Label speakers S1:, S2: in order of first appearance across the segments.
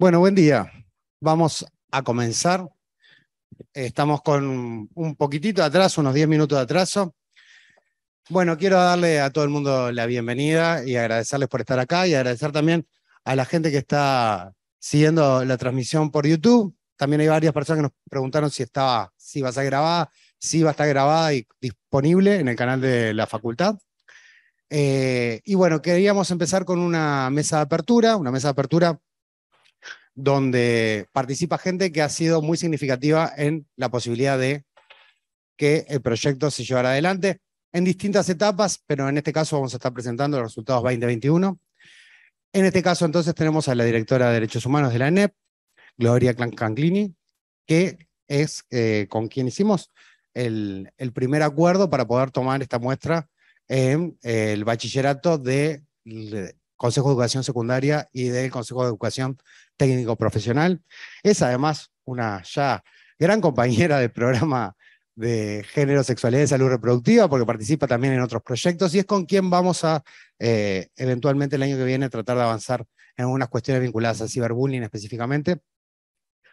S1: Bueno, buen día. Vamos a comenzar. Estamos con un poquitito de atraso, unos 10 minutos de atraso. Bueno, quiero darle a todo el mundo la bienvenida y agradecerles por estar acá y agradecer también a la gente que está siguiendo la transmisión por YouTube. También hay varias personas que nos preguntaron si estaba, si va a ser grabada, si va a estar grabada y disponible en el canal de la facultad. Eh, y bueno, queríamos empezar con una mesa de apertura, una mesa de apertura donde participa gente que ha sido muy significativa en la posibilidad de que el proyecto se llevara adelante en distintas etapas, pero en este caso vamos a estar presentando los resultados 2021. En este caso entonces tenemos a la directora de Derechos Humanos de la ANEP, Gloria Canclini, que es eh, con quien hicimos el, el, primer acuerdo para poder tomar esta muestra en eh, el bachillerato de Consejo de Educación Secundaria y del Consejo de Educación Técnico Profesional. Es además una ya gran compañera del programa de género, sexualidad y salud reproductiva, porque participa también en otros proyectos y es con quien vamos a eh, eventualmente el año que viene tratar de avanzar en unas cuestiones vinculadas al ciberbullying específicamente,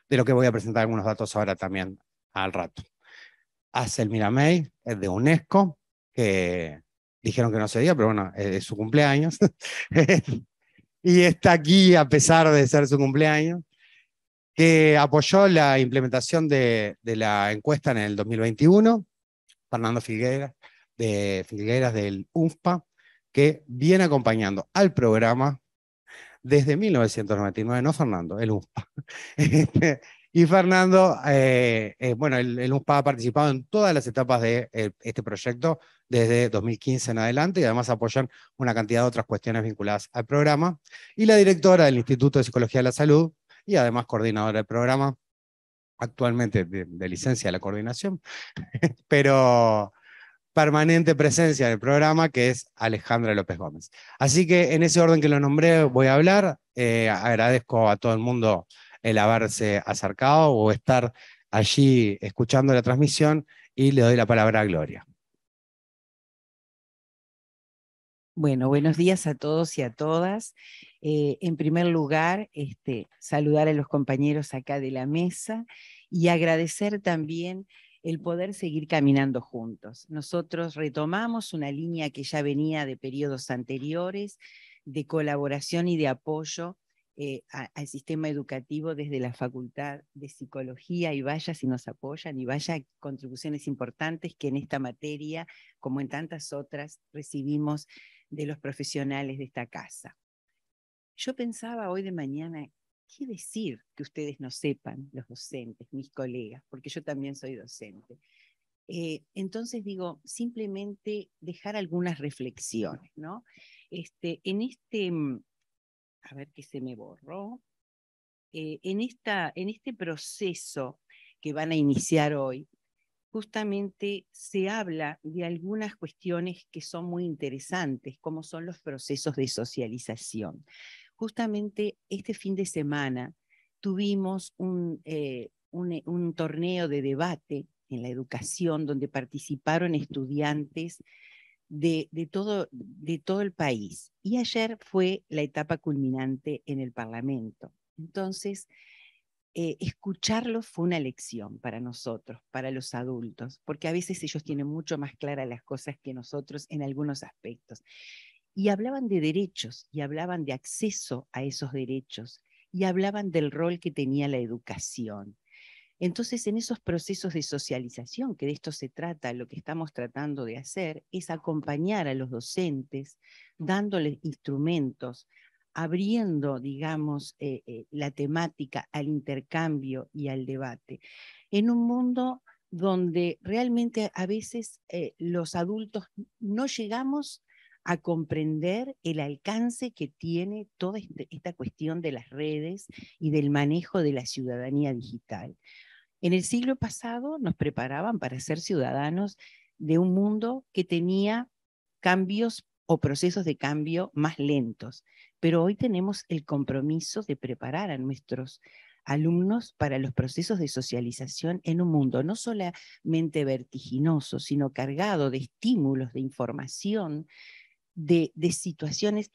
S1: de lo que voy a presentar algunos datos ahora también al rato. Hazel May, es de UNESCO, que dijeron que no sería pero bueno, eh, es su cumpleaños. y está aquí a pesar de ser su cumpleaños, que apoyó la implementación de, la encuesta en el 2021, Fernando Figueras, de Figueras del UNSPA, que viene acompañando al programa desde 1999, no Fernando, el UNFPA, este, y Fernando, eh, eh, bueno, el, ha participado en todas las etapas de eh, este proyecto desde 2015 en adelante y además apoyan una cantidad de otras cuestiones vinculadas al programa. Y la directora del Instituto de Psicología de la Salud y además coordinadora del programa, actualmente de, licencia de la coordinación, pero permanente presencia del programa, que es Alejandra López Gómez. Así que en ese orden que lo nombré voy a hablar. agradezco a todo el mundo el haberse acercado o estar allí escuchando la transmisión y le doy la palabra a Gloria.
S2: Bueno, buenos días a todos y a todas. Eh, en primer lugar, este, saludar a los compañeros acá de la mesa y agradecer también el poder seguir caminando juntos. Nosotros retomamos una línea que ya venía de periodos anteriores de colaboración y de apoyo eh, al sistema educativo desde la Facultad de Psicología y vaya si nos apoyan y vaya contribuciones importantes que en esta materia, como en tantas otras, recibimos de los profesionales de esta casa. Yo pensaba hoy de mañana, ¿qué decir que ustedes no sepan, los docentes, mis colegas, porque yo también soy docente? Eh, entonces digo, simplemente dejar algunas reflexiones, ¿no? Este, en este mm, a ver que se me borró, eh, en, esta, en este proceso que van a iniciar hoy, justamente se habla de algunas cuestiones que son muy interesantes, como son los procesos de socialización. Justamente este fin de semana tuvimos un, eh, eh, un torneo de debate en la educación donde participaron estudiantes de, todo, de todo el país. Y ayer fue la etapa culminante en el Parlamento. Entonces, eh, escucharlos fue una lección para nosotros, para los adultos, porque a veces ellos tienen mucho más claras las cosas que nosotros en algunos aspectos. Y hablaban de derechos, y hablaban de acceso a esos derechos, y hablaban del rol que tenía la educación entonces, en esos procesos de socialización, que de esto se trata, lo que estamos tratando de hacer es acompañar a los docentes, dándoles instrumentos, abriendo, digamos, eh, eh, la temática al intercambio y al debate. En un mundo donde realmente a veces eh, los adultos no llegamos a comprender el alcance que tiene toda este, esta cuestión de las redes y del manejo de la ciudadanía digital. En el siglo pasado nos preparaban para ser ciudadanos de un mundo que tenía cambios o procesos de cambio más lentos, pero hoy tenemos el compromiso de preparar a nuestros alumnos para los procesos de socialización en un mundo no solamente vertiginoso, sino cargado de estímulos, de información, de, de situaciones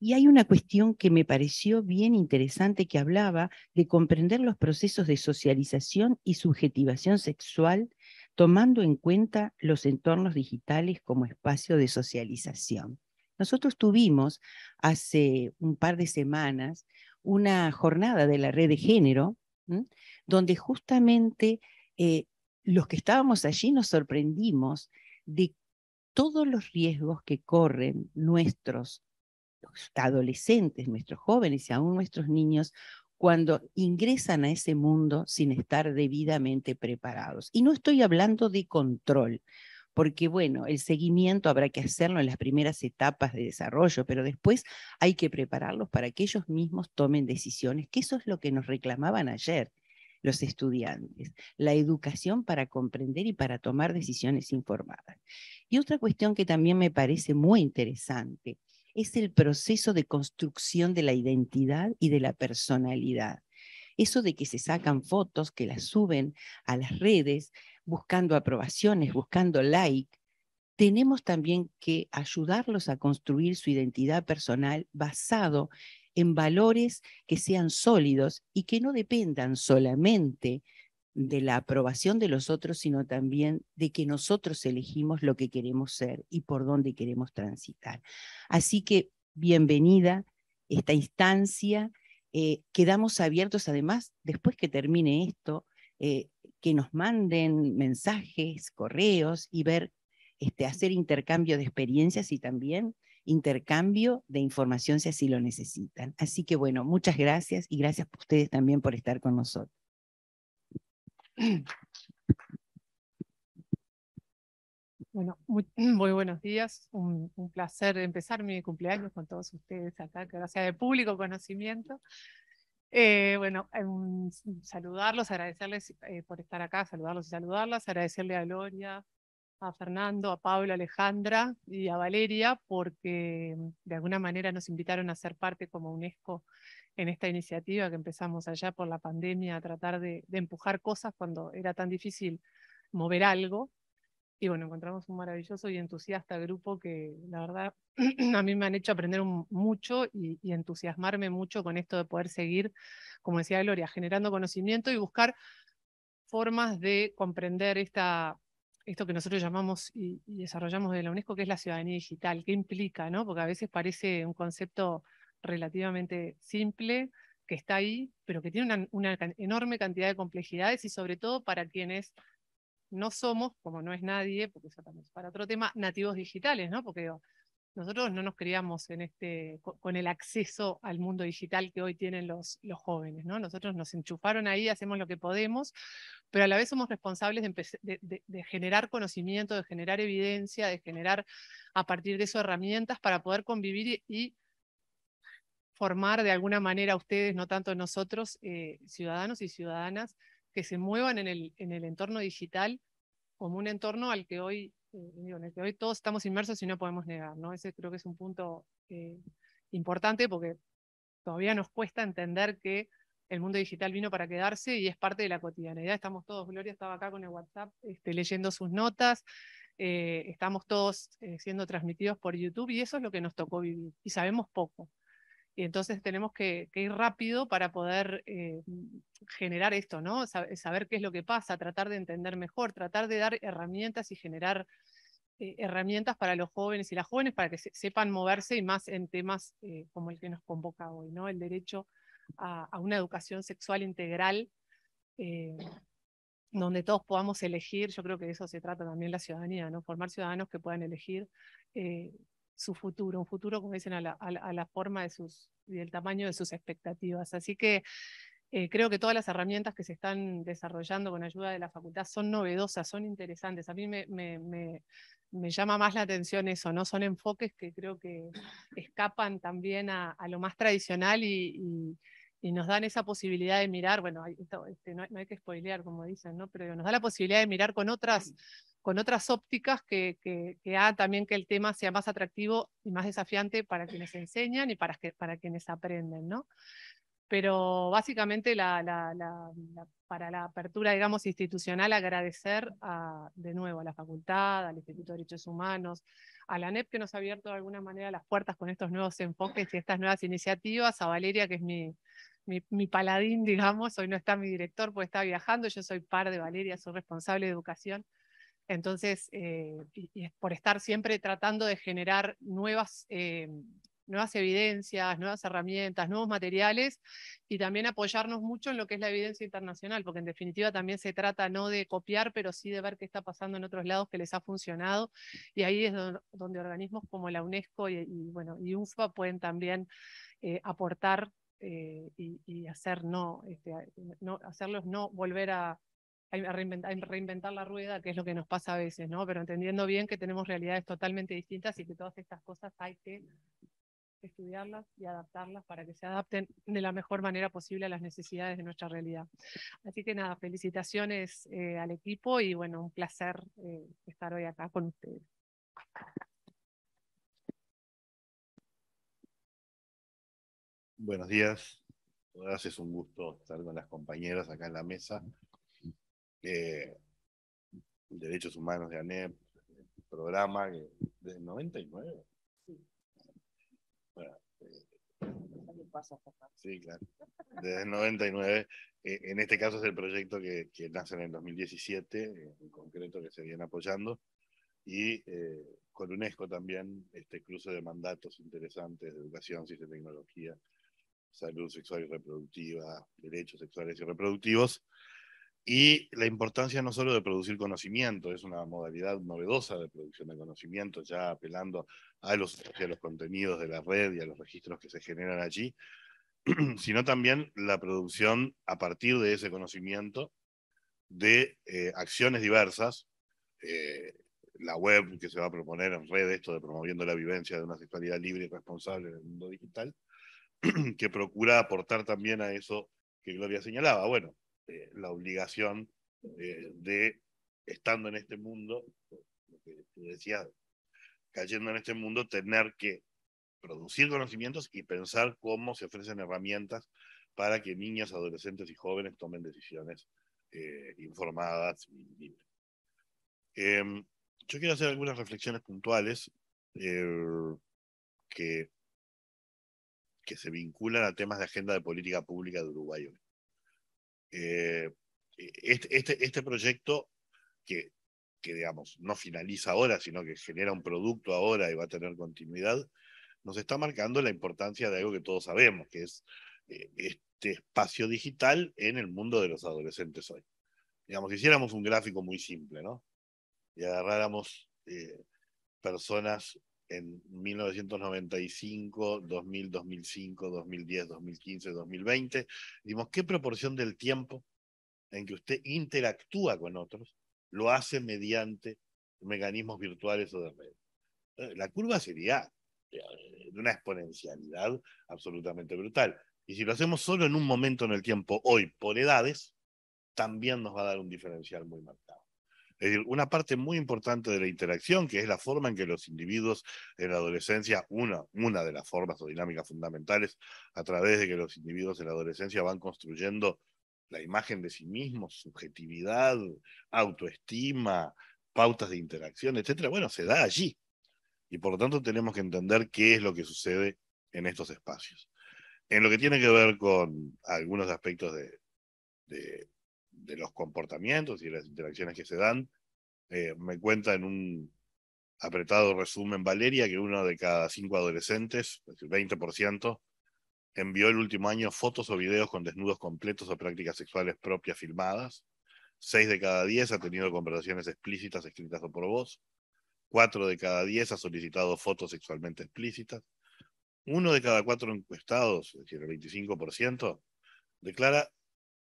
S2: y hay una cuestión que me pareció bien interesante que hablaba de comprender los procesos de socialización y subjetivación sexual tomando en cuenta los entornos digitales como espacio de socialización. Nosotros tuvimos hace un par de semanas una jornada de la red de género, donde justamente eh, los que estábamos allí nos sorprendimos de todos los riesgos que corren nuestros adolescentes, nuestros jóvenes y aún nuestros niños, cuando ingresan a ese mundo sin estar debidamente preparados. Y no estoy hablando de control, porque bueno, el seguimiento habrá que hacerlo en las primeras etapas de desarrollo, pero después hay que prepararlos para que ellos mismos tomen decisiones, que eso es lo que nos reclamaban ayer los estudiantes, la educación para comprender y para tomar decisiones informadas. Y otra cuestión que también me parece muy interesante es el proceso de construcción de la identidad y de la personalidad. Eso de que se sacan fotos, que las suben a las redes, buscando aprobaciones, buscando like, tenemos también que ayudarlos a construir su identidad personal basado en valores que sean sólidos y que no dependan solamente de la aprobación de los otros, sino también de que nosotros elegimos lo que queremos ser y por dónde queremos transitar. Así que bienvenida esta instancia. Eh, quedamos abiertos, además, después que termine esto, eh, que nos manden mensajes, correos y ver, este, hacer intercambio de experiencias y también intercambio de información si así lo necesitan. Así que bueno, muchas gracias y gracias a ustedes también por estar con nosotros.
S3: Bueno, muy, buenos días. Un, placer empezar mi cumpleaños con todos ustedes acá, gracias de público conocimiento. Eh, bueno, eh, saludarlos, agradecerles eh, por estar acá, saludarlos y saludarlas, agradecerle a Gloria, a Fernando, a Pablo, a Alejandra y a Valeria, porque de alguna manera nos invitaron a ser parte como UNESCO en esta iniciativa que empezamos allá por la pandemia a tratar de, empujar cosas cuando era tan difícil mover algo. Y bueno, encontramos un maravilloso y entusiasta grupo que la verdad a mí me han hecho aprender mucho y, entusiasmarme mucho con esto de poder seguir, como decía Gloria, generando conocimiento y buscar formas de comprender esta, esto que nosotros llamamos y, desarrollamos de la UNESCO, que es la ciudadanía digital, qué implica, ¿no? Porque a veces parece un concepto relativamente simple, que está ahí, pero que tiene una, enorme cantidad de complejidades y sobre todo para quienes no somos, como no es nadie, porque eso también es para otro tema, nativos digitales, ¿no? Porque nosotros no nos criamos en este, con el acceso al mundo digital que hoy tienen los, jóvenes, ¿no? Nosotros nos enchufaron ahí, hacemos lo que podemos, pero a la vez somos responsables de, generar conocimiento, de generar evidencia, de generar a partir de eso herramientas para poder convivir y formar de alguna manera a ustedes, no tanto a nosotros, eh, ciudadanos y ciudadanas que se muevan en el, en el, entorno digital como un entorno al que hoy, eh, el que hoy todos estamos inmersos y no podemos negar. ¿no? Ese creo que es un punto eh, importante porque todavía nos cuesta entender que el mundo digital vino para quedarse y es parte de la cotidianidad. Estamos todos, Gloria estaba acá con el WhatsApp este, leyendo sus notas, estamos todos siendo transmitidos por YouTube y eso es lo que nos tocó vivir y sabemos poco. Y entonces tenemos que, ir rápido para poder eh, generar esto, ¿no? Saber, qué es lo que pasa, tratar de entender mejor, tratar de dar herramientas y generar eh, herramientas para los jóvenes y las jóvenes para que sepan moverse y más en temas eh, como el que nos convoca hoy, ¿no? El derecho a, una educación sexual integral donde todos podamos elegir, yo creo que de eso se trata también la ciudadanía, ¿no? formar ciudadanos que puedan elegir su futuro, un futuro, como dicen, a la, forma de sus, y el tamaño de sus expectativas. Así que eh, creo que todas las herramientas que se están desarrollando con ayuda de la facultad son novedosas, son interesantes. A mí me, llama más la atención eso, ¿no? Son enfoques que creo que escapan también a, lo más tradicional y, nos dan esa posibilidad de mirar, bueno, este, no, hay, que spoilear, como dicen, ¿no? Pero nos da la posibilidad de mirar con otras con otras ópticas que, que, que hagan también que el tema sea más atractivo y más desafiante para quienes enseñan y para, que, para quienes aprenden, ¿no? Pero básicamente para la apertura, digamos, institucional, agradecer de nuevo a la facultad, al Instituto de Derechos Humanos, a la ANEP que nos ha abierto de alguna manera las puertas con estos nuevos enfoques y estas nuevas iniciativas, a Valeria que es mi, mi, paladín, digamos, hoy no está mi director porque está viajando, yo soy par de Valeria, soy responsable de educación entonces, eh, por estar siempre tratando de generar nuevas, eh, nuevas evidencias, nuevas herramientas, nuevos materiales y también apoyarnos mucho en lo que es la evidencia internacional, porque en definitiva también se trata no de copiar, pero sí de ver qué está pasando en otros lados que les ha funcionado y ahí es donde, organismos como la UNESCO y, y, bueno, y UNFPA pueden también eh, aportar y, hacer este, no, hacerlos no volver a, reinventar, reinventar, la rueda, que es lo que nos pasa a veces, ¿no? Pero entendiendo bien que tenemos realidades totalmente distintas y que todas estas cosas hay que estudiarlas y adaptarlas para que se adapten de la mejor manera posible a las necesidades de nuestra realidad. Así que nada, felicitaciones eh, al equipo y bueno, un placer eh, estar hoy acá con ustedes.
S4: Buenos días, todas es un gusto estar con las compañeras acá en la mesa. Eh, derechos Humanos de ANEP, programa que, 99. Eh, sí. claro. Desde el 99. Eh, en este caso es el proyecto que, que nace en el 2017, en concreto, que se viene apoyando. Y con UNESCO también, este cruce de mandatos interesantes de educación, ciencia y tecnología, salud sexual y reproductiva, derechos sexuales y reproductivos, y la importancia no solo de producir conocimiento, es una modalidad novedosa de producción de conocimiento, ya apelando a los, contenidos de la red y a los registros que se generan allí, sino también la producción a partir de ese conocimiento de eh, acciones diversas, eh, la web que se va a proponer en red, esto de promoviendo la vivencia de una sexualidad libre y responsable en el mundo digital, que procura aportar también a eso que Gloria señalaba. Bueno, eh, la obligación eh, de, estando en este mundo, lo que tú cayendo en este mundo, tener que producir conocimientos y pensar cómo se ofrecen herramientas para que niñas, adolescentes y jóvenes tomen decisiones eh, informadas y libres. Em, yo quiero hacer algunas reflexiones puntuales que, que se vinculan a temas de agenda de política pública de Uruguay hoy. Eh, este, este, este, proyecto que, digamos, no finaliza ahora, sino que genera un producto ahora y va a tener continuidad, nos está marcando la importancia de algo que todos sabemos, que es eh, este espacio digital en el mundo de los adolescentes hoy. Digamos, si hiciéramos un gráfico muy simple, ¿no? Y agarráramos eh, personas en 1995, 2000, 2005, 2010, 2015, 2020. Dimos qué proporción del tiempo en que usted interactúa con otros lo hace mediante mecanismos virtuales o de red. Eh, la curva sería eh, de una exponencialidad absolutamente brutal. Y si lo hacemos solo en un momento en el tiempo, hoy, por edades, también nos va a dar un diferencial muy marcado. Es decir, una parte muy importante de la interacción, que es la forma en que los individuos en la adolescencia, una, una de las formas o dinámicas fundamentales a través de que los individuos en la adolescencia van construyendo la imagen de sí mismos, subjetividad, autoestima, pautas de interacción, etcétera, bueno, se da allí. Y por lo tanto tenemos que entender qué es lo que sucede en estos espacios. En lo que tiene que ver con algunos aspectos de, de de los comportamientos y las interacciones que se dan. Eh, me cuenta en un apretado resumen Valeria que uno de cada cinco adolescentes, es decir, 20%, envió el último año fotos o videos con desnudos completos o prácticas sexuales propias filmadas. Seis de cada diez ha tenido conversaciones explícitas escritas o por voz. Cuatro de cada diez ha solicitado fotos sexualmente explícitas. Uno de cada cuatro encuestados, es decir, el 25%, declara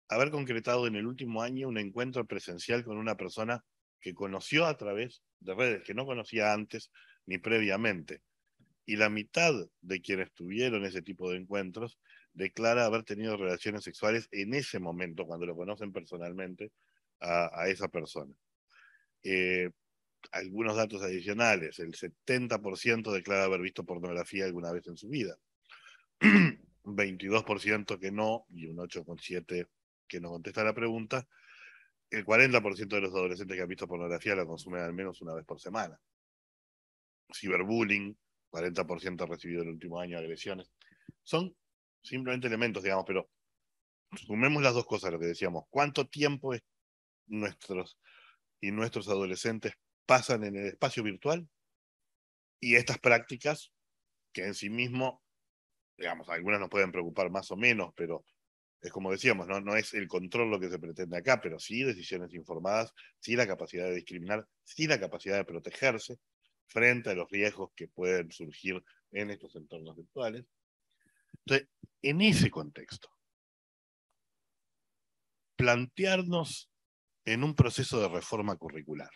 S4: haber concretado en el último año un encuentro presencial con una persona que conoció a través de redes que no conocía antes ni previamente. Y la mitad de quienes tuvieron ese tipo de encuentros declara haber tenido relaciones sexuales en ese momento, cuando lo conocen personalmente a, esa persona. Eh, algunos datos adicionales, el 70% declara haber visto pornografía alguna vez en su vida, 22% que no y un 8,7% que nos contesta la pregunta, el 40% de los adolescentes que han visto pornografía la consumen al menos una vez por semana. Ciberbullying, 40% ha recibido en el último año agresiones. Son simplemente elementos, digamos, pero sumemos las dos cosas, lo que decíamos. ¿Cuánto tiempo nuestros y nuestros adolescentes pasan en el espacio virtual? Y estas prácticas, que en sí mismo, digamos, algunas nos pueden preocupar más o menos, pero es como decíamos, ¿no? no es el control lo que se pretende acá, pero sí decisiones informadas, sí la capacidad de discriminar, sí la capacidad de protegerse frente a los riesgos que pueden surgir en estos entornos virtuales. Entonces, en ese contexto, plantearnos en un proceso de reforma curricular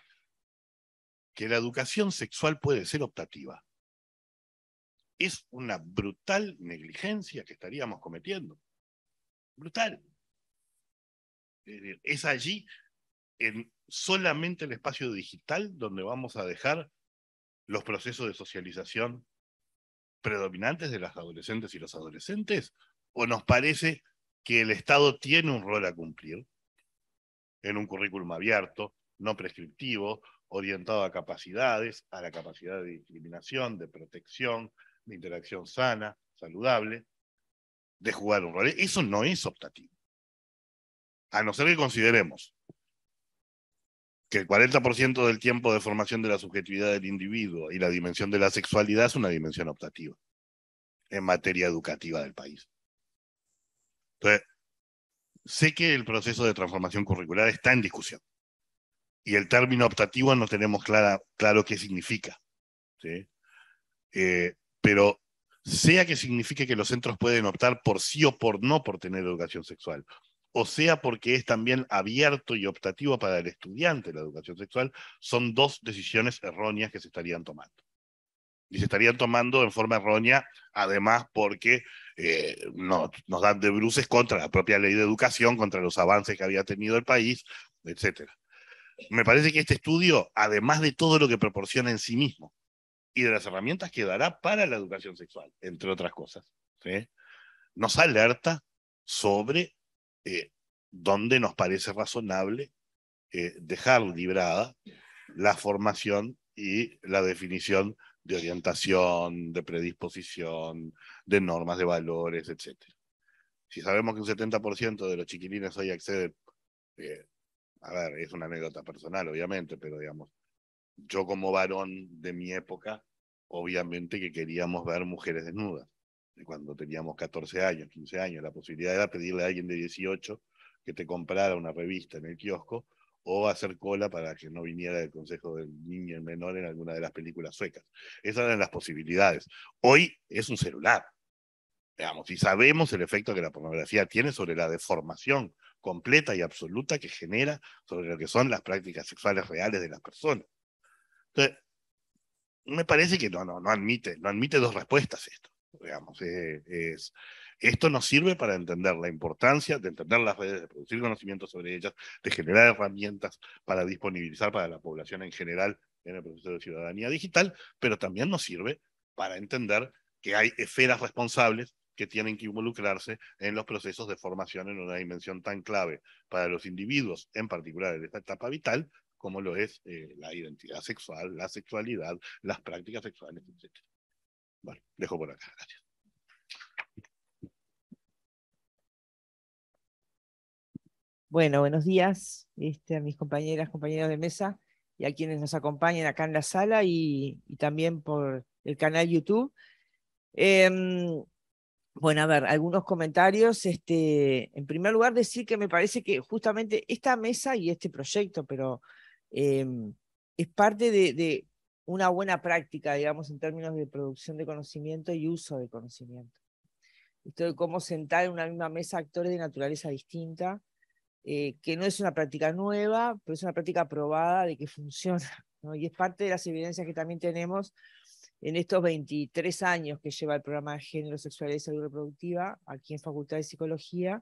S4: que la educación sexual puede ser optativa es una brutal negligencia que estaríamos cometiendo brutal. Es allí, en solamente el espacio digital, donde vamos a dejar los procesos de socialización predominantes de las adolescentes y los adolescentes, o nos parece que el Estado tiene un rol a cumplir en un currículum abierto, no prescriptivo, orientado a capacidades, a la capacidad de discriminación, de protección, de interacción sana, saludable, de jugar un rol. Eso no es optativo. A no ser que consideremos que el 40% del tiempo de formación de la subjetividad del individuo y la dimensión de la sexualidad es una dimensión optativa en materia educativa del país. Entonces, sé que el proceso de transformación curricular está en discusión y el término optativo no tenemos clara, claro qué significa. ¿sí? Eh, pero sea que signifique que los centros pueden optar por sí o por no por tener educación sexual, o sea porque es también abierto y optativo para el estudiante la educación sexual, son dos decisiones erróneas que se estarían tomando. Y se estarían tomando en forma errónea, además porque eh, nos dan de bruces contra la propia ley de educación, contra los avances que había tenido el país, etc. Me parece que este estudio, además de todo lo que proporciona en sí mismo, y de las herramientas que dará para la educación sexual, entre otras cosas. Nos alerta sobre eh, dónde nos parece razonable eh, dejar librada la formación y la definición de orientación, de predisposición, de normas de valores, etc. Si sabemos que un 70% de los chiquilines hoy accede eh, a ver, es una anécdota personal, obviamente, pero digamos, yo como varón de mi época, obviamente que queríamos ver mujeres desnudas, cuando teníamos 14 años, 15 años, la posibilidad era pedirle a alguien de 18 que te comprara una revista en el kiosco o hacer cola para que no viniera del consejo del niño y el menor en alguna de las películas suecas. Esas eran las posibilidades. Hoy es un celular. veamos. y sabemos el efecto que la pornografía tiene sobre la deformación completa y absoluta que genera sobre lo que son las prácticas sexuales reales de las personas. Entonces, me parece que no, no, admite, no admite dos respuestas esto. Digamos, eh, esto nos sirve para entender la importancia de entender las redes, de producir conocimiento sobre ellas, de generar herramientas para disponibilizar para la población en general en el proceso de ciudadanía digital, pero también nos sirve para entender que hay esferas responsables que tienen que involucrarse en los procesos de formación en una dimensión tan clave para los individuos, en particular en esta etapa vital, como lo es eh, la identidad sexual, la sexualidad, las prácticas sexuales, etc. Bueno, dejo por acá. Gracias.
S5: Bueno, buenos días este, a mis compañeras, compañeros de mesa y a quienes nos acompañan acá en la sala y, también por el canal YouTube. Em, bueno, a ver, algunos comentarios. Este, en primer lugar, decir que me parece que justamente esta mesa y este proyecto, pero Em, es parte de, una buena práctica, digamos, en términos de producción de conocimiento y uso de conocimiento. Esto de cómo sentar en una misma mesa actores de naturaleza distinta, eh, que no es una práctica nueva, pero es una práctica probada de que funciona. Y es parte de las evidencias que también tenemos en estos 23 años que lleva el programa de Género, Sexualidad y Salud Reproductiva aquí en Facultad de Psicología,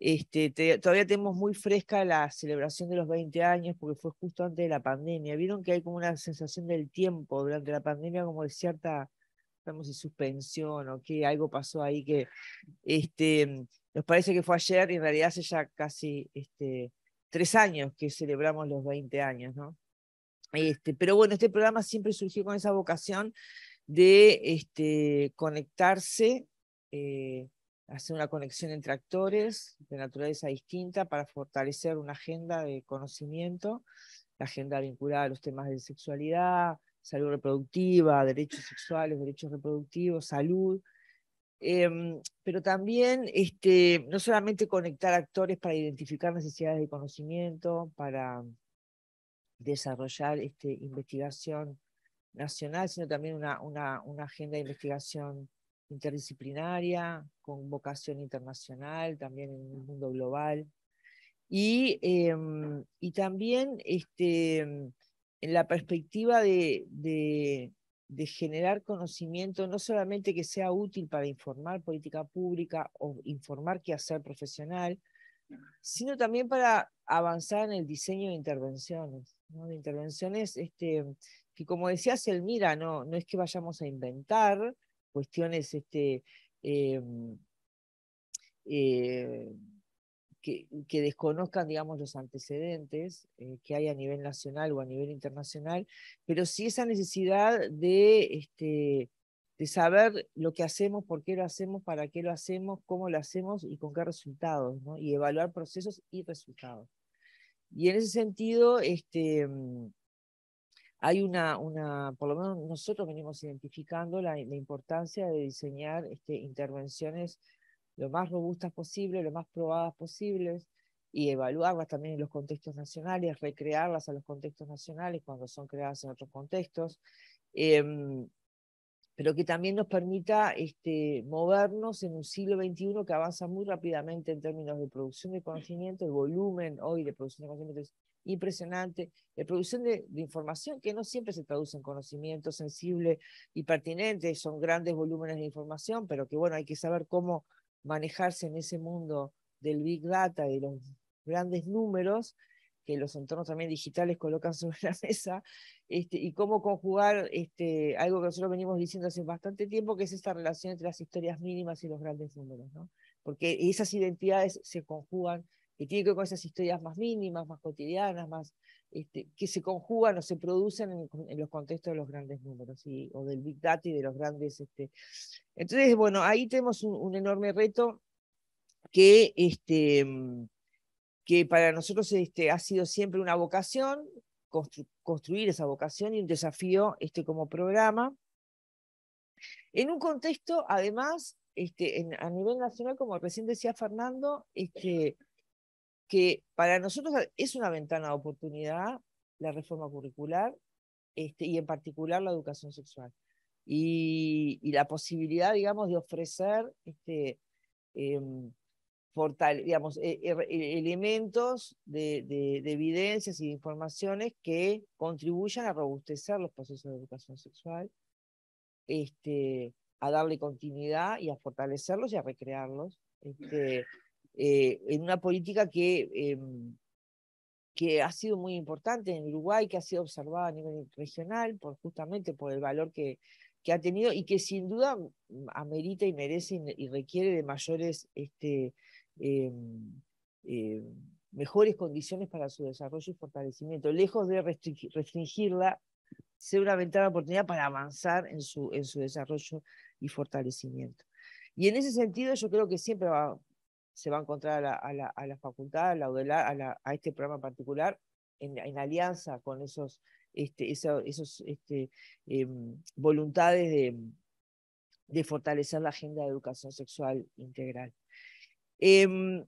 S5: este, todavía tenemos muy fresca la celebración de los 20 años porque fue justo antes de la pandemia. Vieron que hay como una sensación del tiempo durante la pandemia, como de cierta, vamos y suspensión o que algo pasó ahí que este, mm, nos parece que fue ayer y en realidad hace ya casi este, tres años que celebramos los 20 años, ¿no? pero bueno, este programa siempre surgió con esa vocación de conectarse. Eh, hacer una conexión entre actores de naturaleza distinta para fortalecer una agenda de conocimiento, la agenda vinculada a los temas de sexualidad, salud reproductiva, derechos sexuales, derechos reproductivos, salud, em, pero también este, no solamente conectar actores para identificar necesidades de conocimiento, para desarrollar este, investigación nacional, sino también una, una, una agenda de investigación interdisciplinaria, con vocación internacional, también en el mundo global. Y, em, y también este, em, en la perspectiva de, generar conocimiento, no solamente que sea útil para informar política pública o informar qué hacer profesional, sino también para avanzar en el diseño de intervenciones, ¿no? de intervenciones este, que como decía Selmira, no, no es que vayamos a inventar, cuestiones este, em, eh, que, desconozcan, digamos, los antecedentes eh, que hay a nivel nacional o a nivel internacional, pero sí esa necesidad este, de, saber lo que hacemos, por qué lo hacemos, para qué lo hacemos, cómo lo hacemos y con qué resultados, y evaluar procesos y resultados. Y en ese sentido, este, em, hay una, una, por lo menos nosotros venimos identificando la, importancia de diseñar este, intervenciones lo más robustas posible, lo más probadas posibles y evaluarlas también en los contextos nacionales, recrearlas a los contextos nacionales cuando son creadas en otros contextos, em, pero que también nos permita este, movernos en un siglo XXI que avanza muy rápidamente en términos de producción de conocimiento, el volumen hoy de producción de conocimiento es impresionante, de producción de, información que no siempre se traduce en conocimiento sensible y pertinente, son grandes volúmenes de información, pero que bueno, hay que saber cómo manejarse en ese mundo del big data de los grandes números que los entornos también digitales colocan sobre la mesa, este, y cómo conjugar este, algo que nosotros venimos diciendo hace bastante tiempo, que es esta relación entre las historias mínimas y los grandes números, ¿no? porque esas identidades se conjugan que tiene que ver con esas historias más mínimas, más cotidianas, más, este, que se conjugan o se producen en, los contextos de los grandes números o del Big Data y de los grandes. Este. Entonces, bueno, ahí tenemos un, enorme reto que, este, mm, que para nosotros este, ha sido siempre una vocación, construir esa vocación y un desafío este, como programa. En un contexto, además, este, a nivel nacional, como recién decía Fernando, este, que para nosotros es una ventana de oportunidad la reforma curricular este, y en particular la educación sexual. Y, la posibilidad, digamos, de ofrecer este, em, e-, e-, e-, elementos de, evidencias y de informaciones que contribuyan a robustecer los procesos de educación sexual, este, a darle continuidad y a fortalecerlos y a recrearlos. Este, eh, en una política em, que, ha sido muy importante en Uruguay, que ha sido observada a nivel regional, por, justamente por el valor que, que ha tenido y que sin duda mm, amerita y merece y, requiere de mayores, este, em, eh, mejores condiciones para su desarrollo y fortalecimiento, lejos de restringirla, ser una ventana de oportunidad para avanzar en su, en su desarrollo y fortalecimiento. Y en ese sentido yo creo que siempre va, se va a encontrar a la, a la, facultad, a, la, a, este programa particular, en, alianza con esos, este, esos, este, em, voluntades de, de, fortalecer la agenda de educación sexual integral. Em,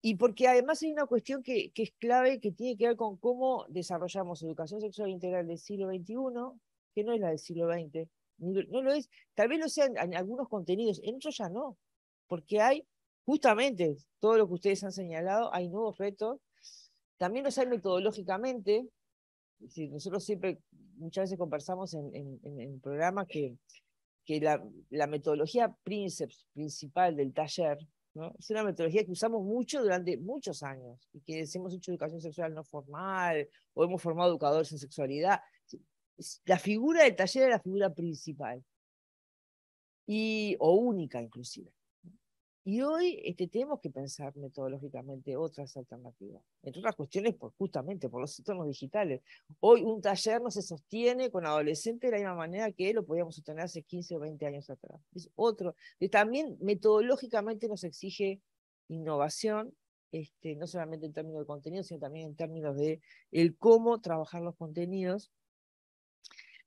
S5: y porque además hay una cuestión que, es clave, que tiene que ver con cómo desarrollamos educación sexual integral del siglo XXI, que no es la del siglo XX, no lo es, tal vez lo sean en algunos contenidos, en otros ya no, porque hay justamente todo lo que ustedes han señalado, hay nuevos retos, también los hay metodológicamente, nosotros siempre muchas veces conversamos en, programas que, que la, metodología principal del taller ¿no? es una metodología que usamos mucho durante muchos años y que hemos hecho educación sexual no formal o hemos formado educadores en sexualidad. La figura del taller es la figura principal y, o única inclusive. Y hoy este, tenemos que pensar metodológicamente otras alternativas, entre otras cuestiones justamente por los entornos digitales. Hoy un taller no se sostiene con adolescentes de la misma manera que lo podíamos sostener hace 15 o 20 años atrás. Es otro. también metodológicamente nos exige innovación, este, no solamente en términos de contenido, sino también en términos de el cómo trabajar los contenidos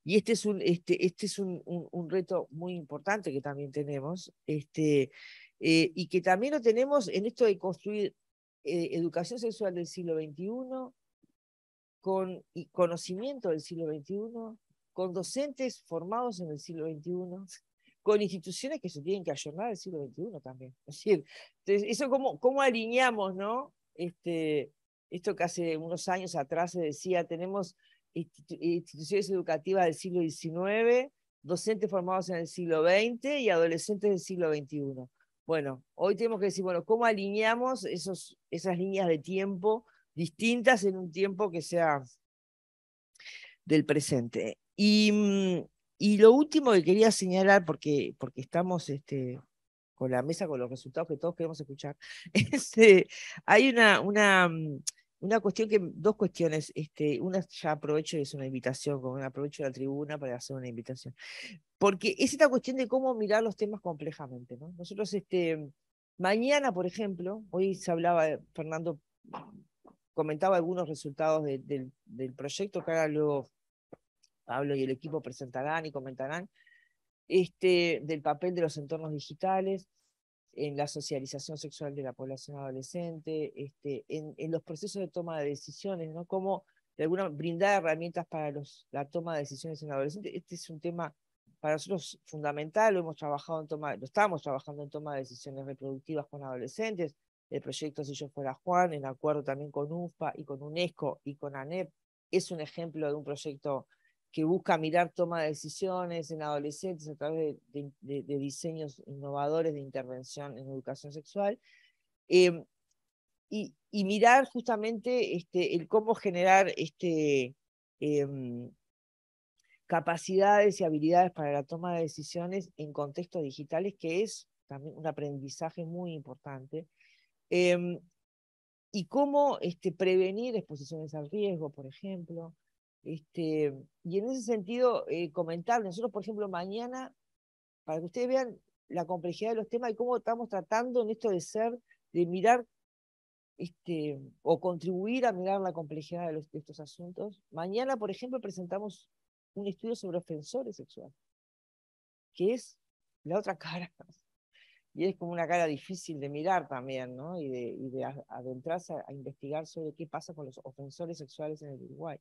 S5: y este es un, este, este es reto muy importante que también tenemos, este, eh, y que también lo tenemos en esto de construir eh, educación sexual del siglo XXI, con conocimiento del siglo XXI, con docentes formados en el siglo XXI, con instituciones que se tienen que ayornar del siglo XXI también. Es decir, entonces, eso cómo, cómo alineamos, ¿no? Este, esto que hace unos años atrás se decía, tenemos instituciones educativas del siglo XIX, docentes formados en el siglo XX y adolescentes del siglo XXI. Bueno, hoy tenemos que decir, bueno, ¿cómo alineamos esos, esas líneas de tiempo distintas en un tiempo que sea del presente? Y, mm, y lo último que quería señalar, porque, porque estamos este, con la mesa, con los resultados que todos queremos escuchar, es, este, hay una, una mm, una cuestión que, dos cuestiones, este, una ya aprovecho y es una invitación, como aprovecho la tribuna para hacer una invitación, porque es esta cuestión de cómo mirar los temas complejamente, ¿no? Nosotros, este, mañana, por ejemplo, hoy se hablaba, Fernando comentaba algunos resultados del proyecto, que ahora luego Pablo y el equipo presentarán y comentarán, este, del papel de los entornos digitales, en la socialización sexual de la población adolescente, este, en, los procesos de toma de decisiones, ¿no? Cómo de alguna brindar herramientas para los, la toma de decisiones en adolescentes. Este es un tema para nosotros fundamental, lo hemos trabajado en toma, lo estamos trabajando en toma de decisiones reproductivas con adolescentes, el proyecto Si yo fuera Juan, en acuerdo también con UNFPA y con UNESCO y con ANEP, es un ejemplo de un proyecto que busca mirar toma de decisiones en adolescentes a través de, diseños innovadores de intervención en educación sexual, em, y, mirar justamente este, el cómo generar este, em, capacidades y habilidades para la toma de decisiones en contextos digitales, que es también un aprendizaje muy importante. Em, y cómo este, prevenir exposiciones al riesgo, por ejemplo. Este, y en ese sentido, comentarles, eh, comentar, nosotros, por ejemplo, mañana, para que ustedes vean la complejidad de los temas y cómo estamos tratando en esto de ser, de mirar este, o contribuir a mirar la complejidad de, estos asuntos. Mañana, por ejemplo, presentamos un estudio sobre ofensores sexuales, que es la otra cara. Y es como una cara difícil de mirar también, ¿no? Y de, adentrarse a investigar sobre qué pasa con los ofensores sexuales en el Uruguay.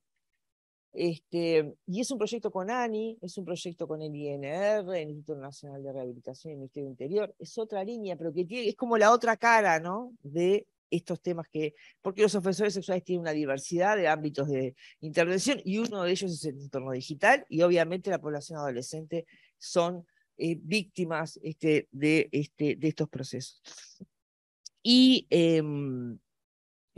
S5: Este, y es un proyecto con ANI, es un proyecto con el INR, el Instituto Nacional de Rehabilitación y el Ministerio Interior, es otra línea, pero que es como la otra cara ¿no? de estos temas que, porque los ofensores sexuales tienen una diversidad de ámbitos de intervención y uno de ellos es el entorno digital y obviamente la población adolescente son eh, víctimas este, este, de, estos procesos. Y em,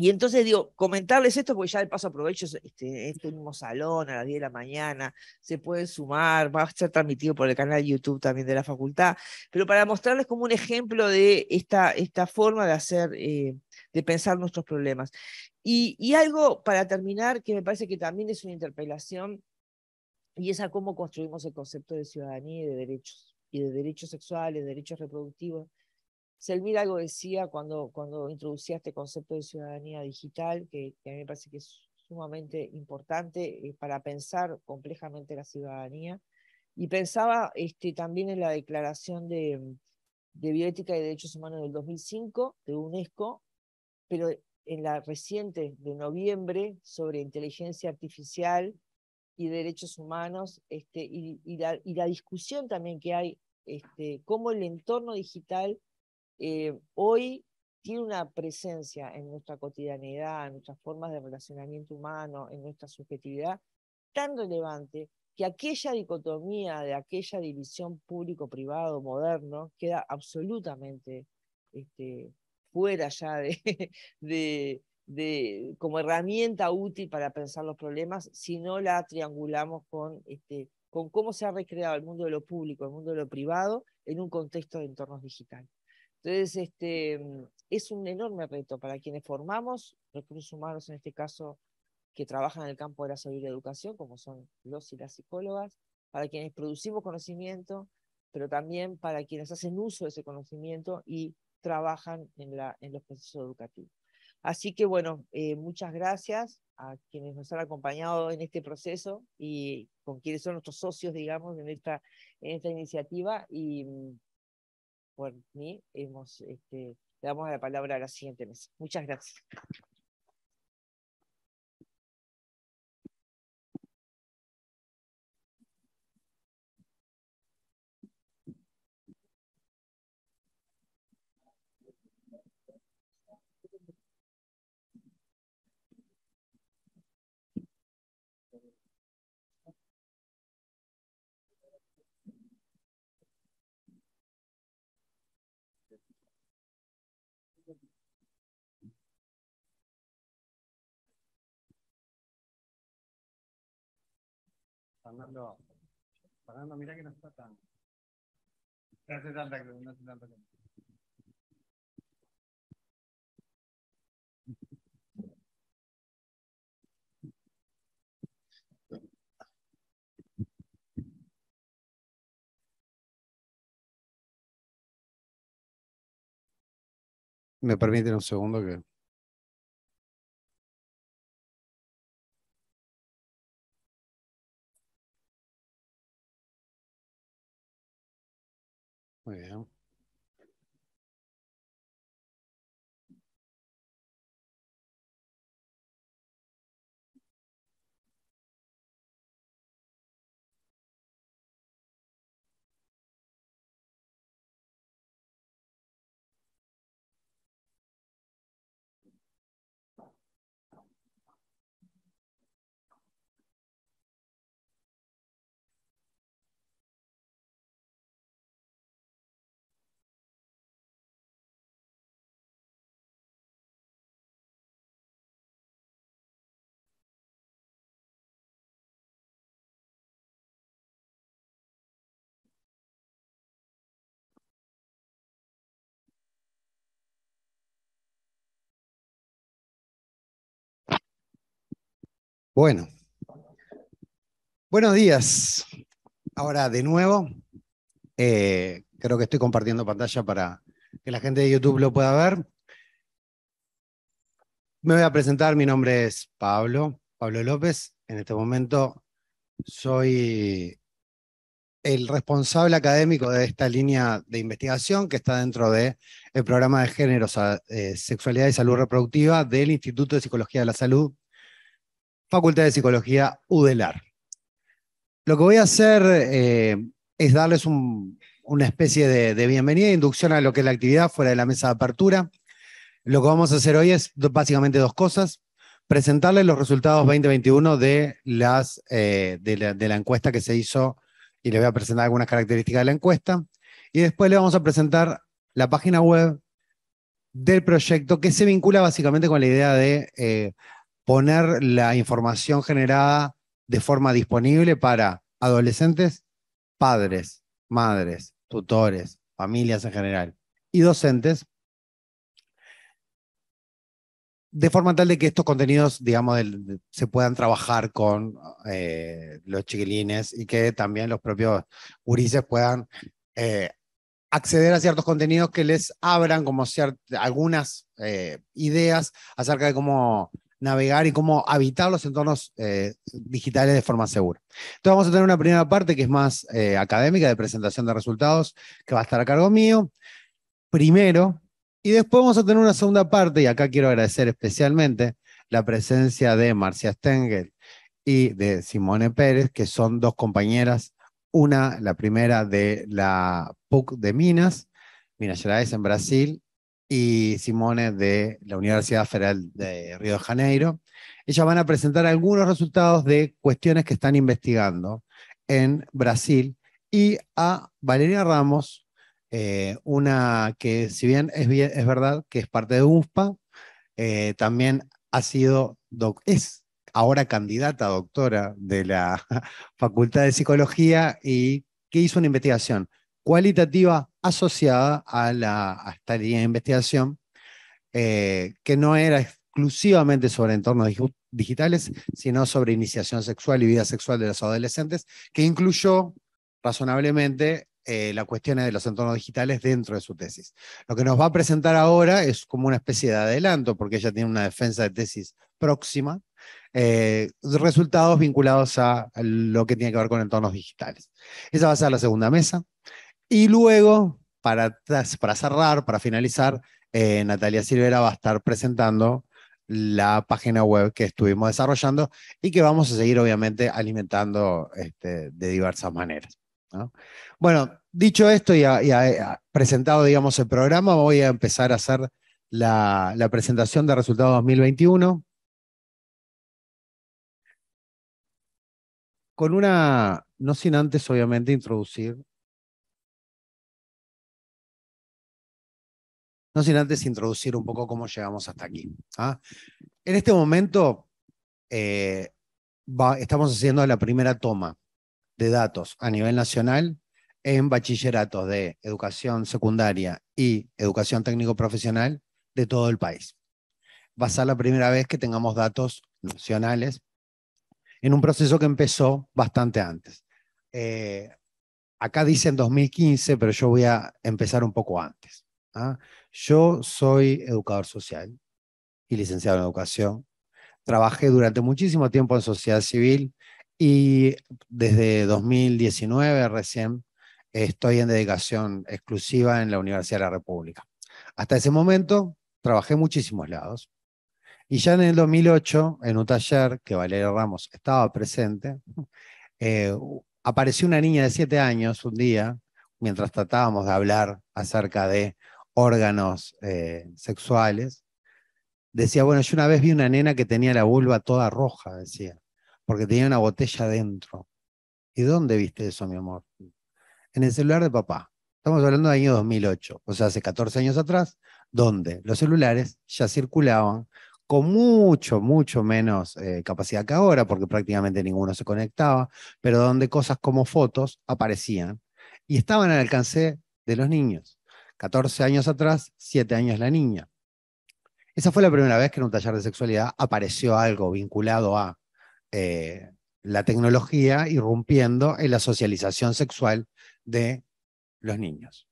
S5: y entonces digo, comentarles esto, porque ya el paso aprovecho este, este mismo salón a las 10 de la mañana, se pueden sumar, va a ser transmitido por el canal YouTube también de la facultad, pero para mostrarles como un ejemplo de esta, esta forma de hacer, eh, de pensar nuestros problemas. Y, algo para terminar, que me parece que también es una interpelación, y es a cómo construimos el concepto de ciudadanía y de derechos, y de derechos sexuales, derechos reproductivos, Selvira algo decía cuando, cuando introducía este concepto de ciudadanía digital, que, a mí me parece que es sumamente importante eh, para pensar complejamente la ciudadanía. Y pensaba este, también en la declaración de, mm, bioética y derechos humanos del 2005 de UNESCO, pero en la reciente de noviembre sobre inteligencia artificial y derechos humanos, este, y, la, discusión también que hay, este, cómo el entorno digital eh, hoy tiene una presencia en nuestra cotidianidad, en nuestras formas de relacionamiento humano, en nuestra subjetividad, tan relevante que aquella dicotomía de aquella división público-privado moderno queda absolutamente este, fuera ya de, de, de, como herramienta útil para pensar los problemas, si no la triangulamos con, este, con cómo se ha recreado el mundo de lo público, el mundo de lo privado, en un contexto de entornos digitales. Entonces, este, mm, es un enorme reto para quienes formamos recursos humanos, en este caso, que trabajan en el campo de la salud y la educación, como son los y las psicólogas, para quienes producimos conocimiento, pero también para quienes hacen uso de ese conocimiento y trabajan en, los procesos educativos. Así que bueno, eh, muchas gracias a quienes nos han acompañado en este proceso y con quienes son nuestros socios, digamos, en esta, en esta iniciativa. Y mm, por mí, hemos, este, le damos la palabra a la siguiente mesa.
S6: Muchas gracias. Fernando, Fernando, mira que no está tan. No hace tanta no hace tanta ¿Me permiten un segundo que Yeah.
S7: Bueno,
S1: buenos días. Ahora de nuevo, eh, creo que estoy compartiendo pantalla para que la gente de YouTube lo pueda ver. Me voy a presentar, mi nombre es Pablo, Pablo López. En este momento soy el responsable académico de esta línea de investigación que está dentro del programa de género, eh, sexualidad y salud reproductiva del Instituto de Psicología de la Salud Facultad de Psicología UDELAR. Lo que voy a hacer eh, es darles una especie de, bienvenida e inducción a lo que es la actividad fuera de la mesa de apertura. Lo que vamos a hacer hoy es básicamente dos cosas. Presentarles los resultados 2021 de, las, eh, de, la, encuesta que se hizo y les voy a presentar algunas características de la encuesta. Y después le vamos a presentar la página web del proyecto que se vincula básicamente con la idea de eh, poner la información generada de forma disponible para adolescentes, padres, madres, tutores, familias en general y docentes, de forma tal de que estos contenidos, digamos, se puedan trabajar con eh, los chiquilines y que también los propios urises puedan eh, acceder a ciertos contenidos que les abran como algunas eh, ideas acerca de cómo navegar y cómo habitar los entornos eh, digitales de forma segura. Entonces vamos a tener una primera parte que es más eh, académica de presentación de resultados, que va a estar a cargo mío, primero, y después vamos a tener una segunda parte, y acá quiero agradecer especialmente la presencia de Marcia Stengel y de Simone Pérez, que son dos compañeras, una, la primera de la PUC de Minas, Minas Gerais en Brasil, y Simone de la Universidad Federal de Río de Janeiro. Ellas van a presentar algunos resultados de cuestiones que están investigando en Brasil y a Valeria Ramos, eh, una que si bien es, es, verdad que es parte de USPA, eh, también ha sido, doc es ahora candidata a doctora de la Facultad de Psicología y que hizo una investigación cualitativa asociada a, la, esta línea de investigación, eh, que no era exclusivamente sobre entornos digitales, sino sobre iniciación sexual y vida sexual de los adolescentes, que incluyó razonablemente eh, la cuestión de los entornos digitales dentro de su tesis. Lo que nos va a presentar ahora es como una especie de adelanto, porque ella tiene una defensa de tesis próxima, eh, resultados vinculados a lo que tiene que ver con entornos digitales. Esa va a ser la segunda mesa. Y luego, para, para cerrar, para finalizar, eh, Natalia Silvera va a estar presentando la página web que estuvimos desarrollando y que vamos a seguir obviamente alimentando este, de diversas maneras. Bueno, dicho esto y, presentado, digamos, el programa, voy a empezar a hacer la, la presentación de resultados 2021
S7: con una, no sin antes obviamente introducir no sin antes introducir un poco cómo llegamos hasta
S1: aquí. ¿ah? En este momento eh, estamos haciendo la primera toma de datos a nivel nacional en bachilleratos de educación secundaria y educación técnico profesional de todo el país. Va a ser la primera vez que tengamos datos nacionales en un proceso que empezó bastante antes. Eh, acá dicen 2015, pero yo voy a empezar un poco antes. ¿ah? Yo soy educador social y licenciado en educación. Trabajé durante muchísimo tiempo en sociedad civil y desde 2019 recién estoy en dedicación exclusiva en la Universidad de la República. Hasta ese momento trabajé en muchísimos lados. Y ya en el 2008, en un taller que Valeria Ramos estaba presente, eh, apareció una niña de siete años un día, mientras tratábamos de hablar acerca de órganos eh, sexuales, decía, bueno, yo una vez vi una nena que tenía la vulva toda roja, decía, porque tenía una botella dentro. ¿Y dónde viste eso, mi amor? En el celular de papá. Estamos hablando del año 2008, o sea, hace 14 años atrás, donde los celulares ya circulaban con mucho, mucho menos eh, capacidad que ahora, porque prácticamente ninguno se conectaba, pero donde cosas como fotos aparecían y estaban al alcance de los niños. 14 años atrás, 7 años la niña. Esa fue la primera vez que en un taller de sexualidad apareció algo vinculado a eh, la tecnología irrumpiendo en la socialización sexual de los niños.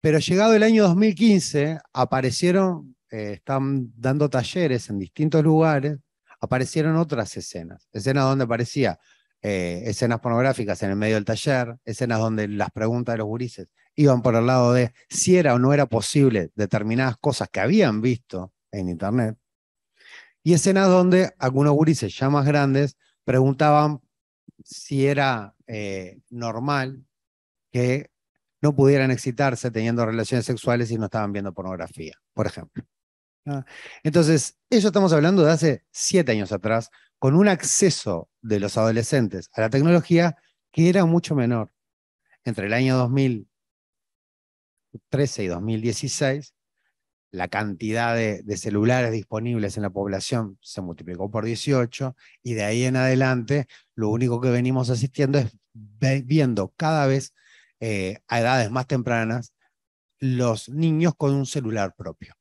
S1: Pero llegado el año 2015, aparecieron, eh, están dando talleres en distintos lugares, aparecieron otras escenas, escenas donde aparecía eh, escenas pornográficas en el medio del taller, escenas donde las preguntas de los gurises iban por el lado de si era o no era posible determinadas cosas que habían visto en Internet. Y escenas donde algunos gurises ya más grandes preguntaban si era eh, normal que no pudieran excitarse teniendo relaciones sexuales y no estaban viendo pornografía, por ejemplo. Entonces, eso estamos hablando de hace siete años atrás, con un acceso de los adolescentes a la tecnología que era mucho menor. Entre el año 2000 2013 y 2016, la cantidad de, celulares disponibles en la población se multiplicó por 18 y de ahí en adelante lo único que venimos asistiendo es viendo cada vez eh, a edades más tempranas los niños con un celular propio.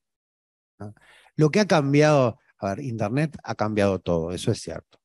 S1: Lo que ha cambiado, a ver, Internet ha cambiado todo, eso es cierto.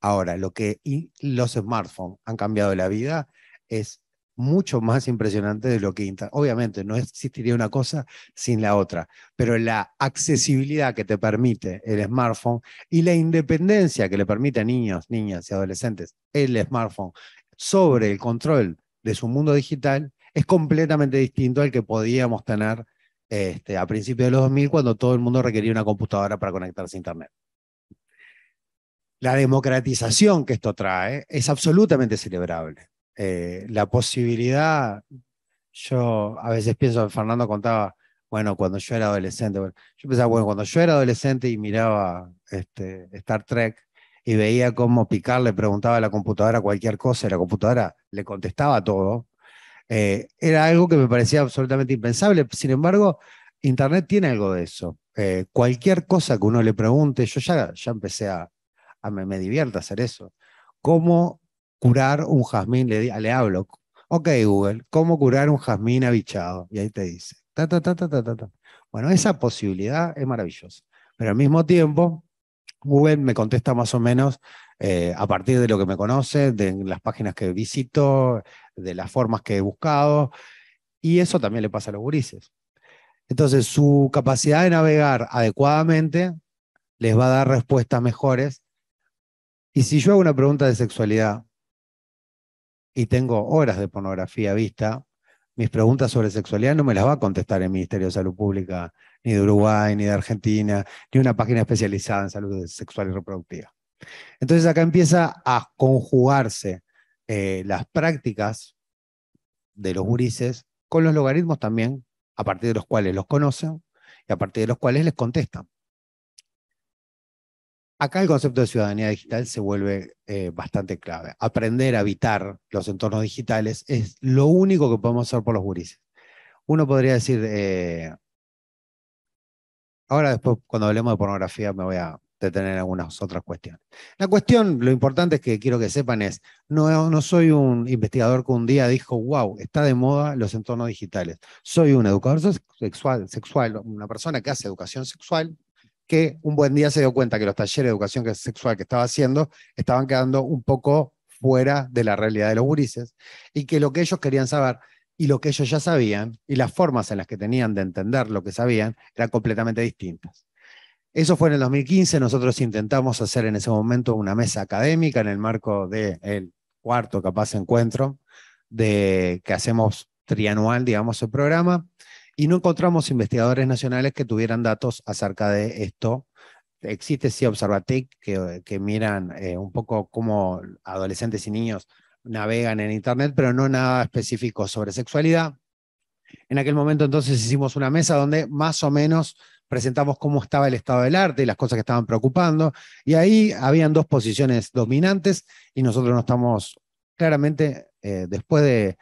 S1: Ahora, lo que los smartphones han cambiado la vida es mucho más impresionante de lo que Obviamente, no existiría una cosa sin la otra, pero la accesibilidad que te permite el smartphone y la independencia que le permite a niños, niñas y adolescentes el smartphone sobre el control de su mundo digital es completamente distinto al que podíamos tener este, a principios de los 2000 cuando todo el mundo requería una computadora para conectarse a Internet la democratización que esto trae es absolutamente celebrable. Eh, la posibilidad, yo a veces pienso, Fernando contaba, bueno, cuando yo era adolescente, yo pensaba, bueno, cuando yo era adolescente y miraba este, Star Trek y veía cómo Picard le preguntaba a la computadora cualquier cosa y la computadora le contestaba todo, eh, era algo que me parecía absolutamente impensable. Sin embargo, Internet tiene algo de eso. Eh, cualquier cosa que uno le pregunte, yo ya, ya empecé a, a me, me hacer eso. ¿Cómo curar un jazmín, le, le hablo, ok Google, ¿cómo curar un jazmín avichado? Y ahí te dice, ta, Bueno, esa posibilidad es maravillosa, pero al mismo tiempo, Google me contesta más o menos eh, a partir de lo que me conoce, de las páginas que visito, de las formas que he buscado, y eso también le pasa a los gurises. Entonces, su capacidad de navegar adecuadamente les va a dar respuestas mejores. Y si yo hago una pregunta de sexualidad, y tengo horas de pornografía vista, mis preguntas sobre sexualidad no me las va a contestar el Ministerio de Salud Pública, ni de Uruguay, ni de Argentina, ni una página especializada en salud sexual y reproductiva. Entonces acá empieza a conjugarse eh, las prácticas de los gurises con los logaritmos también, a partir de los cuales los conocen y a partir de los cuales les contestan. Acá el concepto de ciudadanía digital se vuelve eh, bastante clave. Aprender a habitar los entornos digitales es lo único que podemos hacer por los gurises. Uno podría decir, eh, ahora después cuando hablemos de pornografía me voy a detener en algunas otras cuestiones. La cuestión, lo importante es que quiero que sepan es, no, no soy un investigador que un día dijo, wow, está de moda los entornos digitales. Soy un educador sexual, sexual una persona que hace educación sexual, que un buen día se dio cuenta que los talleres de educación sexual que estaba haciendo estaban quedando un poco fuera de la realidad de los gurises y que lo que ellos querían saber y lo que ellos ya sabían y las formas en las que tenían de entender lo que sabían eran completamente distintas. Eso fue en el 2015, nosotros intentamos hacer en ese momento una mesa académica en el marco del cuarto capaz encuentro de, que hacemos trianual, digamos, el programa, y no encontramos investigadores nacionales que tuvieran datos acerca de esto. Existe sí Observatic, que, miran eh, un poco cómo adolescentes y niños navegan en Internet, pero no nada específico sobre sexualidad. En aquel momento entonces hicimos una mesa donde más o menos presentamos cómo estaba el estado del arte y las cosas que estaban preocupando, y ahí habían dos posiciones dominantes y nosotros no estamos claramente, eh, después de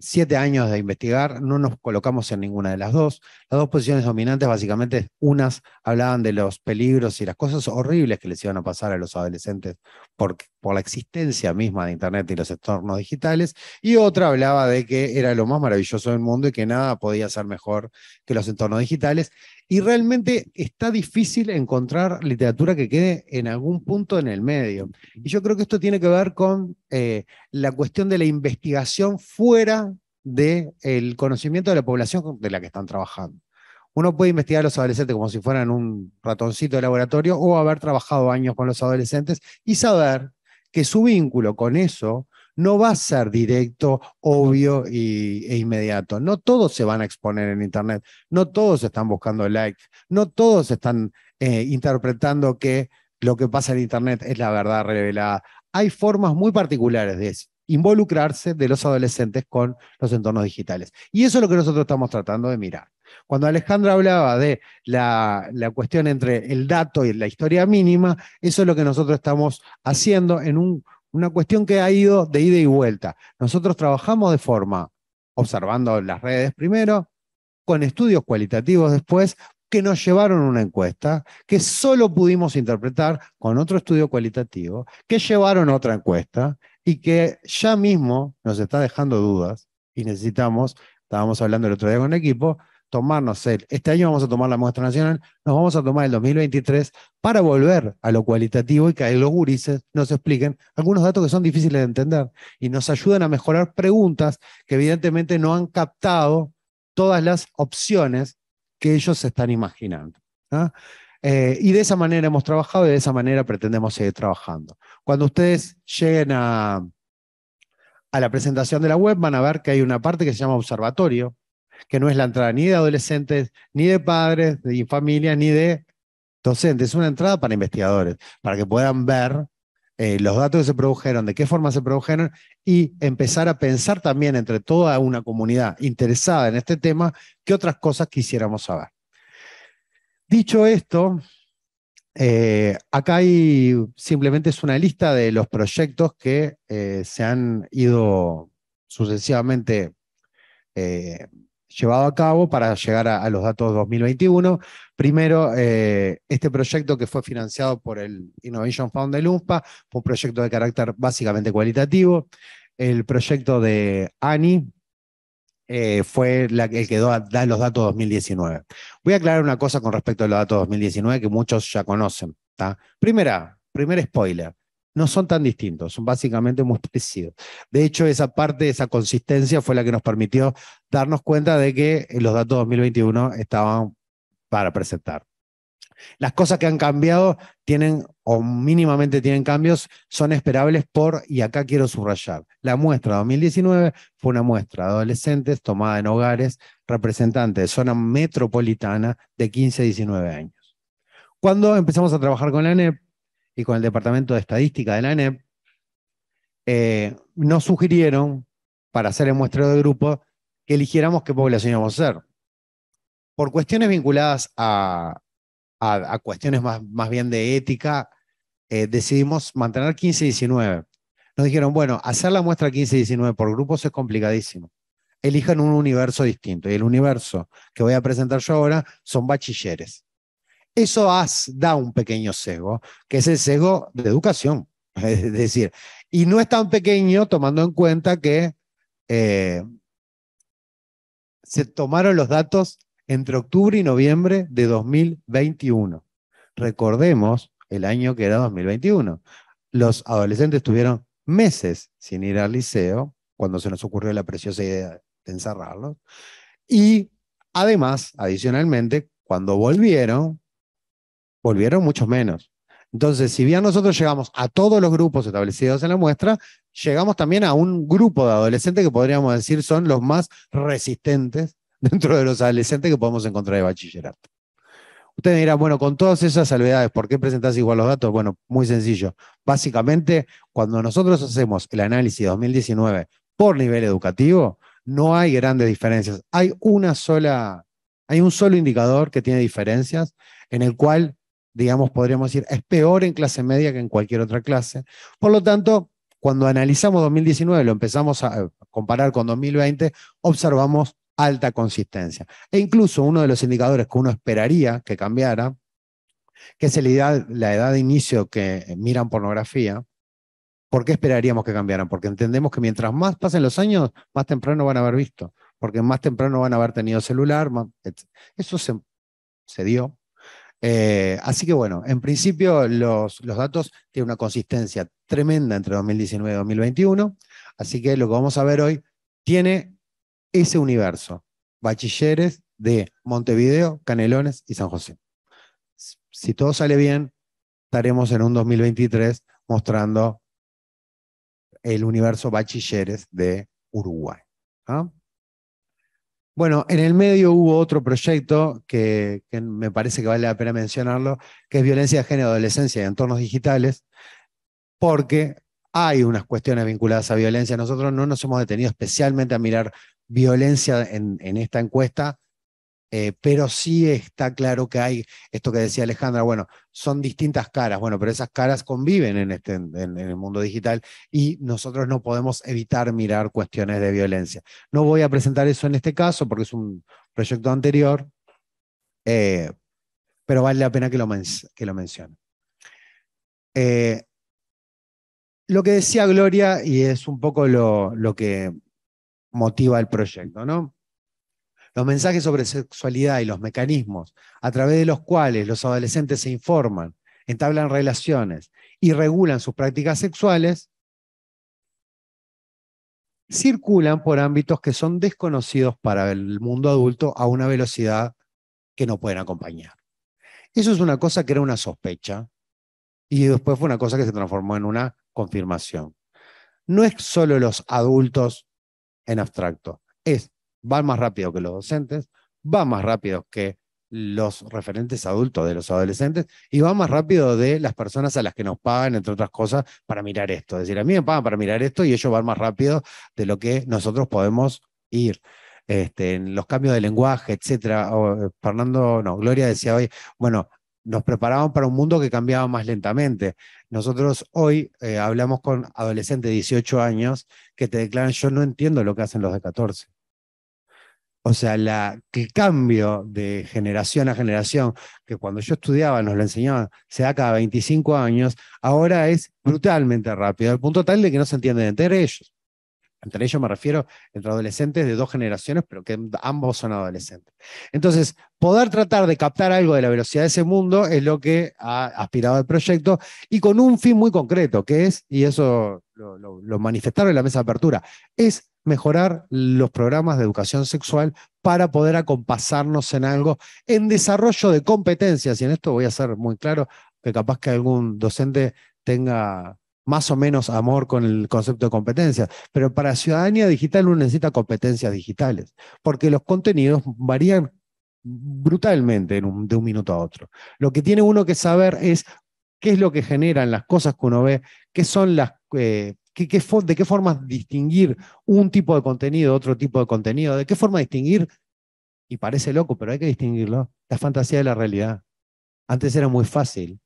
S1: siete años de investigar, no nos colocamos en ninguna de las dos. Las dos posiciones dominantes, básicamente, unas hablaban de los peligros y las cosas horribles que les iban a pasar a los adolescentes por, por la existencia misma de Internet y los entornos digitales, y otra hablaba de que era lo más maravilloso del mundo y que nada podía ser mejor que los entornos digitales. Y realmente está difícil encontrar literatura que quede en algún punto en el medio. Y yo creo que esto tiene que ver con eh, la cuestión de la investigación fuera del conocimiento de la población de la que están trabajando. Uno puede investigar a los adolescentes como si fueran un ratoncito de laboratorio o haber trabajado años con los adolescentes y saber que su vínculo con eso no va a ser directo, obvio y, e inmediato. No todos se van a exponer en Internet, no todos están buscando likes, no todos están eh, interpretando que lo que pasa en Internet es la verdad revelada. Hay formas muy particulares de involucrarse de los adolescentes con los entornos digitales. Y eso es lo que nosotros estamos tratando de mirar. Cuando Alejandra hablaba de la, la, cuestión entre el dato y la historia mínima, eso es lo que nosotros estamos haciendo en un una cuestión que ha ido de ida y vuelta. Nosotros trabajamos de forma observando las redes primero, con estudios cualitativos después, que nos llevaron una encuesta, que solo pudimos interpretar con otro estudio cualitativo, que llevaron otra encuesta y que ya mismo nos está dejando dudas y necesitamos, estábamos hablando el otro día con el equipo, tomarnos el, este año vamos a tomar la muestra nacional, nos vamos a tomar el 2023 para volver a lo cualitativo y que los gurises nos expliquen algunos datos que son difíciles de entender y nos ayudan a mejorar preguntas que evidentemente no han captado todas las opciones que ellos se están imaginando. Eh, y de esa manera hemos trabajado y de esa manera pretendemos seguir trabajando. Cuando ustedes lleguen a, a la presentación de la web van a ver que hay una parte que se llama observatorio, que no es la entrada ni de adolescentes, ni de padres, ni familia, ni de docentes. Es una entrada para investigadores, para que puedan ver eh, los datos que se produjeron, de qué forma se produjeron y empezar a pensar también entre toda una comunidad interesada en este tema, qué otras cosas quisiéramos saber. Dicho esto, eh, acá hay simplemente es una lista de los proyectos que eh, se han ido sucesivamente llevado a cabo para llegar a, los datos 2021. Primero, eh, este proyecto que fue financiado por el Innovation Fund de Lumpa fue un proyecto de carácter básicamente cualitativo. El proyecto de ANI eh, fue el que dio los datos 2019. Voy a aclarar una cosa con respecto a los datos 2019 que muchos ya conocen. Primera, primer spoiler no son tan distintos, son básicamente muy parecidos. De hecho, esa parte, esa consistencia fue la que nos permitió darnos cuenta de que los datos 2021 estaban para presentar. Las cosas que han cambiado tienen o mínimamente tienen cambios, son esperables por, y acá quiero subrayar, la muestra 2019 fue una muestra de adolescentes tomada en hogares representantes de zona metropolitana de 15 a 19 años. Cuando empezamos a trabajar con la ANEP, y con el Departamento de Estadística de la ANEP, eh, nos sugirieron, para hacer el muestreo de grupo, que eligiéramos qué población íbamos a ser. Por cuestiones vinculadas a, cuestiones más, más, bien de ética, eh, decidimos mantener 15 y 19. Nos dijeron, bueno, hacer la muestra 15 y 19 por grupos es complicadísimo. Elijan un universo distinto. Y el universo que voy a presentar yo ahora son bachilleres eso da un pequeño sesgo, que es el sesgo de educación. Es decir, y no es tan pequeño tomando en cuenta que eh, se tomaron los datos entre octubre y noviembre de 2021. Recordemos el año que era 2021. Los adolescentes tuvieron meses sin ir al liceo, cuando se nos ocurrió la preciosa idea de encerrarlos. Y además, adicionalmente, cuando volvieron, volvieron muchos menos. Entonces, si bien nosotros llegamos a todos los grupos establecidos en la muestra, llegamos también a un grupo de adolescentes que podríamos decir son los más resistentes dentro de los adolescentes que podemos encontrar de bachillerato. Usted dirá, bueno, con todas esas salvedades, ¿por qué presentas igual los datos? Bueno, muy sencillo. Básicamente, cuando nosotros hacemos el análisis 2019 por nivel educativo, no hay grandes diferencias. Hay una sola, hay un solo indicador que tiene diferencias, en el cual digamos, podríamos decir, es peor en clase media que en cualquier otra clase. Por lo tanto, cuando analizamos 2019, lo empezamos a comparar con 2020, observamos alta consistencia. E incluso uno de los indicadores que uno esperaría que cambiara, que es la edad, la edad de inicio que eh, miran pornografía, ¿por qué esperaríamos que cambiaran? Porque entendemos que mientras más pasen los años, más temprano van a haber visto, porque más temprano van a haber tenido celular, eso se dio, eh, así que bueno, en principio los, los, datos tienen una consistencia tremenda entre 2019 y 2021, así que lo que vamos a ver hoy tiene ese universo, bachilleres de Montevideo, Canelones y San José. Si todo sale bien, estaremos en un 2023 mostrando el universo bachilleres de Uruguay. Bueno, en el medio hubo otro proyecto que, me parece que vale la pena mencionarlo, que es violencia de género, adolescencia y entornos digitales, porque hay unas cuestiones vinculadas a violencia. Nosotros no nos hemos detenido especialmente a mirar violencia en esta encuesta, eh, pero sí está claro que hay esto que decía Alejandra, bueno, son distintas caras, bueno, pero esas caras conviven en, este, el mundo digital y nosotros no podemos evitar mirar cuestiones de violencia. No voy a presentar eso en este caso porque es un proyecto anterior, eh, pero vale la pena que lo, lo mencione. Eh, lo que decía Gloria, y es un poco lo que motiva el proyecto, ¿no? Los mensajes sobre sexualidad y los mecanismos a través de los cuales los adolescentes se informan, entablan relaciones y regulan sus prácticas sexuales circulan por ámbitos que son desconocidos para el mundo adulto a una velocidad que no pueden acompañar. Eso es una cosa que era una sospecha y después fue una cosa que se transformó en una confirmación. No es solo los adultos en abstracto, es van más rápido que los docentes, van más rápido que los referentes adultos de los adolescentes y van más rápido de las personas a las que nos pagan, entre otras cosas, para mirar esto. Es decir, a mí me pagan para mirar esto y ellos van más rápido de lo que nosotros podemos ir. Este, en los cambios de lenguaje, etcétera. Eh, Fernando, no, Gloria decía hoy, bueno, nos preparaban para un mundo que cambiaba más lentamente. Nosotros hoy eh, hablamos con adolescentes de 18 años que te declaran, yo no entiendo lo que hacen los de 14. O sea, el cambio de generación a generación, que cuando yo estudiaba nos lo enseñaban, se da cada 25 años, ahora es brutalmente rápido, al punto tal de que no se entienden entre ellos. Entre ellos me refiero entre adolescentes de dos generaciones, pero que ambos son adolescentes. Entonces, poder tratar de captar algo de la velocidad de ese mundo es lo que ha aspirado el proyecto y con un fin muy concreto, que es, y eso lo, lo manifestaron en la mesa de apertura, es mejorar los programas de educación sexual para poder acompasarnos en algo, en desarrollo de competencias. Y en esto voy a ser muy claro, que capaz que algún docente tenga más o menos amor con el concepto de competencias, pero para ciudadanía digital uno necesita competencias digitales, porque los contenidos varían brutalmente de un minuto a otro. Lo que tiene uno que saber es qué es lo que generan las cosas que uno ve, qué son las eh, de qué forma distinguir un tipo de contenido, otro tipo de contenido, de qué forma distinguir, y parece loco, pero hay que distinguirlo, la fantasía de la realidad. Antes era muy fácil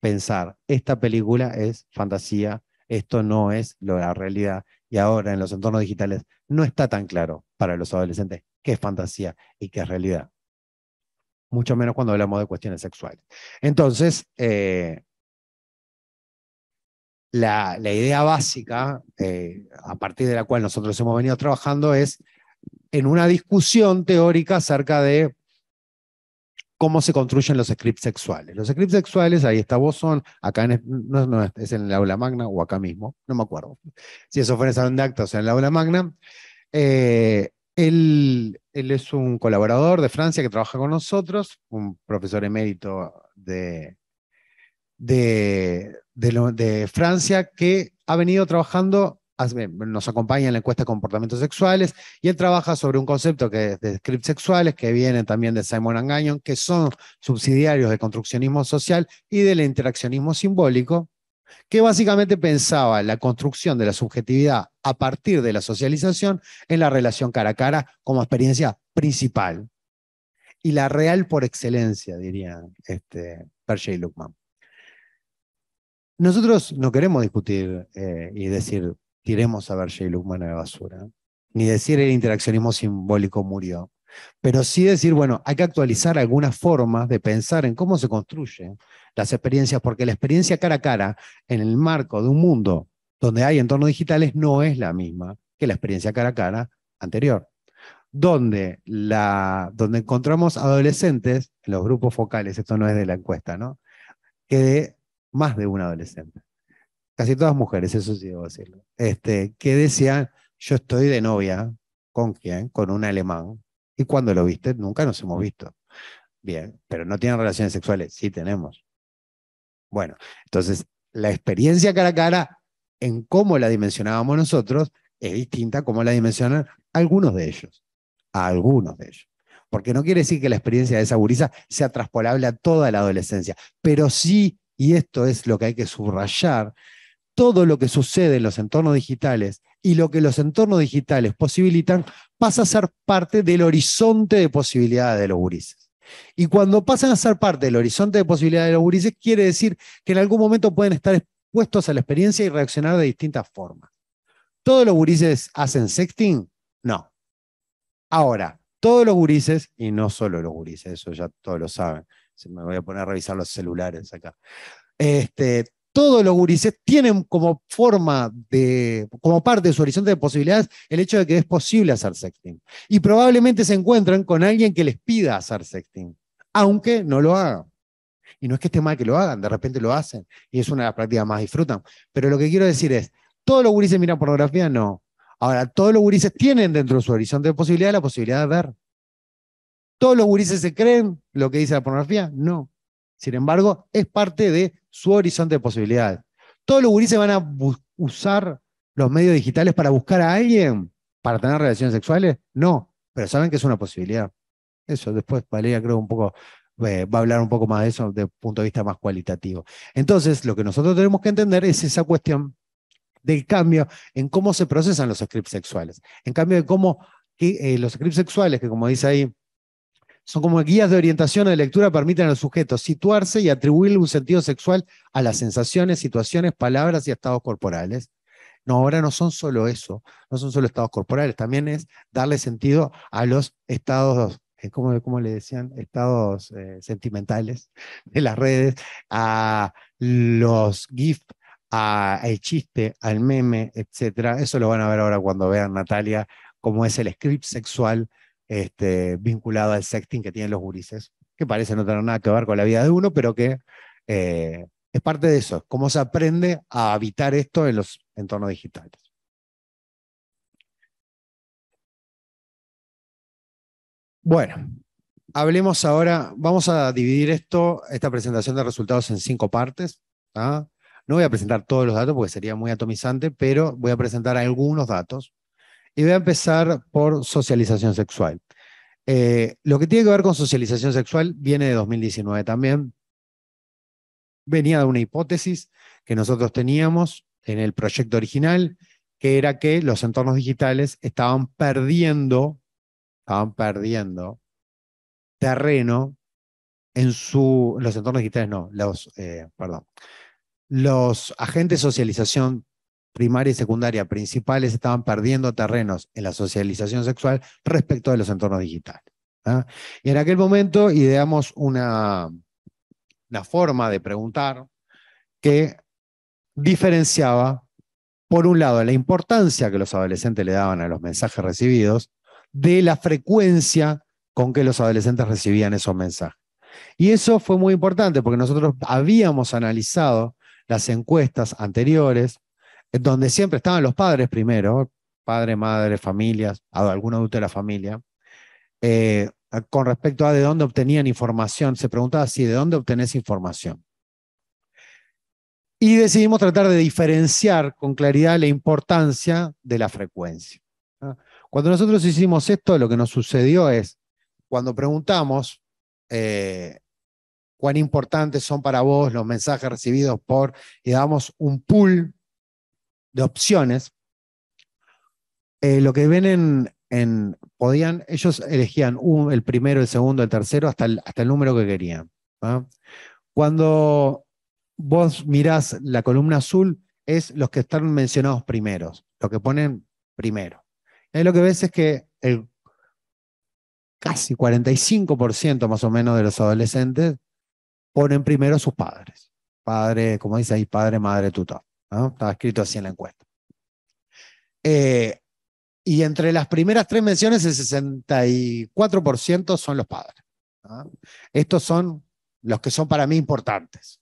S1: pensar, esta película es fantasía, esto no es lo, la realidad, y ahora en los entornos digitales no está tan claro para los adolescentes qué es fantasía y qué es realidad. Mucho menos cuando hablamos de cuestiones sexuales. Entonces, eh, la, idea básica eh, a partir de la cual nosotros hemos venido trabajando es en una discusión teórica acerca de cómo se construyen los scripts sexuales. Los scripts sexuales, ahí está son acá en, es en el aula magna o acá mismo, no me acuerdo. Si eso fue en el salón de actos o en el aula magna. Eh, él, es un colaborador de Francia que trabaja con nosotros, un profesor emérito de, de, Francia que ha venido trabajando, eh, nos acompaña en la encuesta de comportamientos sexuales, y él trabaja sobre un concepto que es de scripts sexuales, que vienen también de Simon Gagnon, que son subsidiarios del construccionismo social y del interaccionismo simbólico, que básicamente pensaba la construcción de la subjetividad a partir de la socialización en la relación cara a cara como experiencia principal. Y la real por excelencia, diría este, y Luckman. Nosotros no queremos discutir eh, y decir, tiremos a ver J. Lugman a la basura, ni decir el interaccionismo simbólico murió, pero sí decir, bueno, hay que actualizar algunas formas de pensar en cómo se construyen las experiencias, porque la experiencia cara a cara en el marco de un mundo donde hay entornos digitales no es la misma que la experiencia cara a cara anterior. Donde, la, donde encontramos adolescentes, en los grupos focales, esto no es de la encuesta, ¿no? que más de una adolescente, casi todas mujeres, eso sí debo decirlo, este, que decían, yo estoy de novia, ¿con quién? Con un alemán. ¿Y cuando lo viste? Nunca nos hemos visto. Bien, pero no tienen relaciones sexuales, sí tenemos. Bueno, entonces la experiencia cara a cara en cómo la dimensionábamos nosotros es distinta a cómo la dimensionan algunos de ellos, a algunos de ellos. Porque no quiere decir que la experiencia de esa gurisa sea traspolable a toda la adolescencia, pero sí y esto es lo que hay que subrayar, todo lo que sucede en los entornos digitales y lo que los entornos digitales posibilitan pasa a ser parte del horizonte de posibilidades de los gurises. Y cuando pasan a ser parte del horizonte de posibilidades de los gurises, quiere decir que en algún momento pueden estar expuestos a la experiencia y reaccionar de distintas formas. ¿Todos los gurises hacen sexting? No. Ahora, todos los gurises, y no solo los gurises, eso ya todos lo saben, me voy a poner a revisar los celulares acá. Este, todos los gurises tienen como forma de, como parte de su horizonte de posibilidades, el hecho de que es posible hacer sexting. Y probablemente se encuentran con alguien que les pida hacer sexting, aunque no lo hagan. Y no es que esté mal que lo hagan, de repente lo hacen, y es una de las prácticas más disfrutan. Pero lo que quiero decir es, ¿todos los gurises miran pornografía? No. Ahora, todos los gurises tienen dentro de su horizonte de posibilidades la posibilidad de ver. ¿Todos los gurises se creen lo que dice la pornografía? No. Sin embargo, es parte de su horizonte de posibilidad ¿Todos los gurises van a usar los medios digitales para buscar a alguien para tener relaciones sexuales? No, pero saben que es una posibilidad. Eso, después Valeria creo un poco eh, va a hablar un poco más de eso desde el punto de vista más cualitativo. Entonces, lo que nosotros tenemos que entender es esa cuestión del cambio en cómo se procesan los scripts sexuales. En cambio, de cómo eh, los scripts sexuales, que como dice ahí son como guías de orientación o de lectura permiten al sujeto situarse y atribuirle un sentido sexual a las sensaciones, situaciones, palabras y estados corporales. No, ahora no son solo eso, no son solo estados corporales, también es darle sentido a los estados, eh, como, le decían, estados eh, sentimentales de las redes, a los GIF, al chiste, al meme, etc. Eso lo van a ver ahora cuando vean Natalia, cómo es el script sexual este, vinculado al sexting que tienen los gurises, que parece no tener nada que ver con la vida de uno, pero que eh, es parte de eso, cómo se aprende a habitar esto en los
S7: entornos digitales.
S1: Bueno, hablemos ahora, vamos a dividir esto, esta presentación de resultados en cinco partes. ¿ah? No voy a presentar todos los datos porque sería muy atomizante, pero voy a presentar algunos datos y voy a empezar por socialización sexual. Eh, lo que tiene que ver con socialización sexual viene de 2019 también. Venía de una hipótesis que nosotros teníamos en el proyecto original, que era que los entornos digitales estaban perdiendo, estaban perdiendo terreno en su, los entornos digitales no, los, eh, perdón, los agentes de socialización primaria y secundaria principales estaban perdiendo terrenos en la socialización sexual respecto de los entornos digitales. ¿ah? Y en aquel momento ideamos una, una forma de preguntar que diferenciaba, por un lado, la importancia que los adolescentes le daban a los mensajes recibidos de la frecuencia con que los adolescentes recibían esos mensajes. Y eso fue muy importante porque nosotros habíamos analizado las encuestas anteriores donde siempre estaban los padres primero, padre, madre, familias, algún adulto de la familia, eh, con respecto a de dónde obtenían información, se preguntaba si de dónde obtenés información. Y decidimos tratar de diferenciar con claridad la importancia de la frecuencia. Cuando nosotros hicimos esto, lo que nos sucedió es, cuando preguntamos eh, cuán importantes son para vos los mensajes recibidos por, y damos un pool de opciones, eh, lo que ven en, podían, ellos elegían el primero, el segundo, el tercero, hasta el, hasta el número que querían. Cuando vos mirás la columna azul, es los que están mencionados primeros, los que ponen primero. Y lo que ves es que el casi 45% más o menos de los adolescentes ponen primero a sus padres. Padre, como dice ahí, padre, madre, tutor. Está Estaba escrito así en la encuesta. Eh, y entre las primeras tres menciones, el 64% son los padres. Estos son los que son para mí importantes.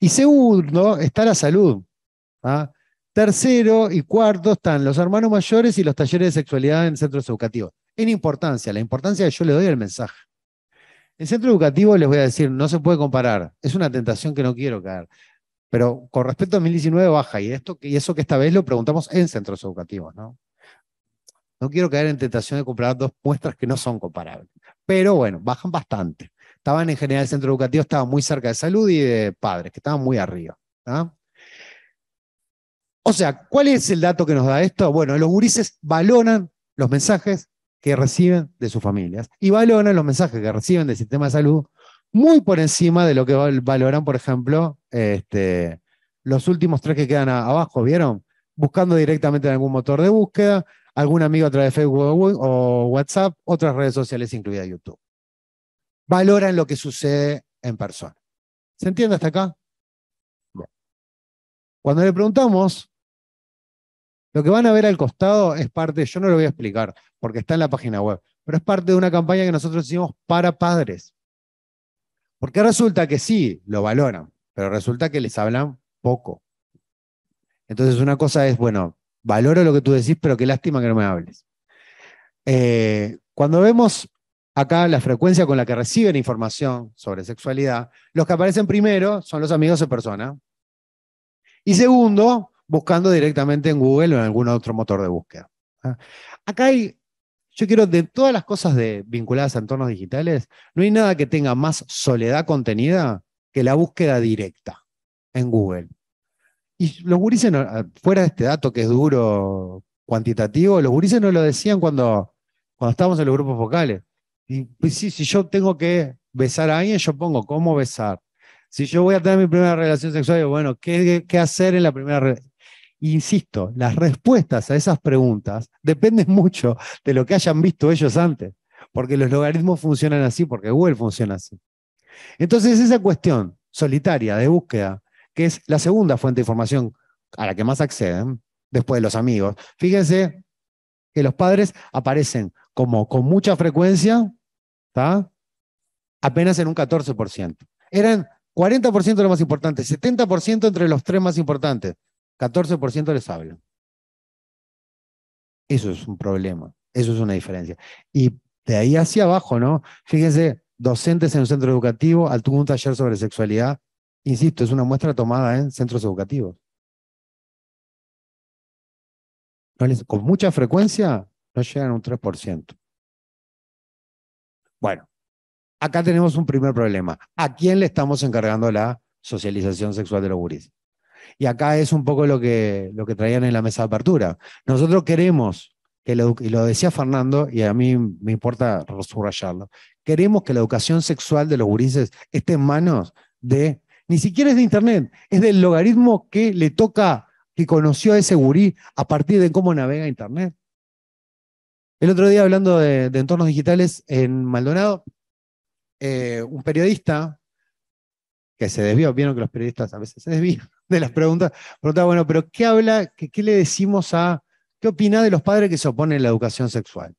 S1: Y segundo está la salud. Tercero y cuarto están los hermanos mayores y los talleres de sexualidad en centros educativos. En importancia, la importancia que yo le doy el mensaje. En centro educativo, les voy a decir, no se puede comparar. Es una tentación que no quiero caer. Pero con respecto a 2019 baja, y, esto, y eso que esta vez lo preguntamos en centros educativos, ¿no? No quiero caer en tentación de comprar dos muestras que no son comparables, pero bueno, bajan bastante. Estaban en general el centro educativo, estaba muy cerca de salud y de padres, que estaban muy arriba. O sea, ¿cuál es el dato que nos da esto? Bueno, los gurises valoran los mensajes que reciben de sus familias y valoran los mensajes que reciben del sistema de salud muy por encima de lo que valoran, por ejemplo, este, los últimos tres que quedan abajo, ¿vieron? Buscando directamente en algún motor de búsqueda, algún amigo a través de Facebook o WhatsApp, otras redes sociales, incluida YouTube. Valoran lo que sucede en persona.
S7: ¿Se entiende hasta acá? Cuando le preguntamos,
S1: lo que van a ver al costado es parte, yo no lo voy a explicar porque está en la página web, pero es parte de una campaña que nosotros hicimos para padres. Porque resulta que sí, lo valoran, pero resulta que les hablan poco. Entonces una cosa es, bueno, valoro lo que tú decís, pero qué lástima que no me hables. Eh, cuando vemos acá la frecuencia con la que reciben información sobre sexualidad, los que aparecen primero son los amigos de persona. Y segundo, buscando directamente en Google o en algún otro motor de búsqueda. Ah, acá hay, yo quiero, de todas las cosas de, vinculadas a entornos digitales, no hay nada que tenga más soledad contenida que la búsqueda directa en Google. Y los gurises, fuera de este dato que es duro, cuantitativo, los gurises no lo decían cuando, cuando estábamos en los grupos vocales. Y pues, si yo tengo que besar a alguien, yo pongo cómo besar. Si yo voy a tener mi primera relación sexual, bueno, ¿qué, qué hacer en la primera relación? Insisto, las respuestas a esas preguntas dependen mucho de lo que hayan visto ellos antes, porque los logaritmos funcionan así, porque Google funciona así. Entonces esa cuestión solitaria de búsqueda, que es la segunda fuente de información a la que más acceden, después de los amigos, fíjense que los padres aparecen como con mucha frecuencia, apenas en un 14%. Eran 40% de los más importantes, 70% entre los tres más importantes, 14% les hablan. Eso es un problema, eso es una diferencia. Y de ahí hacia abajo, ¿no? Fíjense, docentes en un centro educativo, al tuvo un taller sobre sexualidad. Insisto, es una muestra tomada en centros educativos.
S7: con mucha frecuencia no llegan a un 3%.
S1: Bueno, acá tenemos un primer problema. ¿A quién le estamos encargando la socialización sexual de los guris? Y acá es un poco lo lo que traían en la mesa de apertura. Nosotros queremos que y lo decía Fernando, y a mí me importa subrayarlo, queremos que la educación sexual de los gurises esté en manos de, ni siquiera es de Internet, es del logaritmo que le toca, que conoció a ese gurí a partir de cómo navega Internet. El otro día, hablando de, entornos digitales en Maldonado, eh, un periodista que se desvió, vieron que los periodistas a veces se desvían de las preguntas, preguntaba, bueno, pero ¿qué habla, qué, qué le decimos a ¿Qué opina de los padres que se oponen a la educación sexual?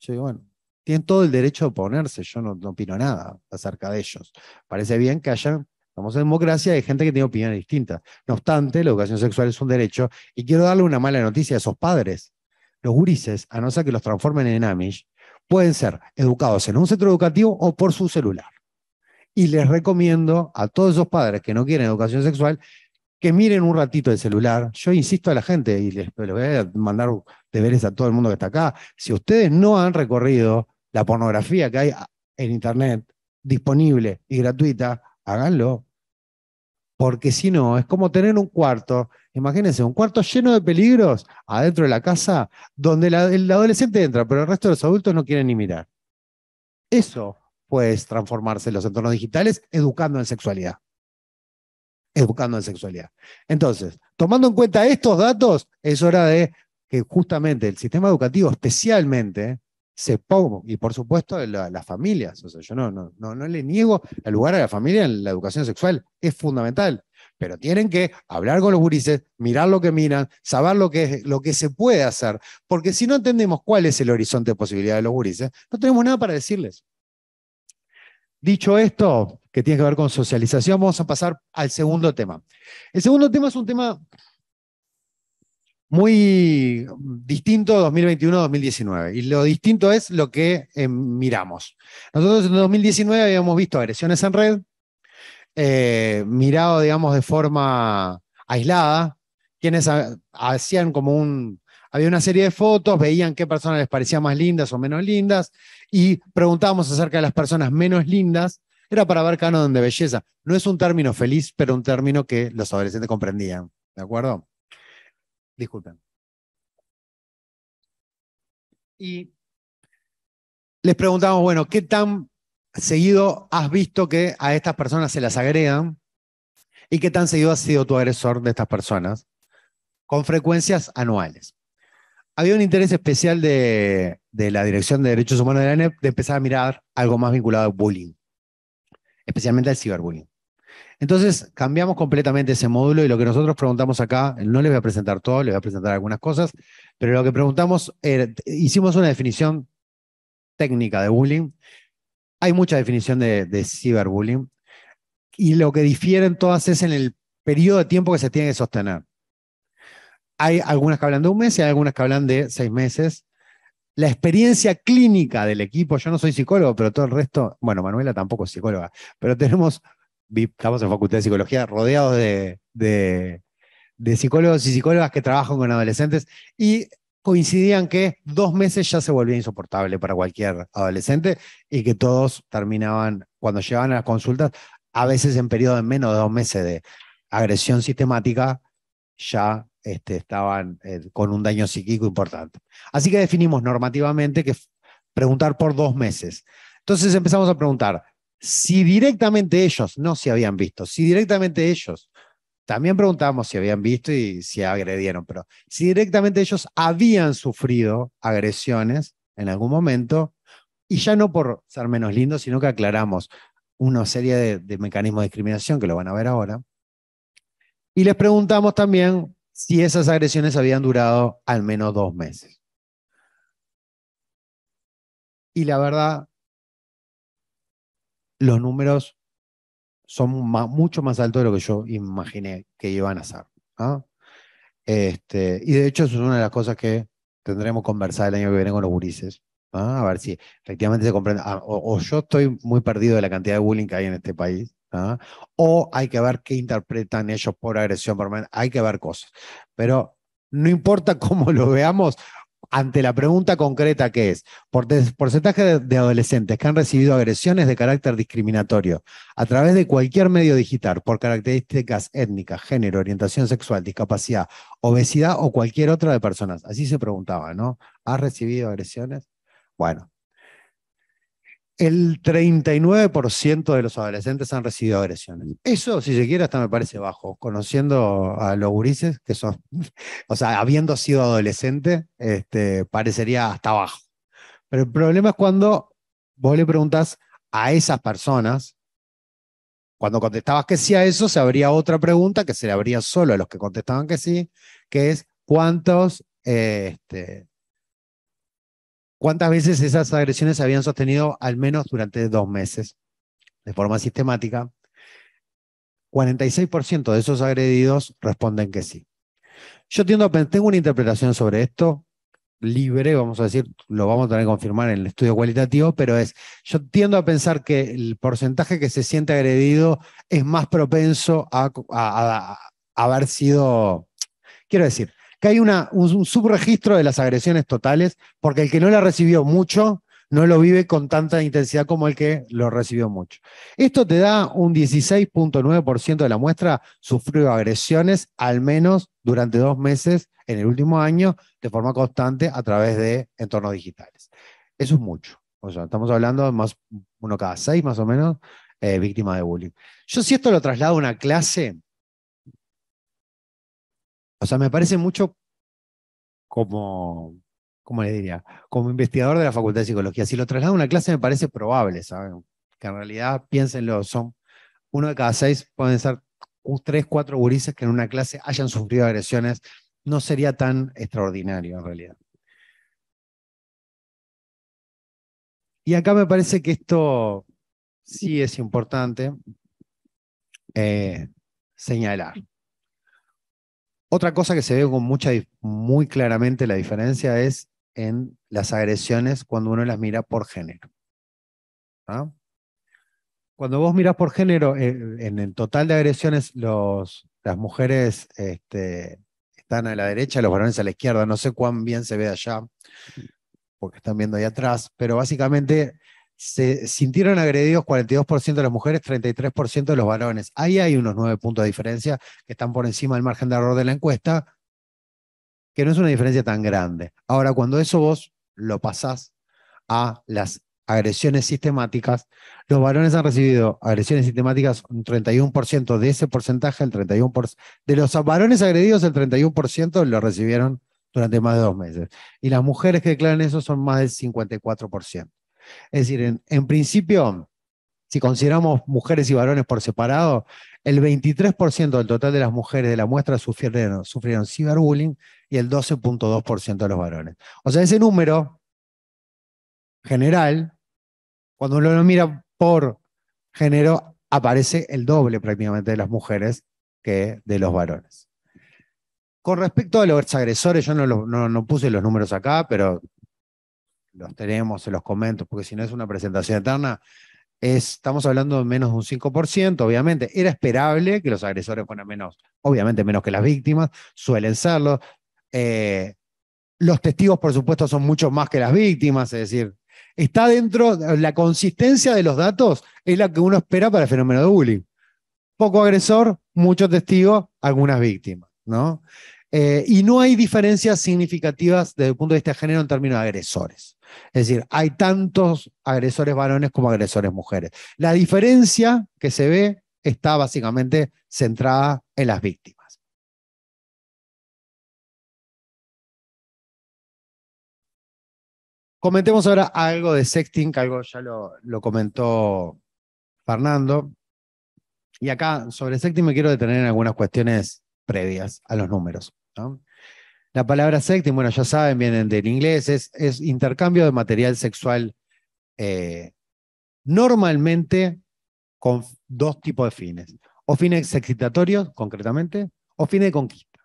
S1: Yo bueno, tienen todo el derecho a oponerse, yo no, opino nada acerca de ellos. Parece bien que haya, estamos en democracia, hay gente que tiene opiniones distintas. No obstante, la educación sexual es un derecho y quiero darle una mala noticia a esos padres. Los gurises, a no ser que los transformen en Amish, pueden ser educados en un centro educativo o por su celular. Y les recomiendo a todos esos padres que no quieren educación sexual que miren un ratito el celular. Yo insisto a la gente, y les, voy a mandar deberes a todo el mundo que está acá, si ustedes no han recorrido la pornografía que hay en Internet disponible y gratuita, háganlo. Porque si no, es como tener un cuarto, imagínense, un cuarto lleno de peligros adentro de la casa, donde el adolescente entra, pero el resto de los adultos no quieren ni mirar. Eso puede transformarse en los entornos digitales educando en sexualidad educando en sexualidad. Entonces, tomando en cuenta estos datos, es hora de que justamente el sistema educativo especialmente se ponga, y por supuesto las familias, o sea, yo no, no, no, le niego el lugar a la familia en la educación sexual, es fundamental, pero tienen que hablar con los gurises, mirar lo que miran, saber lo que, lo que se puede hacer, porque si no entendemos cuál es el horizonte de posibilidad de los gurises, no tenemos nada para decirles. Dicho esto, que tiene que ver con socialización. Vamos a pasar al segundo tema. El segundo tema es un tema muy distinto 2021-2019. Y lo distinto es lo que eh, miramos. Nosotros en 2019 habíamos visto agresiones en red, eh, mirado, digamos, de forma aislada, quienes hacían como un... Había una serie de fotos, veían qué personas les parecían más lindas o menos lindas, y preguntábamos acerca de las personas menos lindas, era para ver canon de belleza. No es un término feliz, pero un término que los adolescentes comprendían. ¿De acuerdo? Disculpen.
S6: Y
S7: les
S1: preguntamos, bueno, ¿qué tan seguido has visto que a estas personas se las agregan? ¿Y qué tan seguido has sido tu agresor de estas personas? Con frecuencias anuales. Había un interés especial de, de la Dirección de Derechos Humanos de la ANEP de empezar a mirar algo más vinculado al bullying especialmente al ciberbullying. Entonces, cambiamos completamente ese módulo y lo que nosotros preguntamos acá, no les voy a presentar todo, les voy a presentar algunas cosas, pero lo que preguntamos, eh, hicimos una definición técnica de bullying. Hay mucha definición de, de ciberbullying y lo que difieren todas es en el periodo de tiempo que se tiene que sostener. Hay algunas que hablan de un mes y hay algunas que hablan de seis meses la experiencia clínica del equipo. Yo no soy psicólogo, pero todo el resto, bueno, Manuela tampoco es psicóloga, pero tenemos, estamos en Facultad de Psicología rodeados de, de, psicólogos y psicólogas que trabajan con adolescentes y coincidían que dos meses ya se volvía insoportable para cualquier adolescente y que todos terminaban, cuando llegaban a las consultas, a veces en periodo de menos de dos meses de agresión sistemática, ya este, estaban eh, con un daño psíquico importante. Así que definimos normativamente que preguntar por dos meses. Entonces empezamos a preguntar si directamente ellos no se habían visto, si directamente ellos, también preguntamos si habían visto y si agredieron, pero si directamente ellos habían sufrido agresiones en algún momento, y ya no por ser menos lindos, sino que aclaramos una serie de mecanismos de discriminación que lo van a ver ahora. Y les preguntamos también si esas agresiones habían durado al menos dos meses. Y la verdad, los números son mucho más altos de lo que yo imaginé que iban a ser. ¿ah? Este, y de hecho, eso es una de las cosas que tendremos que conversar el año que viene con los gurises. ¿ah? A ver si efectivamente se comprende. Ah, o, yo estoy muy perdido de la cantidad de bullying que hay en este país, o hay que ver qué interpretan ellos por agresión hay que ver cosas. Pero no importa cómo lo veamos, ante la pregunta concreta que es, por porcentaje de adolescentes que han recibido agresiones de carácter discriminatorio a través de cualquier medio digital por características étnicas, género, orientación sexual, discapacidad, obesidad o cualquier otra de personas. Así se preguntaba, ¿no? ¿Has recibido agresiones? Bueno, el 39% de los adolescentes han recibido agresiones. Eso, si se quiere, hasta me parece bajo. Conociendo a los gurises, que son, o sea, habiendo sido adolescente, este, parecería hasta bajo. Pero el problema es cuando vos le preguntas a esas personas, cuando contestabas que sí a eso, se abría otra pregunta que se le abría solo a los que contestaban que sí, que es cuántos eh, este, cuántas veces esas agresiones se habían sostenido al menos durante dos meses de forma sistemática, 46% de esos agredidos responden que sí. Yo tiendo a, tengo una interpretación sobre esto libre, vamos a decir, lo vamos a tener que confirmar en el estudio cualitativo, pero es, yo tiendo a pensar que el porcentaje que se siente agredido es más propenso a haber sido, quiero decir, que hay un, subregistro de las agresiones totales, porque el que no la recibió mucho no lo vive con tanta intensidad como el que lo recibió mucho. Esto te da un 16.9% de la muestra sufrió agresiones al menos durante dos meses en el último año de forma constante a través de entornos digitales. Eso es mucho. O sea, estamos hablando de más uno cada seis más o menos eh, víctima de bullying. Yo si esto lo traslado a una clase, o sea, me parece mucho como, ¿cómo le diría? Como investigador de la Facultad de Psicología. Si lo traslado a una clase me parece probable, ¿saben? Que en realidad, piénsenlo, son uno de cada seis, pueden ser tres, cuatro gurises que en una clase hayan sufrido agresiones. No sería tan extraordinario en realidad. Y acá me parece que esto sí es importante eh, señalar. Otra cosa que se ve con mucha, muy claramente la diferencia es en las agresiones cuando uno las mira por género. ¿ah? Cuando vos mirás por género, eh, en, el total de agresiones, las mujeres este, están a la derecha, los varones a la izquierda. No sé cuán bien se ve allá, porque están viendo ahí atrás, pero básicamente se sintieron agredidos 42% de las mujeres, 33% de los varones. Ahí hay unos nueve puntos de diferencia que están por encima del margen de error de la encuesta, que no es una diferencia tan grande. Ahora, cuando eso vos lo pasás a las agresiones sistemáticas, los varones han recibido agresiones sistemáticas un 31% de ese porcentaje, el 31%, de los varones agredidos el 31% lo recibieron durante más de dos meses. Y las mujeres que declaran eso son más del 54%. Es decir, en, principio, si consideramos mujeres y varones por separado, el 23% del total de las mujeres de la muestra sufrieron, sufrieron ciberbullying y el 12.2% de los varones. O sea, ese número general, cuando uno lo mira por género, aparece el doble prácticamente de las mujeres que de los varones. Con respecto a los agresores, yo no puse los números acá, pero los tenemos, se los comento, porque si no es una presentación eterna, estamos hablando de menos de un 5%, obviamente. Era esperable que los agresores fueran menos, obviamente menos que las víctimas, suelen serlo. Eh, los testigos, por supuesto, son mucho más que las víctimas, es decir, está dentro, la consistencia de los datos es la que uno espera para el fenómeno de bullying. Poco agresor, mucho testigo, algunas víctimas, ¿no? Eh, y no hay diferencias significativas desde el punto de vista de género en términos de agresores. Es decir, hay tantos agresores varones como agresores mujeres. La diferencia que se ve está básicamente centrada en las víctimas.
S7: Comentemos ahora algo de sexting, que algo
S1: ya lo, lo comentó Fernando. Y acá sobre sexting me quiero detener en algunas cuestiones previas a los números. La palabra sexting, bueno, ya saben, vienen del inglés, es, intercambio de material sexual eh, normalmente con dos tipos de fines. O fines excitatorios, concretamente, o fines de conquista.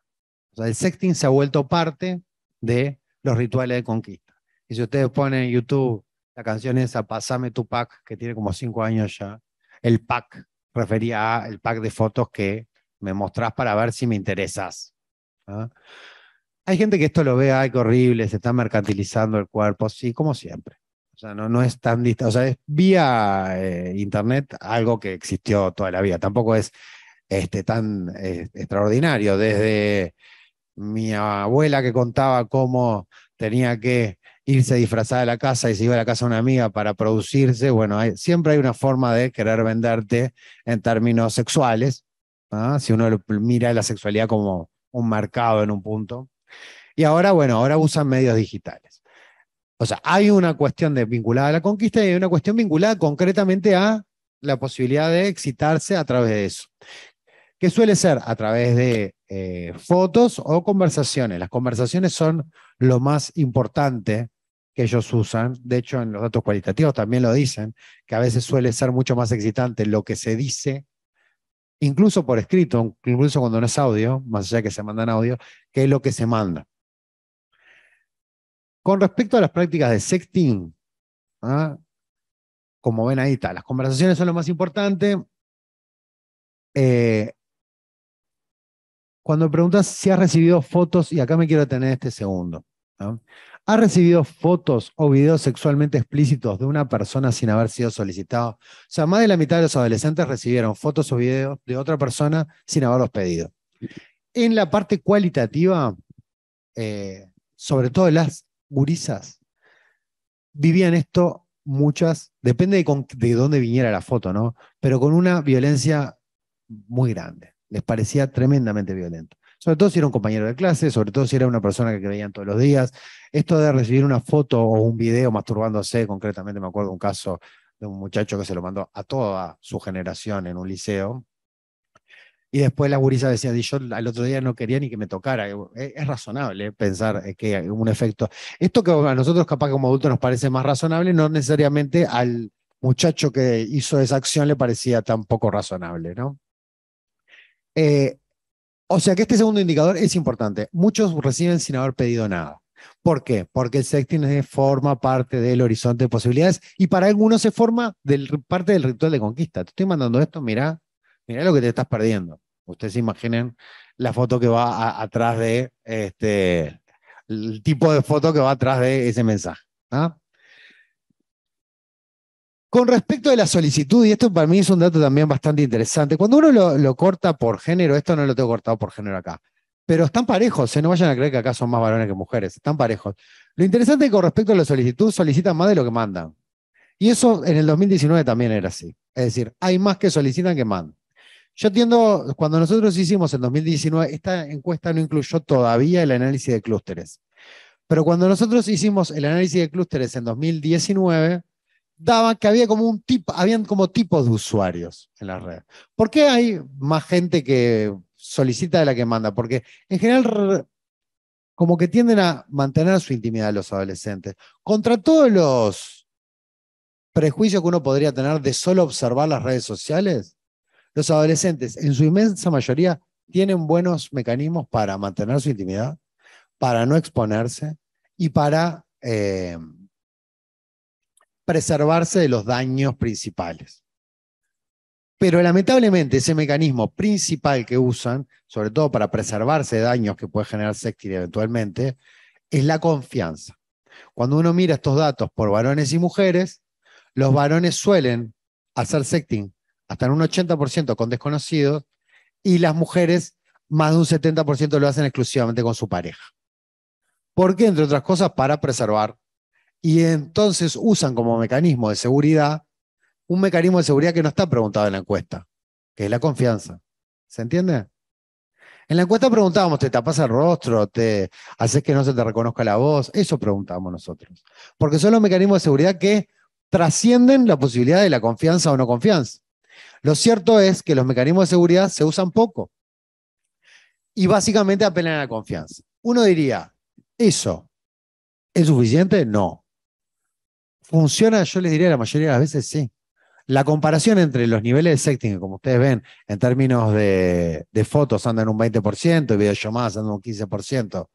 S1: O sea, el sexting se ha vuelto parte de los rituales de conquista. Y si ustedes ponen en YouTube la canción esa, Pásame tu pack, que tiene como cinco años ya, el pack refería al pack de fotos que me mostrás para ver si me interesas. ¿ah? Hay gente que esto lo ve, ay, horrible, se está mercantilizando el cuerpo, sí, como siempre. O sea, no, no es tan distante, o sea, es vía eh, internet algo que existió toda la vida, tampoco es este, tan eh, extraordinario. Desde mi abuela que contaba cómo tenía que irse disfrazada de la casa y se iba a la casa de una amiga para producirse, bueno, siempre hay una forma de querer venderte en términos sexuales, ¿ah? si uno mira la sexualidad como un mercado en un punto. Y ahora, bueno, ahora usan medios digitales. O sea, hay una cuestión de, vinculada a la conquista y hay una cuestión vinculada concretamente a la posibilidad de excitarse a través de eso, que suele ser a través de eh, fotos o conversaciones. Las conversaciones son lo más importante que ellos usan. De hecho, en los datos cualitativos también lo dicen, que a veces suele ser mucho más excitante lo que se dice incluso por escrito, incluso cuando no es audio, más allá que se mandan audio, que es lo que se manda. Con respecto a las prácticas de sexting, ¿ah?
S7: como ven ahí las conversaciones son lo más importante. Eh,
S1: cuando preguntas si has recibido fotos, y acá me quiero detener este segundo. ¿ah? ¿Ha recibido fotos o videos sexualmente explícitos de una persona sin haber sido solicitado? O sea, más de la mitad de los adolescentes recibieron fotos o videos de otra persona sin haberlos pedido. En la parte cualitativa, eh, sobre todo las gurisas, vivían esto muchas, depende de, de dónde viniera la foto, ¿no? Pero con una violencia muy grande. Les parecía tremendamente violento sobre todo si era un compañero de clase, sobre todo si era una persona que veían todos los días. Esto de recibir una foto o un video masturbándose, concretamente me acuerdo un caso de un muchacho que se lo mandó a toda su generación en un liceo. Y después la gurisa decía, yo al otro día no quería ni que me tocara. Eh, es, razonable pensar eh, que un efecto... Esto que a nosotros capaz como adultos nos parece más razonable, no necesariamente al muchacho que hizo esa acción le parecía tan poco razonable, ¿no? Eh, o sea que este segundo indicador es importante. Muchos reciben sin haber pedido nada. ¿Por qué? Porque el sexting forma parte del horizonte de posibilidades y para algunos se forma parte del ritual de conquista. Te estoy mandando esto, mirá, mira lo que te estás perdiendo. Ustedes se imaginen la foto que va atrás de, este, el tipo de foto que va atrás de ese mensaje. ¿ah? Con respecto a la solicitud, y esto para mí es un dato también bastante interesante, cuando uno lo, corta por género, esto no lo tengo cortado por género acá, pero están parejos, Se ¿eh? no vayan a creer que acá son más varones que mujeres, están parejos. Lo interesante es que con respecto a la solicitud, solicitan más de lo que mandan. Y eso en el 2019 también era así. Es decir, hay más que solicitan que mandan. Yo entiendo, cuando nosotros hicimos en 2019, esta encuesta no incluyó todavía el análisis de clústeres. Pero cuando nosotros hicimos el análisis de clústeres en 2019, daba que había como un tipo, habían como tipos de usuarios en las redes. ¿Por qué hay más gente que solicita de la que manda? Porque en general como que tienden a mantener su intimidad los adolescentes. Contra todos los prejuicios que uno podría tener de solo observar las redes sociales, los adolescentes en su inmensa mayoría tienen buenos mecanismos para mantener su intimidad, para no exponerse y para eh, preservarse de los daños principales. Pero lamentablemente ese mecanismo principal que usan, sobre todo para preservarse de daños que puede generar sexting eventualmente, es la confianza. Cuando uno mira estos datos por varones y mujeres, los varones suelen hacer sexting hasta en un 80% con desconocidos y las mujeres más de un 70% lo hacen exclusivamente con su pareja. ¿Por qué? Entre otras cosas, para preservar y entonces usan como mecanismo de seguridad un mecanismo de seguridad que no está preguntado en la encuesta, que es la confianza. ¿Se entiende? En la encuesta preguntábamos, ¿te tapas el rostro? ¿Te haces que no se te reconozca la voz? Eso preguntábamos nosotros. Porque son los mecanismos de seguridad que trascienden la posibilidad de la confianza o no confianza. Lo cierto es que los mecanismos de seguridad se usan poco y básicamente apelan a la confianza. Uno diría, ¿eso es suficiente? No. Funciona, yo les diría la mayoría de las veces sí. La comparación entre los niveles de sexting, como ustedes ven, en términos de, de fotos andan un 20% y videollamadas andan un 15%,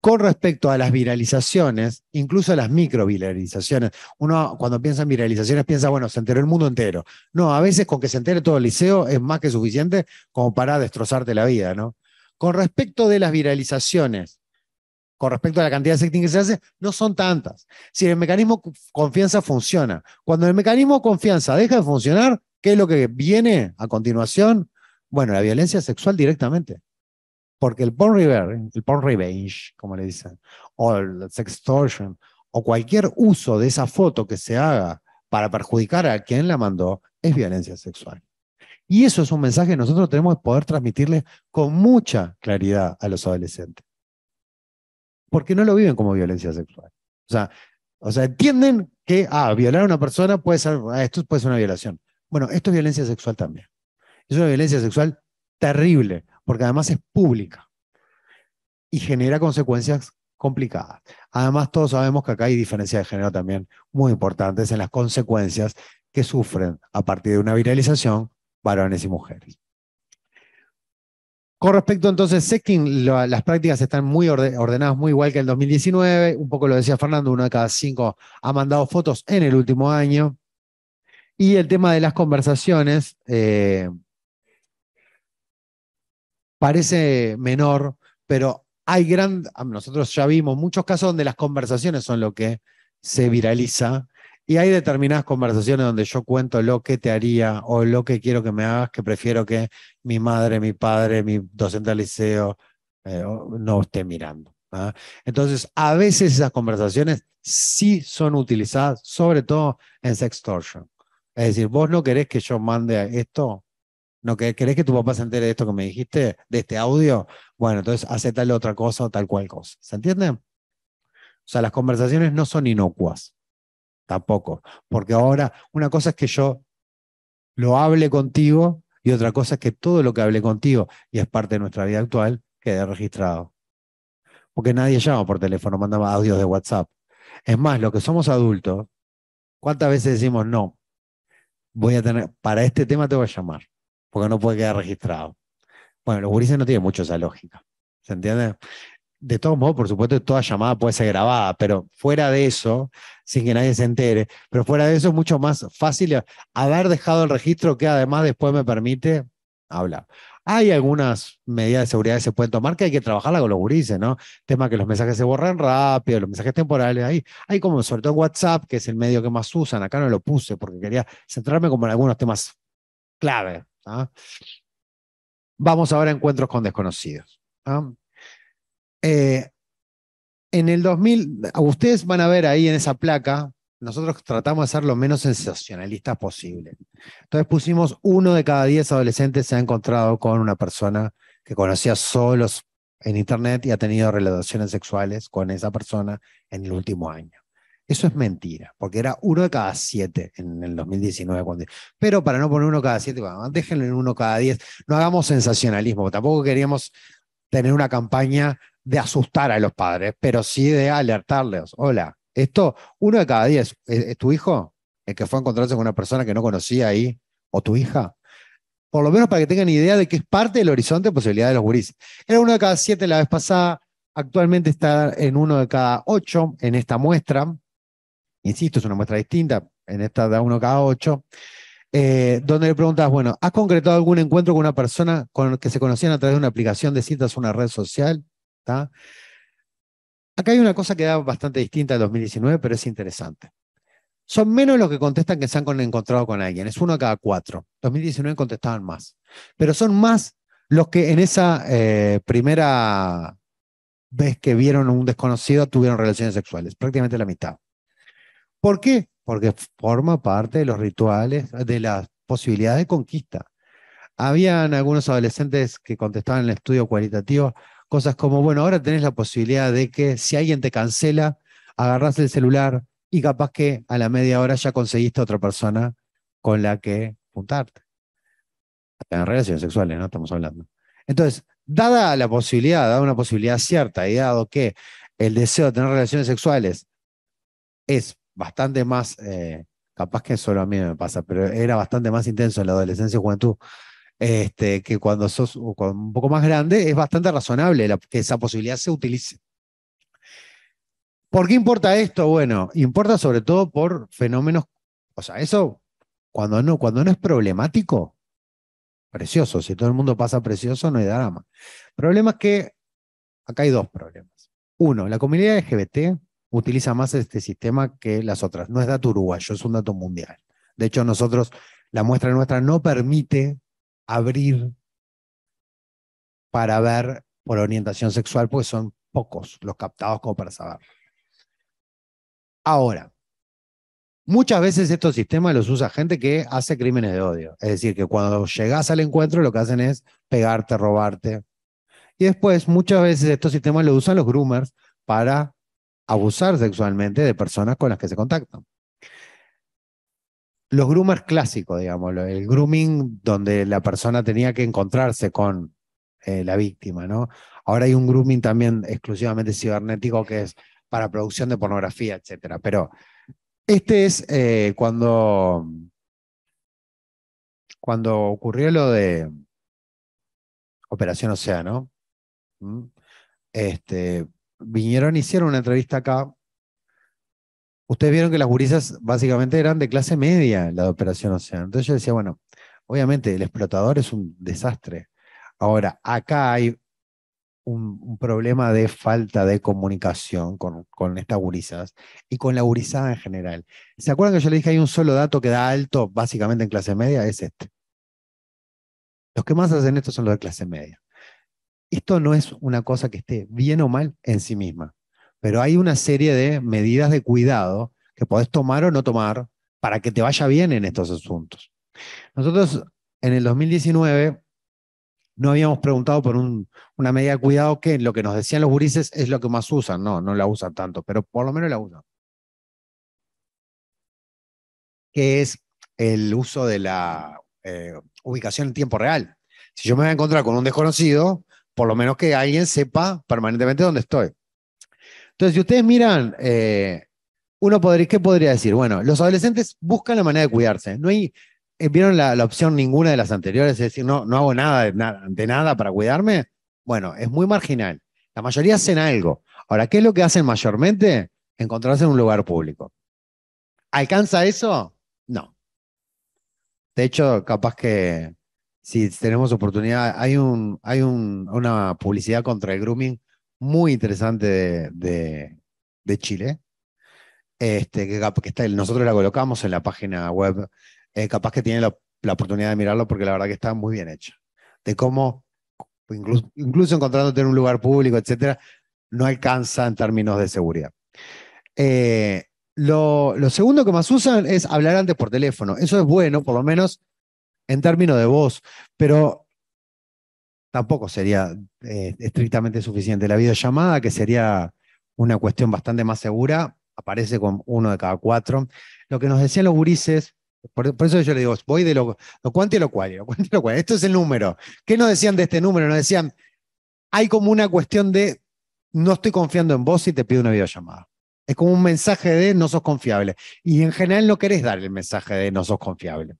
S1: con respecto a las viralizaciones, incluso a las microviralizaciones, uno cuando piensa en viralizaciones piensa, bueno, se enteró el mundo entero. No, a veces con que se entere todo el liceo es más que suficiente como para destrozarte la vida, ¿no? Con respecto de las viralizaciones con respecto a la cantidad de sexting que se hace, no son tantas. Si el mecanismo confianza funciona, cuando el mecanismo confianza deja de funcionar, ¿qué es lo que viene a continuación? Bueno, la violencia sexual directamente. Porque el porn revenge, el porn revenge, como le dicen, o el sextortion, o cualquier uso de esa foto que se haga para perjudicar a quien la mandó, es violencia sexual. Y eso es un mensaje que nosotros tenemos que poder transmitirle con mucha claridad a los adolescentes porque no lo viven como violencia sexual. O sea, o sea entienden que, ah, violar a una persona puede ser, ah, esto puede ser una violación. Bueno, esto es violencia sexual también. Es una violencia sexual terrible, porque además es pública y genera consecuencias complicadas. Además, todos sabemos que acá hay diferencias de género también muy importantes en las consecuencias que sufren a partir de una viralización varones y mujeres. Con respecto entonces, Secting, las prácticas están muy ordenadas, muy igual que el 2019. Un poco lo decía Fernando, uno de cada cinco ha mandado fotos en el último año. Y el tema de las conversaciones eh, parece menor, pero hay gran. Nosotros ya vimos muchos casos donde las conversaciones son lo que se viraliza y hay determinadas conversaciones donde yo cuento lo que te haría o lo que quiero que me hagas, que prefiero que mi madre, mi padre, mi docente del liceo eh, no esté mirando. ¿ah? Entonces, a veces esas conversaciones sí son utilizadas, sobre todo en sextortion. Es decir, vos no querés que yo mande esto, no querés, que tu papá se entere de esto que me dijiste, de este audio. Bueno, entonces hace tal otra cosa o tal cual cosa. ¿Se entiende? O sea, las conversaciones no son inocuas tampoco. Porque ahora, una cosa es que yo lo hable contigo y otra cosa es que todo lo que hable contigo, y es parte de nuestra vida actual, quede registrado. Porque nadie llama por teléfono, manda audios de WhatsApp. Es más, los que somos adultos, ¿cuántas veces decimos no? Voy a tener, para este tema te voy a llamar, porque no puede quedar registrado. Bueno, los gurises no tienen mucho esa lógica. ¿Se entiende? de todos modos, por supuesto, toda llamada puede ser grabada, pero fuera de eso, sin que nadie se entere, pero fuera de eso es mucho más fácil haber dejado el registro que además después me permite hablar. Hay algunas medidas de seguridad que se pueden tomar que hay que trabajarla con los gurises, ¿no? Tema que los mensajes se borran rápido, los mensajes temporales, ahí. Hay como, sobre todo WhatsApp, que es el medio que más usan, acá no lo puse porque quería centrarme como en algunos temas clave. ¿ah? Vamos ahora a encuentros con desconocidos. ¿ah? Eh, en el 2000, ustedes van a ver ahí en esa placa, nosotros tratamos de ser lo menos sensacionalistas posible. Entonces pusimos uno de cada diez adolescentes se ha encontrado con una persona que conocía solos en internet y ha tenido relaciones sexuales con esa persona en el último año. Eso es mentira, porque era uno de cada siete en el 2019. Pero para no poner uno cada siete, déjenlo en uno cada diez. No hagamos sensacionalismo, tampoco queríamos tener una campaña de asustar a los padres, pero sí de alertarles. Hola, esto, uno de cada diez, ¿es, tu hijo? El que fue a encontrarse con una persona que no conocía ahí, o tu hija. Por lo menos para que tengan idea de que es parte del horizonte de posibilidad de los gurís. Era uno de cada siete la vez pasada, actualmente está en uno de cada ocho en esta muestra. Insisto, es una muestra distinta, en esta da uno cada ocho. Eh, donde le preguntas, bueno, ¿has concretado algún encuentro con una persona con que se conocían a través de una aplicación de citas o una red social? Acá hay una cosa que da bastante distinta al 2019, pero es interesante. Son menos los que contestan que se han encontrado con alguien, es uno a cada cuatro. 2019 contestaban más, pero son más los que en esa eh, primera vez que vieron a un desconocido tuvieron relaciones sexuales, prácticamente la mitad. ¿Por qué? Porque forma parte de los rituales, de las posibilidades de conquista. Habían algunos adolescentes que contestaban en el estudio cualitativo, Cosas como, bueno, ahora tenés la posibilidad de que si alguien te cancela, agarrás el celular y capaz que a la media hora ya conseguiste otra persona con la que juntarte. tener relaciones sexuales, ¿no? Estamos hablando. Entonces, dada la posibilidad, dada una posibilidad cierta y dado que el deseo de tener relaciones sexuales es bastante más, eh, capaz que solo a mí me pasa, pero era bastante más intenso en la adolescencia y juventud este, que cuando sos un poco más grande es bastante razonable que esa posibilidad se utilice. ¿Por qué importa esto? Bueno, importa sobre todo por fenómenos, o sea, eso cuando no, cuando no es problemático, precioso, si todo el mundo pasa precioso no hay drama. Problema es que, acá hay dos problemas. Uno, la comunidad LGBT utiliza más este sistema que las otras. No es dato uruguayo, es un dato mundial. De hecho, nosotros, la muestra nuestra no permite abrir para ver por orientación sexual, porque son pocos los captados como para saber. Ahora, muchas veces estos sistemas los usa gente que hace crímenes de odio. Es decir, que cuando llegas al encuentro lo que hacen es pegarte, robarte. Y después, muchas veces estos sistemas los usan los groomers para abusar sexualmente de personas con las que se contactan los groomers clásicos, digamos, el grooming donde la persona tenía que encontrarse con eh, la víctima, ¿no? Ahora hay un grooming también exclusivamente cibernético que es para producción de pornografía, etcétera. Pero este es eh, cuando, cuando ocurrió lo de Operación Océano. Este, vinieron, hicieron una entrevista acá ustedes vieron que las gurizas básicamente eran de clase media la de Operación Océano. Entonces yo decía, bueno, obviamente el explotador es un desastre. Ahora, acá hay un, problema de falta de comunicación con, estas gurisas y con la gurizada en general. ¿Se acuerdan que yo le dije hay un solo dato que da alto básicamente en clase media? Es este. Los que más hacen esto son los de clase media. Esto no es una cosa que esté bien o mal en sí misma pero hay una serie de medidas de cuidado que podés tomar o no tomar para que te vaya bien en estos asuntos. Nosotros en el 2019 no habíamos preguntado por una medida de cuidado que lo que nos decían los gurises es lo que más usan. No, no la usan tanto, pero por lo menos la usan. Que es el uso de la eh, ubicación en tiempo real. Si yo me voy a encontrar con un desconocido, por lo menos que alguien sepa permanentemente dónde estoy. Entonces, si ustedes miran, eh, uno podría, ¿qué podría decir? Bueno, los adolescentes buscan la manera de cuidarse. No hay, eh, ¿vieron la, opción ninguna de las anteriores? Es decir, no, no hago nada de, nada para cuidarme. Bueno, es muy marginal. La mayoría hacen algo. Ahora, ¿qué es lo que hacen mayormente? Encontrarse en un lugar público. ¿Alcanza eso? No. De hecho, capaz que si tenemos oportunidad, hay, una publicidad contra el grooming muy interesante de, Chile. Este, que, está, nosotros la colocamos en la página web. Eh, capaz que tienen la, oportunidad de mirarlo porque la verdad que está muy bien hecho De cómo, incluso, encontrándote en un lugar público, etcétera, no alcanza en términos de seguridad. Eh, lo, lo, segundo que más usan es hablar antes por teléfono. Eso es bueno, por lo menos en términos de voz, pero tampoco sería eh, estrictamente suficiente. La videollamada, que sería una cuestión bastante más segura, aparece con uno de cada cuatro. Lo que nos decían los gurises, por, eso yo le digo, voy de lo, lo lo cual, lo lo cual. Esto es el número. ¿Qué nos decían de este número? Nos decían, hay como una cuestión de, no estoy confiando en vos y te pido una videollamada. Es como un mensaje de no sos confiable. Y en general no querés dar el mensaje de no sos confiable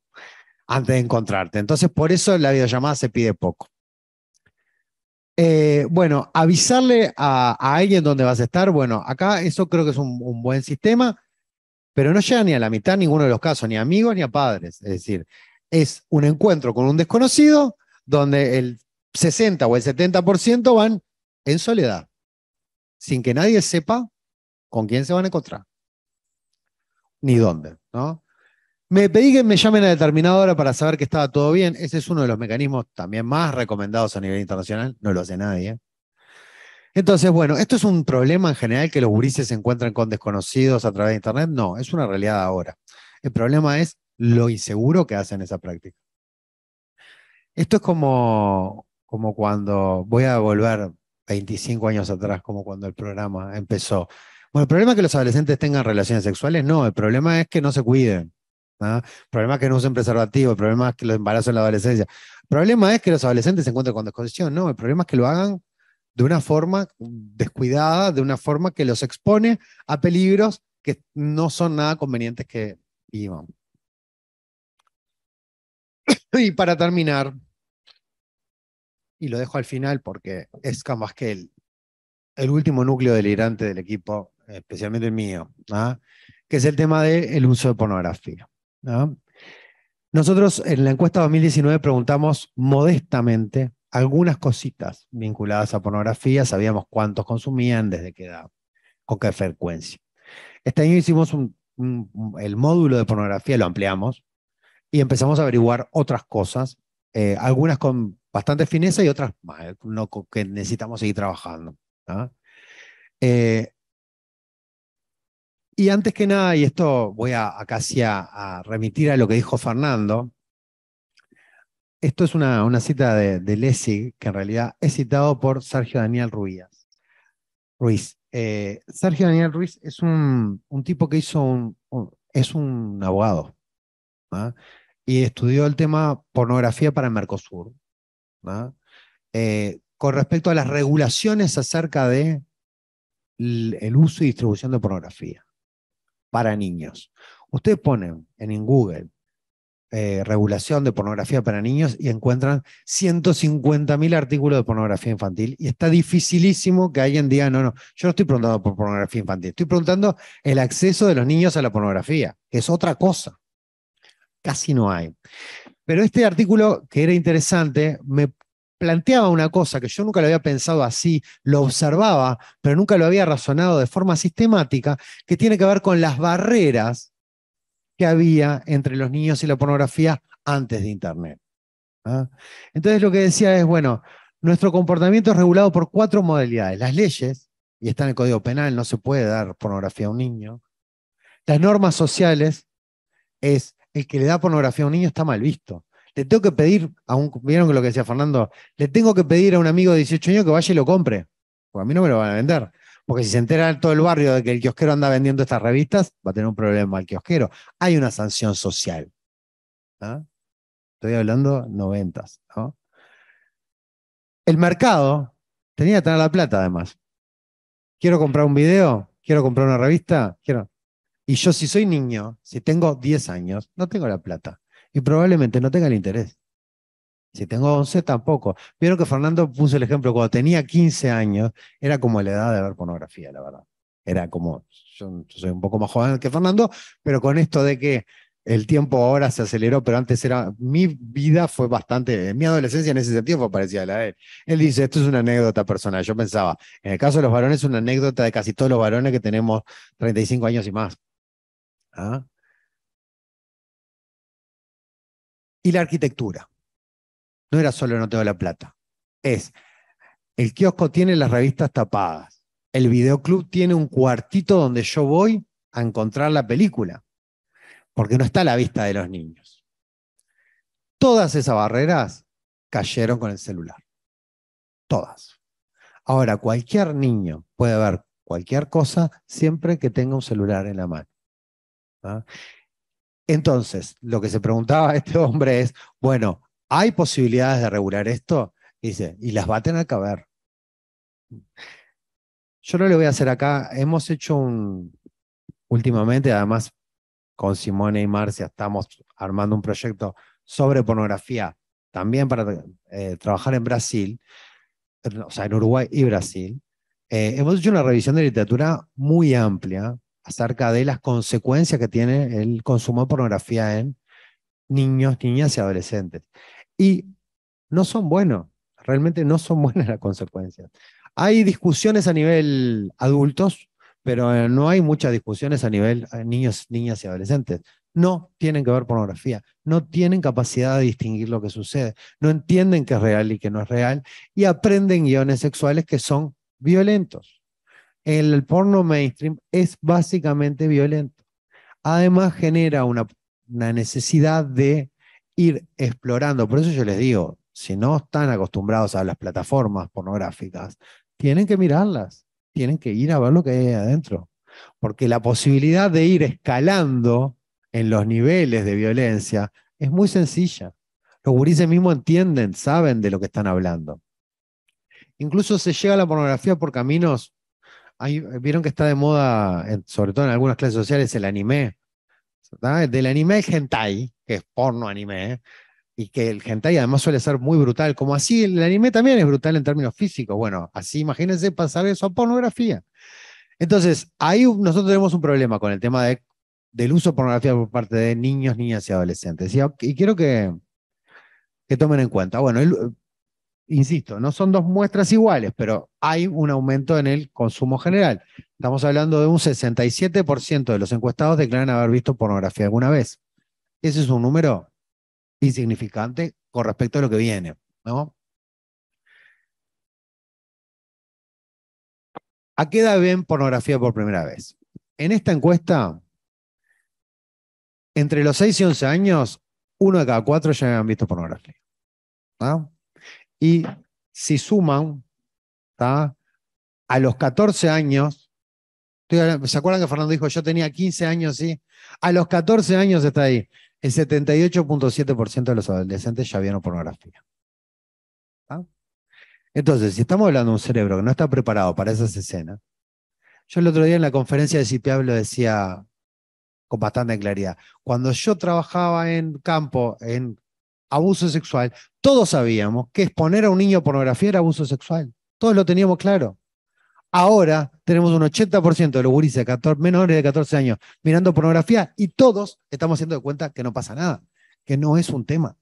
S1: antes de encontrarte. Entonces, por eso la videollamada se pide poco. Eh, bueno, avisarle a, alguien dónde vas a estar, bueno, acá eso creo que es un, un, buen sistema, pero no llega ni a la mitad ninguno de los casos, ni a amigos ni a padres. Es decir, es un encuentro con un desconocido donde el 60 o el 70% van en soledad, sin que nadie sepa con quién se van a encontrar, ni dónde, ¿no? Me pedí que me llamen a determinada hora para saber que estaba todo bien. Ese es uno de los mecanismos también más recomendados a nivel internacional. No lo hace nadie. Entonces, bueno, ¿esto es un problema en general que los gurises se encuentran con desconocidos a través de Internet? No, es una realidad ahora. El problema es lo inseguro que hacen esa práctica. Esto es como, como cuando, voy a volver 25 años atrás, como cuando el programa empezó. Bueno, el problema es que los adolescentes tengan relaciones sexuales, no, el problema es que no se cuiden. Problemas que no usen preservativo, problema es que los embarazos en la adolescencia. El problema es que los adolescentes se encuentran con descondición, no, el problema es que lo hagan de una forma descuidada, de una forma que los expone a peligros que no son nada convenientes que iban. Y para terminar, y lo dejo al final porque es más que el, último núcleo delirante del equipo, especialmente el mío, ¿ah? que es el tema del uso de pornografía. Nosotros en la encuesta 2019 preguntamos modestamente algunas cositas vinculadas a pornografía, sabíamos cuántos consumían, desde qué edad, con qué frecuencia. Este año hicimos el módulo de pornografía, lo ampliamos y empezamos a averiguar otras cosas, eh, algunas con bastante fineza y otras más, eh, que necesitamos seguir trabajando. Eh, y antes que nada, y esto voy a, casi a, remitir a lo que dijo Fernando, esto es una, cita de, de, Lessig, que en realidad es citado por Sergio Daniel Ruiz. Ruiz. Eh, Sergio Daniel Ruiz es un, tipo que hizo un, es un abogado ¿ah? y estudió el tema pornografía para el Mercosur. ¿ah? Eh, con respecto a las regulaciones acerca de uso y distribución de pornografía para niños. Ustedes ponen en Google eh, regulación de pornografía para niños y encuentran 150.000 artículos de pornografía infantil. Y está dificilísimo que alguien diga, no, no, yo no estoy preguntando por pornografía infantil, estoy preguntando el acceso de los niños a la pornografía, que es otra cosa. Casi no hay. Pero este artículo, que era interesante, me planteaba una cosa que yo nunca lo había pensado así, lo observaba, pero nunca lo había razonado de forma sistemática, que tiene que ver con las barreras que había entre los niños y la pornografía antes de Internet. ¿ah? Entonces lo que decía es, bueno, nuestro comportamiento es regulado por cuatro modalidades. Las leyes, y está en el Código Penal, no se puede dar pornografía a un niño. Las normas sociales es el que le da pornografía a un niño está mal visto. Le tengo que pedir, a un, vieron lo que decía Fernando, le tengo que pedir a un amigo de 18 años que vaya y lo compre, porque a mí no me lo van a vender. Porque si se entera todo el barrio de que el kiosquero anda vendiendo estas revistas, va a tener un problema el kiosquero. Hay una sanción social. ¿ah? Estoy hablando noventas. El mercado tenía que tener la plata además. Quiero comprar un video, quiero comprar una revista, quiero... Y yo si soy niño, si tengo 10 años, no tengo la plata. Y probablemente no tenga el interés. Si tengo 11, tampoco. Vieron que Fernando puso el ejemplo, cuando tenía 15 años, era como la edad de ver pornografía, la verdad. Era como, yo, soy un poco más joven que Fernando, pero con esto de que el tiempo ahora se aceleró, pero antes era, mi vida fue bastante, mi adolescencia en ese sentido fue parecida a la de él. Él dice, esto es una anécdota personal. Yo pensaba, en el caso de los varones, es una anécdota de casi todos los varones que tenemos 35 años y más. ¿Ah?
S7: y la arquitectura. No era solo No tengo la
S1: plata. Es, el kiosco tiene las revistas tapadas, el videoclub tiene un cuartito donde yo voy a encontrar la película, porque no está a la vista de los niños. Todas esas barreras cayeron con el celular. Todas. Ahora, cualquier niño puede ver cualquier cosa siempre que tenga un celular en la mano. Entonces, lo que se preguntaba este hombre es, bueno, ¿hay posibilidades de regular esto? Y dice, y las va a tener que haber. Yo no le voy a hacer acá, hemos hecho un, últimamente, además con Simone y Marcia estamos armando un proyecto sobre pornografía, también para eh, trabajar en Brasil, o sea, en Uruguay y Brasil. Eh, hemos hecho una revisión de literatura muy amplia acerca de las consecuencias que tiene el consumo de pornografía en niños, niñas y adolescentes. Y no son buenos, realmente no son buenas las consecuencias. Hay discusiones a nivel adultos, pero eh, no hay muchas discusiones a nivel eh, niños, niñas y adolescentes. No tienen que ver pornografía, no tienen capacidad de distinguir lo que sucede, no entienden que es real y que no es real, y aprenden guiones sexuales que son violentos el porno mainstream es básicamente violento. Además genera una, necesidad de ir explorando. Por eso yo les digo, si no están acostumbrados a las plataformas pornográficas, tienen que mirarlas, tienen que ir a ver lo que hay adentro. Porque la posibilidad de ir escalando en los niveles de violencia es muy sencilla. Los gurises mismos entienden, saben de lo que están hablando. Incluso se llega a la pornografía por caminos Ahí Vieron que está de moda, sobre todo en algunas clases sociales, el anime. Del anime el hentai, que es porno anime, ¿eh? y que el hentai además suele ser muy brutal, como así el anime también es brutal en términos físicos. Bueno, así imagínense pasar eso a pornografía. Entonces, ahí nosotros tenemos un problema con el tema del uso de pornografía por parte de niños, niñas y adolescentes. Y, quiero que, que tomen en cuenta. Bueno, el, insisto, no son dos muestras iguales, pero hay un aumento en el consumo general. Estamos hablando de un 67% de los encuestados declaran haber visto pornografía alguna vez. Ese es un número insignificante con respecto a lo que viene, ¿no?
S7: ¿A qué edad ven
S1: pornografía por primera vez? En esta encuesta, entre los 6 y 11 años, uno de cada cuatro ya habían visto pornografía y si suman a los 14 años, ¿se acuerdan que Fernando dijo yo tenía 15 años? Sí, a los 14 años está ahí. El 78.7% de los adolescentes ya vieron pornografía. Entonces, si estamos hablando de un cerebro que no está preparado para esas escenas, yo el otro día en la conferencia de Cipiablo decía con bastante claridad, cuando yo trabajaba en campo, en abuso sexual, todos sabíamos que exponer a un niño a pornografía era abuso sexual. Todos lo teníamos claro. Ahora tenemos un 80% de los gurises menores de 14 años mirando pornografía y todos estamos haciendo de cuenta que no pasa nada, que no es un tema.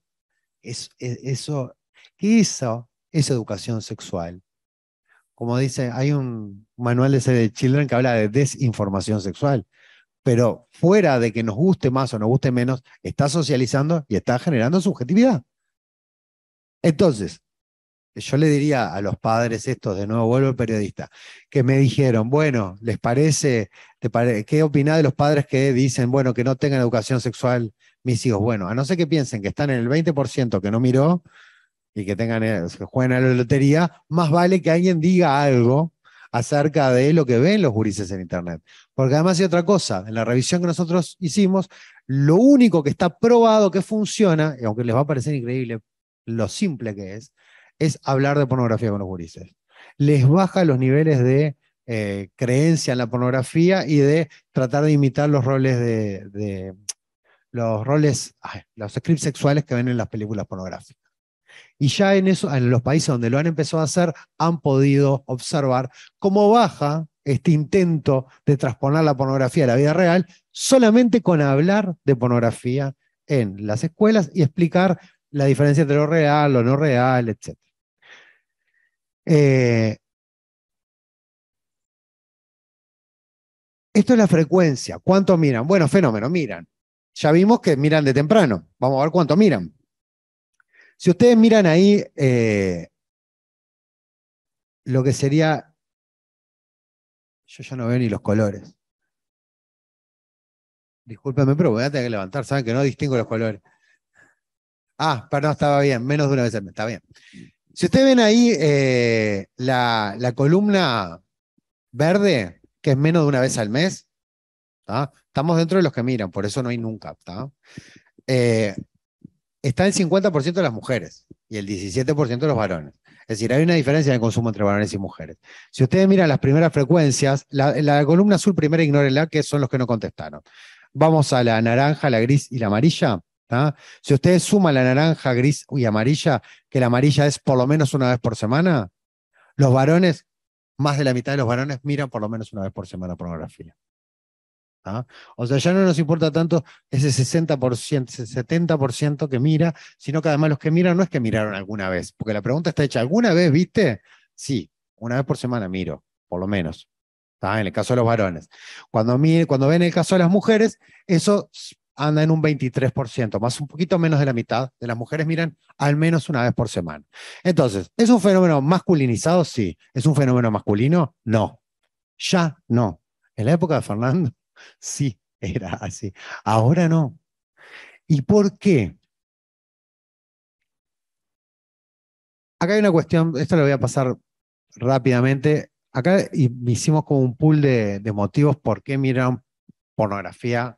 S1: eso, eso es educación sexual. Como dice, hay un manual de Children que habla de desinformación sexual pero fuera de que nos guste más o nos guste menos, está socializando y está generando subjetividad. Entonces, yo le diría a los padres estos, de nuevo vuelvo al periodista, que me dijeron, bueno, ¿les parece, qué opina de los padres que dicen, bueno, que no tengan educación sexual mis hijos? Bueno, a no ser que piensen que están en el 20% que no miró y que tengan, eh, que jueguen a la lotería, más vale que alguien diga algo acerca de lo que ven los gurises en Internet. Porque además hay otra cosa, en la revisión que nosotros hicimos, lo único que está probado que funciona, y aunque les va a parecer increíble lo simple que es, es hablar de pornografía con los gurises. Les baja los niveles de eh, creencia en la pornografía y de tratar de imitar los roles de, los roles, los scripts sexuales que ven en las películas pornográficas. Y ya en, eso, en los países donde lo han empezado a hacer, han podido observar cómo baja este intento de transponer la pornografía a la vida real solamente con hablar de pornografía en las escuelas y explicar la diferencia entre lo real, lo no real, etc. Eh, esto es la frecuencia. ¿Cuánto miran? Bueno, fenómeno, miran. Ya vimos que miran de temprano. Vamos a ver cuánto miran. Si ustedes miran ahí eh,
S7: lo que sería yo
S6: ya
S1: no veo ni los colores. Discúlpame, pero voy a tener que levantar, saben que no distingo los colores. Ah, perdón, estaba bien, menos de una vez al mes, está bien. Si ustedes ven ahí eh, la, columna verde, que es menos de una vez al mes, estamos dentro de los que miran, por eso no hay nunca. Eh, está el 50% de las mujeres y el 17% de los varones. Es decir, hay una diferencia de consumo entre varones y mujeres. Si ustedes miran las primeras frecuencias, la, columna azul primera ignórenla, que son los que no contestaron. Vamos a la naranja, la gris y la amarilla. Si ustedes suman la naranja, gris y amarilla, que la amarilla es por lo menos una vez por semana, los varones, más de la mitad de los varones miran por lo menos una vez por semana pornografía. O sea, ya no nos importa tanto ese 60%, ese 70% que mira, sino que además los que miran no es que miraron alguna vez, porque la pregunta está hecha, ¿alguna vez viste? Sí, una vez por semana miro, por lo menos. En el caso de los varones. Cuando, mire, cuando ven el caso de las mujeres, eso anda en un 23%, más un poquito menos de la mitad de las mujeres miran al menos una vez por semana. Entonces, ¿es un fenómeno masculinizado? Sí. ¿Es un fenómeno masculino? No. Ya no. En la época de Fernando, Sí, era así. Ahora no.
S7: ¿Y por qué? Acá
S1: hay una cuestión, esto lo voy a pasar rápidamente. Acá hicimos como un pool de, motivos por qué miran pornografía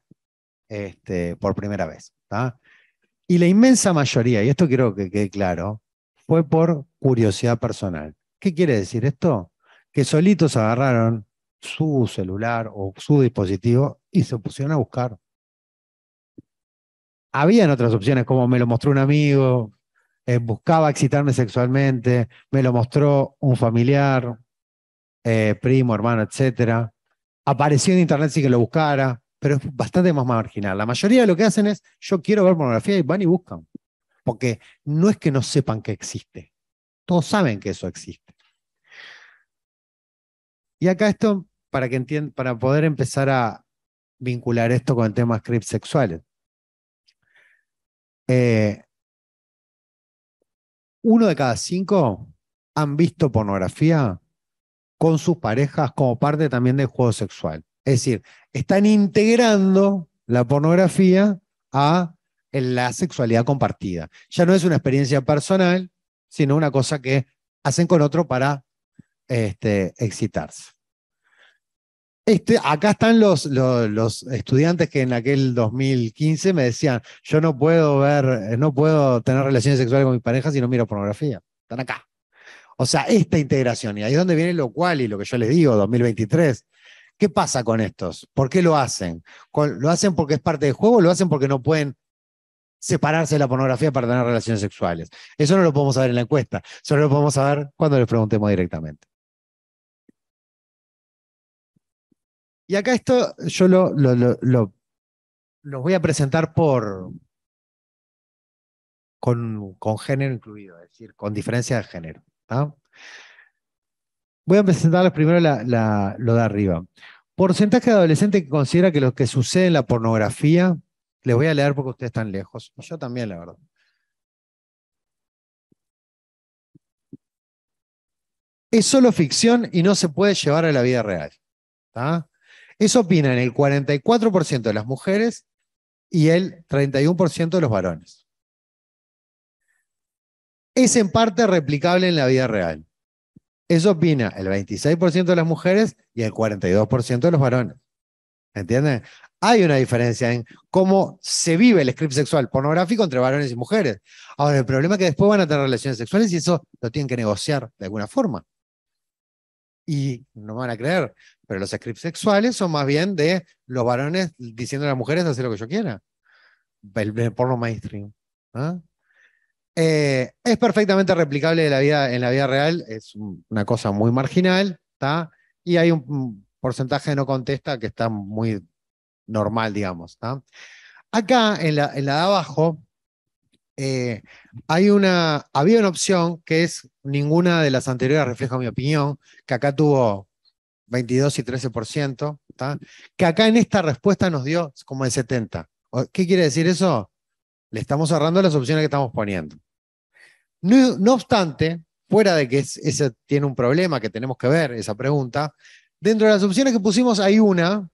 S1: este, por primera vez. Y la inmensa mayoría, y esto quiero que quede claro, fue por curiosidad personal. ¿Qué quiere decir esto? Que solitos agarraron su celular o su dispositivo y se pusieron a buscar. Habían otras opciones, como me lo mostró un amigo, eh, buscaba excitarme sexualmente, me lo mostró un familiar, eh, primo, hermano, etc. Apareció en internet sin que lo buscara, pero es bastante más marginal. La mayoría de lo que hacen es, yo quiero ver pornografía y van y buscan. Porque no es que no sepan que existe, todos saben que eso existe. Y acá esto para, poder empezar a vincular esto con el temas scripts sexuales.
S7: Eh, uno de cada cinco
S1: han visto pornografía con sus parejas como parte también del juego sexual. Es decir, están integrando la pornografía a la sexualidad compartida. Ya no es una experiencia personal, sino una cosa que hacen con otro para este, excitarse. Este, acá están los, los, estudiantes que en aquel 2015 me decían, yo no puedo ver, eh, no puedo tener relaciones sexuales con mi pareja si no miro pornografía. Están acá. O sea, esta integración, y ahí es donde viene lo cual y lo que yo les digo, 2023. ¿Qué pasa con estos? ¿Por qué lo hacen? ¿Lo hacen porque es parte del juego o lo hacen porque no pueden separarse de la pornografía para tener relaciones sexuales? Eso no lo podemos saber en la encuesta,
S7: solo lo podemos saber cuando les preguntemos directamente. Y acá esto yo lo, los voy a presentar por
S1: con, género incluido, es decir, con diferencia de género. Voy a presentarles primero la, lo de arriba. Porcentaje de adolescentes que considera que lo que sucede en la pornografía, les voy a leer porque ustedes están lejos, y yo también, la verdad. Es solo ficción y no se puede llevar a la vida real. Eso opinan el 44% de las mujeres y el 31% de los varones. Es en parte replicable en la vida real. Eso opina el 26% de las mujeres y el 42% de los varones. ¿Entienden? Hay una diferencia en cómo se vive el script sexual pornográfico entre varones y mujeres. Ahora, el problema es que después van a tener relaciones sexuales y eso lo tienen que negociar de alguna forma. Y no me van a creer, pero los scripts sexuales son más bien de los varones diciendo a las mujeres hacer lo que yo quiera. El, porno mainstream. ¿ah? Eh, es perfectamente replicable la vida, en la vida real, es una cosa muy marginal, y hay un, porcentaje de no contesta que está muy normal, digamos. Acá, en la, en la de abajo, eh, hay una, había una opción que es ninguna de las anteriores refleja mi opinión, que acá tuvo 22 y 13%, que acá en esta respuesta nos dio como el 70%. ¿Qué quiere decir eso? Le estamos cerrando las opciones que estamos poniendo. No, obstante, fuera de que ese tiene un problema que tenemos que ver, esa pregunta, dentro de las opciones que pusimos hay una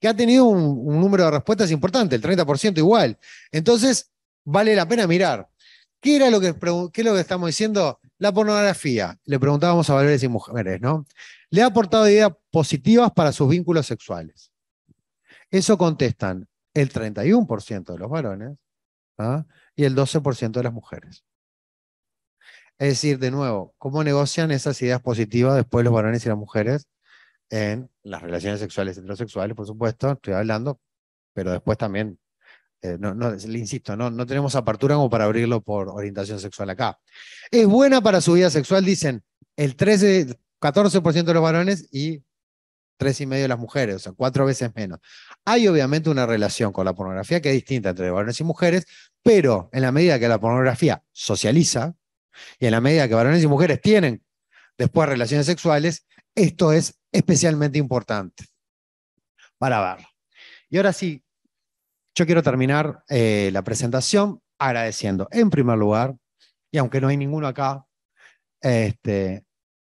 S1: que ha tenido un número de respuestas importante, el 30% igual. Entonces, vale la pena mirar. ¿Qué era lo que, es lo que estamos diciendo? La pornografía. Le preguntábamos a valores y mujeres, ¿no? Le ha aportado ideas positivas para sus vínculos sexuales. Eso contestan el 31% de los varones ¿ah? y el 12% de las mujeres. Es decir, de nuevo, ¿cómo negocian esas ideas positivas después los varones y las mujeres en las relaciones sexuales heterosexuales, por supuesto? Estoy hablando, pero después también eh, le insisto, no, no tenemos apertura como para abrirlo por orientación sexual acá. Es buena para su vida sexual, dicen el 13, 14% de los varones y 3,5% de las mujeres, o sea, cuatro veces menos. Hay obviamente una relación con la pornografía que es distinta entre varones y mujeres, pero en la medida que la pornografía socializa y en la medida que varones y mujeres tienen después relaciones sexuales, esto es especialmente importante para verlo. Y ahora sí, yo quiero terminar eh, la presentación agradeciendo, en primer lugar, y aunque no hay ninguno acá, este,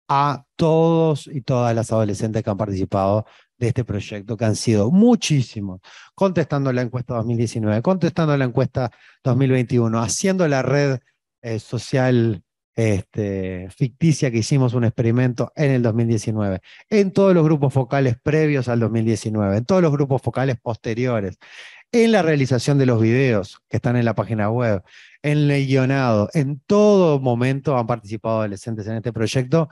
S1: a todos y todas las adolescentes que han participado de este proyecto, que han sido muchísimos, contestando la encuesta 2019, contestando la encuesta 2021, haciendo la red eh, social este, ficticia que hicimos un experimento en el 2019, en todos los grupos focales previos al 2019, en todos los grupos focales posteriores, en la realización de los videos que están en la página web, en el en todo momento han participado adolescentes en este proyecto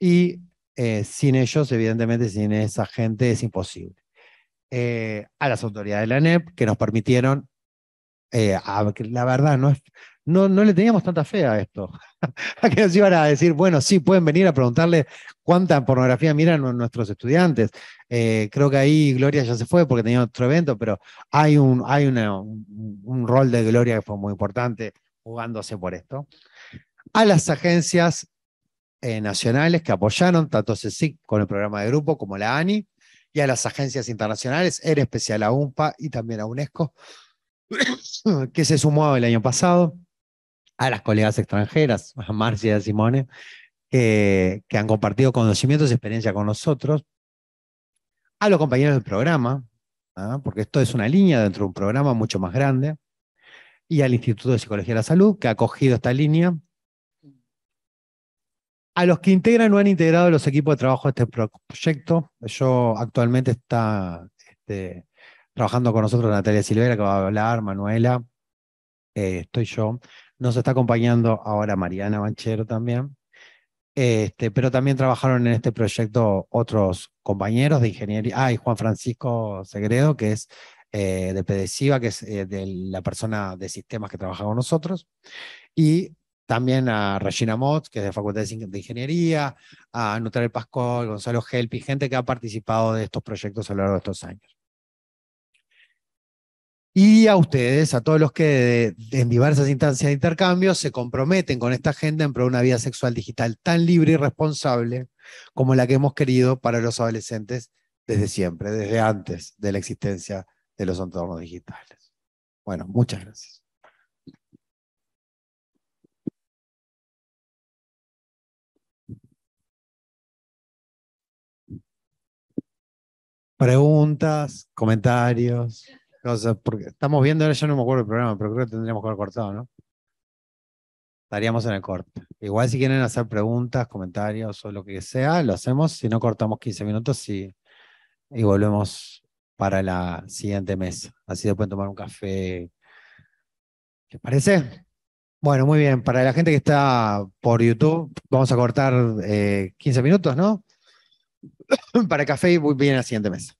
S1: y eh, sin ellos, evidentemente, sin esa gente es imposible. Eh, a las autoridades de la NEP que nos permitieron, eh, la verdad, no es, no, le teníamos tanta fe a esto. a que nos iban a decir, bueno, sí, pueden venir a preguntarle cuánta pornografía miran nuestros estudiantes. Eh, creo que ahí Gloria ya se fue porque tenía otro evento, pero hay un, hay un, rol de Gloria que fue muy importante jugándose por esto. A las agencias eh, nacionales que apoyaron, tanto CSIC con el programa de grupo como la ANI, y a las agencias internacionales, en especial a UNPA y también a UNESCO, que se sumó el año pasado a las colegas extranjeras, a Marcia y a Simone, que han compartido conocimientos y experiencia con nosotros, a los compañeros del programa, ¿ah? porque esto es una línea dentro de un programa mucho más grande, y al Instituto de Psicología de la Salud, que ha acogido esta línea, a los que integran o han integrado los equipos de trabajo de este proyecto. Yo actualmente está este, trabajando con nosotros Natalia Silvera, que va a hablar, Manuela, eh, estoy yo. Nos está acompañando ahora Mariana Banchero también. Este, pero también trabajaron en este proyecto otros compañeros de ingeniería. Ah, y Juan Francisco Segredo, que es eh, de PDCIVA, que es eh, de la persona de sistemas que trabaja con nosotros. Y también a Regina Motz, que es de Facultad de Ingeniería, a El Pascual, Gonzalo Helpi, gente que ha participado de estos proyectos a lo largo de estos años. Y a ustedes, a todos los que en diversas instancias de intercambio se comprometen con esta agenda en pro de una vida sexual digital tan libre y responsable como la que hemos querido para los adolescentes desde siempre, desde antes de la existencia de los entornos digitales. Bueno,
S7: muchas gracias.
S1: Preguntas, comentarios porque estamos viendo ahora, yo no me acuerdo el programa, pero creo que tendríamos que haber cortado, ¿no? Estaríamos en el corte. Igual si quieren hacer preguntas, comentarios o lo que sea, lo hacemos. Si no, cortamos 15 minutos y, volvemos para la siguiente mesa. Así después tomar un café. ¿Qué parece? Bueno, muy bien. Para la gente que está por YouTube, vamos a cortar 15 eh, minutos, ¿no? para el café y viene
S7: a la siguiente mesa.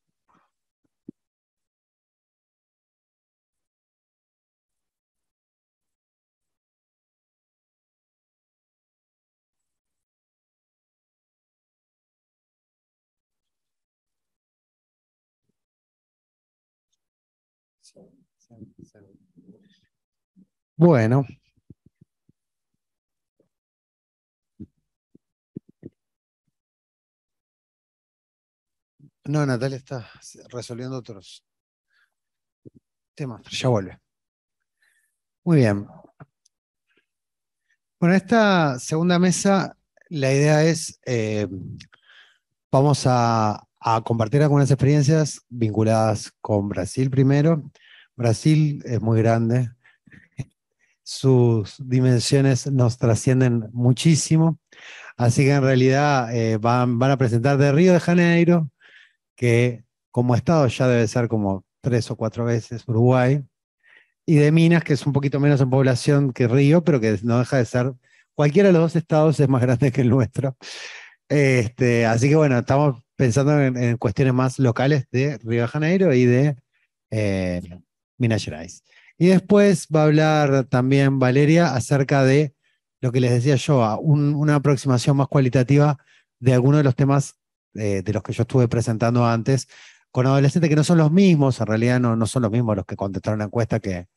S6: Bueno.
S1: No, Natalia está resolviendo otros temas, ya vuelve. Muy bien. Bueno, esta segunda mesa, la idea es, eh, vamos a compartir algunas experiencias vinculadas con Brasil primero. Brasil es muy grande, sus dimensiones nos trascienden muchísimo. Así que en realidad eh, van, a presentar de Río de Janeiro, que como estado ya debe ser como tres o cuatro veces Uruguay, y de Minas, que es un poquito menos en población que Río, pero que no deja de ser, cualquiera de los dos estados es más grande que el nuestro. Este, así que bueno, estamos pensando en, cuestiones más locales de Río de Janeiro y de eh, Minas Gerais. Y después va a hablar también Valeria acerca de lo que les decía yo, una aproximación más cualitativa de algunos de los temas eh, de los que yo estuve presentando antes, con adolescentes que no son los mismos, en realidad no, no son los mismos los que contestaron la encuesta que,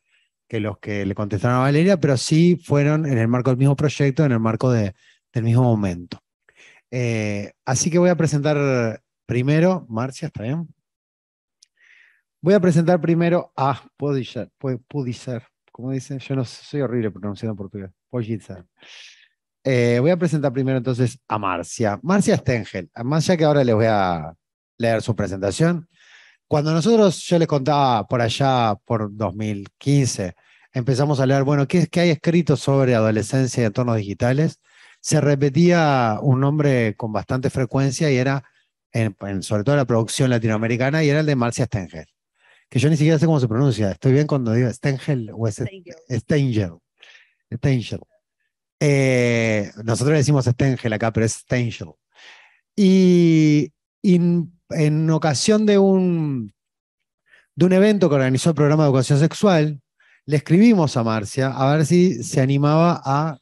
S1: que los que le contestaron a Valeria, pero sí fueron en el marco del mismo proyecto, en el marco del mismo momento. Eh, así que voy a presentar primero, Marcia, ¿está bien? Voy a presentar primero a Pudisar, Pudizar como dicen, yo no soy horrible pronunciando portugués, Pudisar. Eh, voy a presentar primero entonces a Marcia, Marcia Stengel, más ya que ahora les voy a leer su presentación. Cuando nosotros, yo les contaba por allá, por 2015, empezamos a leer, bueno, ¿qué, que hay escrito sobre adolescencia y entornos digitales? Se repetía un nombre con bastante frecuencia y era, sobre todo en la producción latinoamericana, y era el de Marcia Stengel que yo ni siquiera sé cómo se pronuncia. Estoy bien cuando digo Stengel o es Stengel. Stengel. Eh, nosotros decimos Stengel acá, pero es Stengel. Y en ocasión de un, de un evento que organizó el programa de educación sexual, le escribimos a Marcia a ver si se animaba a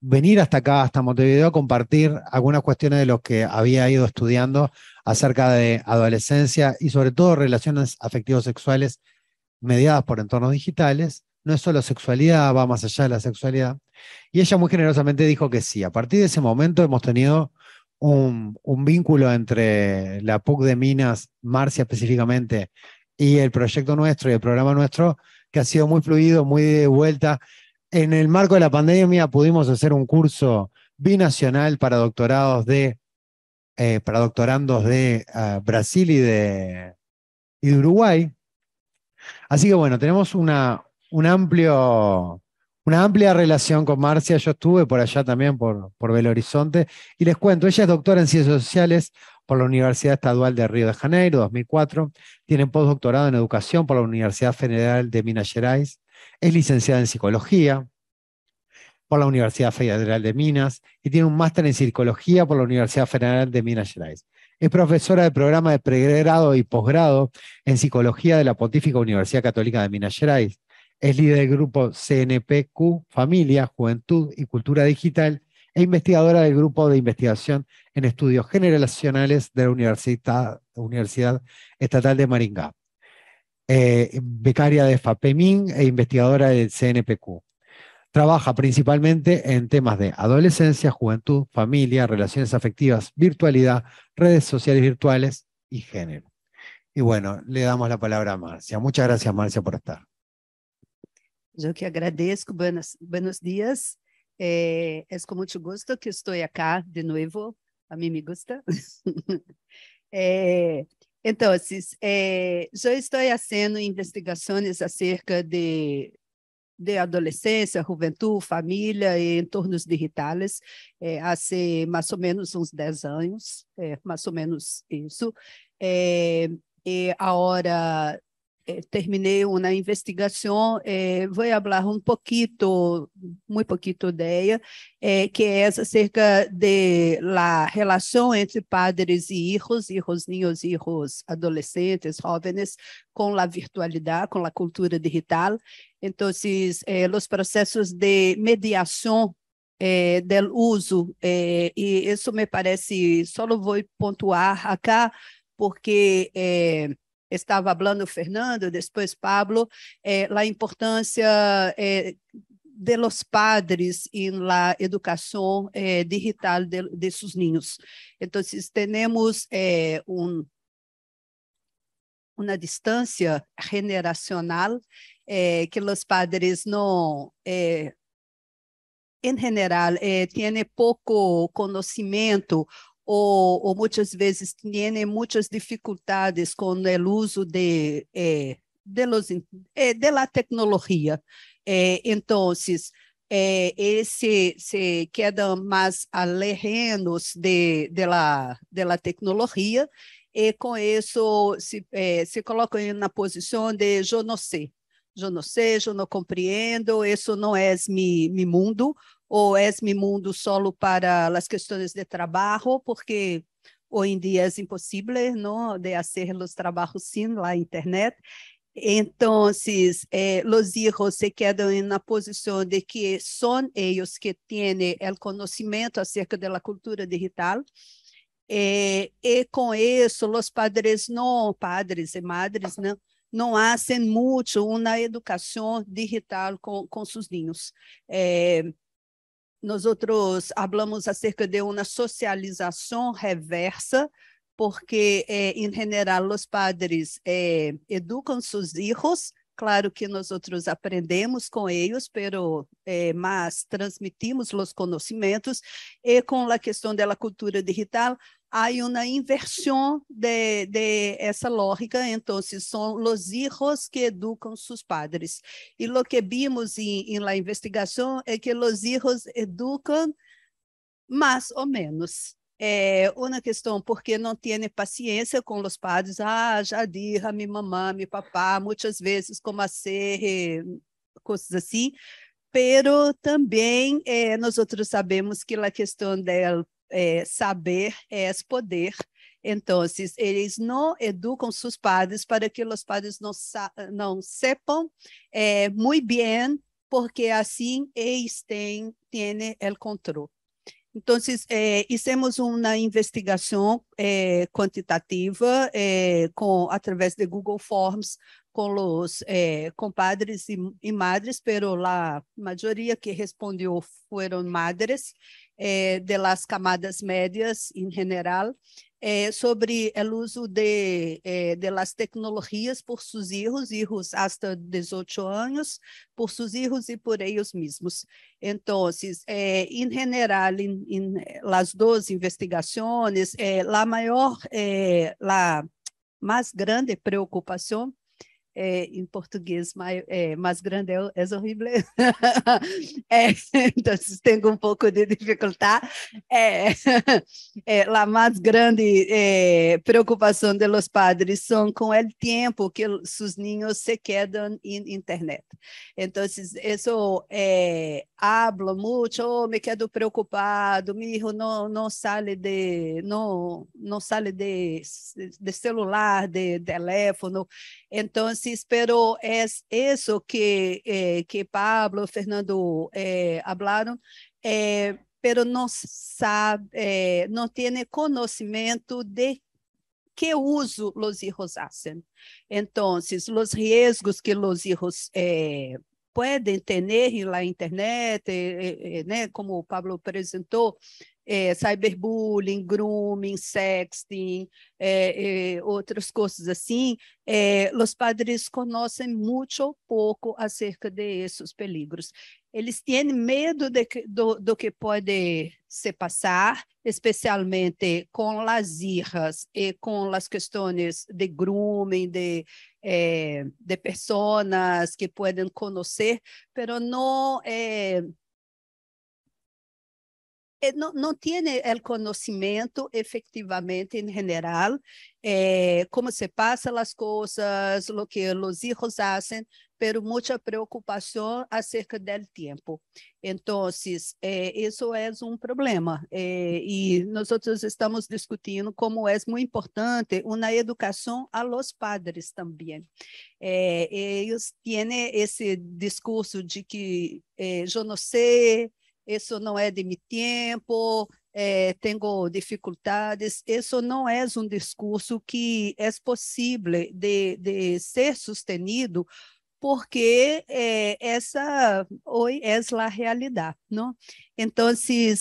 S1: venir hasta acá, hasta Montevideo, a compartir algunas cuestiones de lo que había ido estudiando acerca de adolescencia y sobre todo relaciones afectivos sexuales mediadas por entornos digitales. No es solo sexualidad, va más allá de la sexualidad. Y ella muy generosamente dijo que sí. A partir de ese momento hemos tenido un, vínculo entre la PUC de Minas, Marcia específicamente, y el proyecto nuestro y el programa nuestro, que ha sido muy fluido, muy de vuelta. En el marco de la pandemia pudimos hacer un curso binacional para doctorados de eh, para doctorandos de ah, Brasil y de, Uruguay. Así que bueno, tenemos una, amplia relación con Marcia. Yo estuve por allá también, por, por Belo Horizonte, y les cuento, ella es doctora en Ciencias Sociales por la Universidad Estadual de Río de Janeiro, 2004. Tiene postdoctorado en Educación por la Universidad Federal de Minas Gerais. Es licenciada en Psicología por la Universidad Federal de Minas y tiene un máster en psicología por la Universidad Federal de Minas Gerais. Es profesora del programa de pregrado y posgrado en psicología de la Pontífica Universidad Católica de Minas Gerais. Es líder del grupo CNPQ, Familia, Juventud y Cultura Digital e investigadora del grupo de investigación en estudios generacionales de la Universidad, Estatal de Maringá. Eh, becaria de FAPEMIN e investigadora del CNPQ. Trabaja principalmente en temas de adolescencia, juventud, familia, relaciones afectivas, virtualidad, redes sociales virtuales y género. Y bueno, le damos la palabra a Marcia. Muchas gracias, Marcia, por estar.
S8: Yo que agradezco. Buenos, buenos días. Eh, es con mucho gusto que estoy acá de nuevo. A mí me gusta. Eh, entonces, eh, yo estoy haciendo investigaciones acerca de de adolescência, juventude, família e entornos digitais, é, há mais ou menos uns 10 anos, é, mais ou menos isso. É, e agora eh, terminei uma investigação. Eh, vou eh, um a muito pouquinho, poquito, muy poquito eh, que é acerca de la relação entre padres e hijos, hijos niños, hijos adolescentes, jóvenes, com a virtualidade, com a cultura digital. Entonces, eh, os processos de mediação eh, uso, e isso me parece, só vou pontuar acá, porque estava falando Fernando, depois Pablo, eh, é, a importância eh, de los padres en la educación eh, digital de, de, sus niños. Entonces, tenemos eh, un, una distancia generacional eh, que los padres no, en general, tiene poco conocimiento ou, ou muitas vezes têm muitas dificuldades com o uso de, eh, de, eh, la tecnologia. Eh, então, eh, eles se, se quedam mais alejados de, de, la, de la tecnologia e com isso se, eh, se colocam na posição de eu não sei, eu não sei, eu não compreendo, isso não é mi, mi mundo, ou é mi mundo solo para as questões de trabalho, porque hoje em dia é impossível não de fazer os trabalhos sim na internet. Então, eh, os filhos se quedam na posição de que são eles que têm o conhecimento acerca da cultura digital. Eh, e com isso, os padres não, padres e madres, não não hacen muito uma educação digital com seus ninhos. É, niños. Eh, nosotros hablamos acerca de uma socialização reversa, porque é, eh, geral os padres eh, seus sus Claro que nós outros aprendemos com eles, pero eh, mas transmitimos os conhecimentos e com a questão da cultura digital há uma inversão de, de essa lógica, então são os filhos que educam seus padres. E o que vimos na la investigação é que os filhos educam mais ou menos é uma questão porque não tem paciência com os padres. Ah, já dirra, mi mamá, mi papá, muitas vezes como a ser, coisas assim. Pero também eh, nós outros sabemos que a questão del eh, saber é poder. Então, eles não educam seus padres para que os padres não, não sepam eh, é, muito bem, porque assim eles têm, têm o controle. Então, eh, fizemos uma investigação eh, quantitativa eh, com, através de Google Forms com os eh, compadres e, e madres, pero a maioria que respondeu foram madres eh, de las camadas médias em geral é, sobre é, o uso de, é, de las tecnologias por seus filhos, filhos até 18 anos, por seus filhos e por eles mesmos. Então, é, em en general, em, em las duas investigações, é, a maior, é, a mais grande preocupação é, em português, é, mais, é, grande é, é horrível. é, então, tenho um pouco de dificuldade. É, é, a mais grande é, preocupação dos padres são com o tempo que seus ninhos se quedam em internet. Então, isso é, hablo muito, oh, me quedo preocupado, meu filho não, não sai de, não, não sai de, de celular, de, de teléfono. Então, Francis, esperou é isso que, Pablo é, que Pablo, Fernando falaram, é, hablaron, eh, pero no sabe, de que uso los hijos hacen. Entonces, los riesgos que los hijos pueden tener en la internet, né, como Pablo apresentou, é, cyberbullying, grooming, sexting, é, é, outras coisas assim, é, os padres conhecem muito ou pouco acerca desses perigos. Eles têm medo de que, do, do, que pode se passar, especialmente com as irras e com as questões de grooming, de, é, de pessoas que podem conhecer, mas não. É é, no, no tiene el conocimiento efectivamente en general, eh, cómo se pasan las cosas, lo que los hijos hacen, pero mucha preocupación acerca del tiempo. Entonces, eh, eso es un problema eh, y nosotros estamos discutiendo cómo es muy importante una educación a los padres también. Eh, ellos tienen ese discurso de que eh, yo no sé, isso não é de meu tempo, é, tenho dificuldades. Isso não é um discurso que é possível de, de ser sustenido porque é, essa hoje é a realidade, não? Então,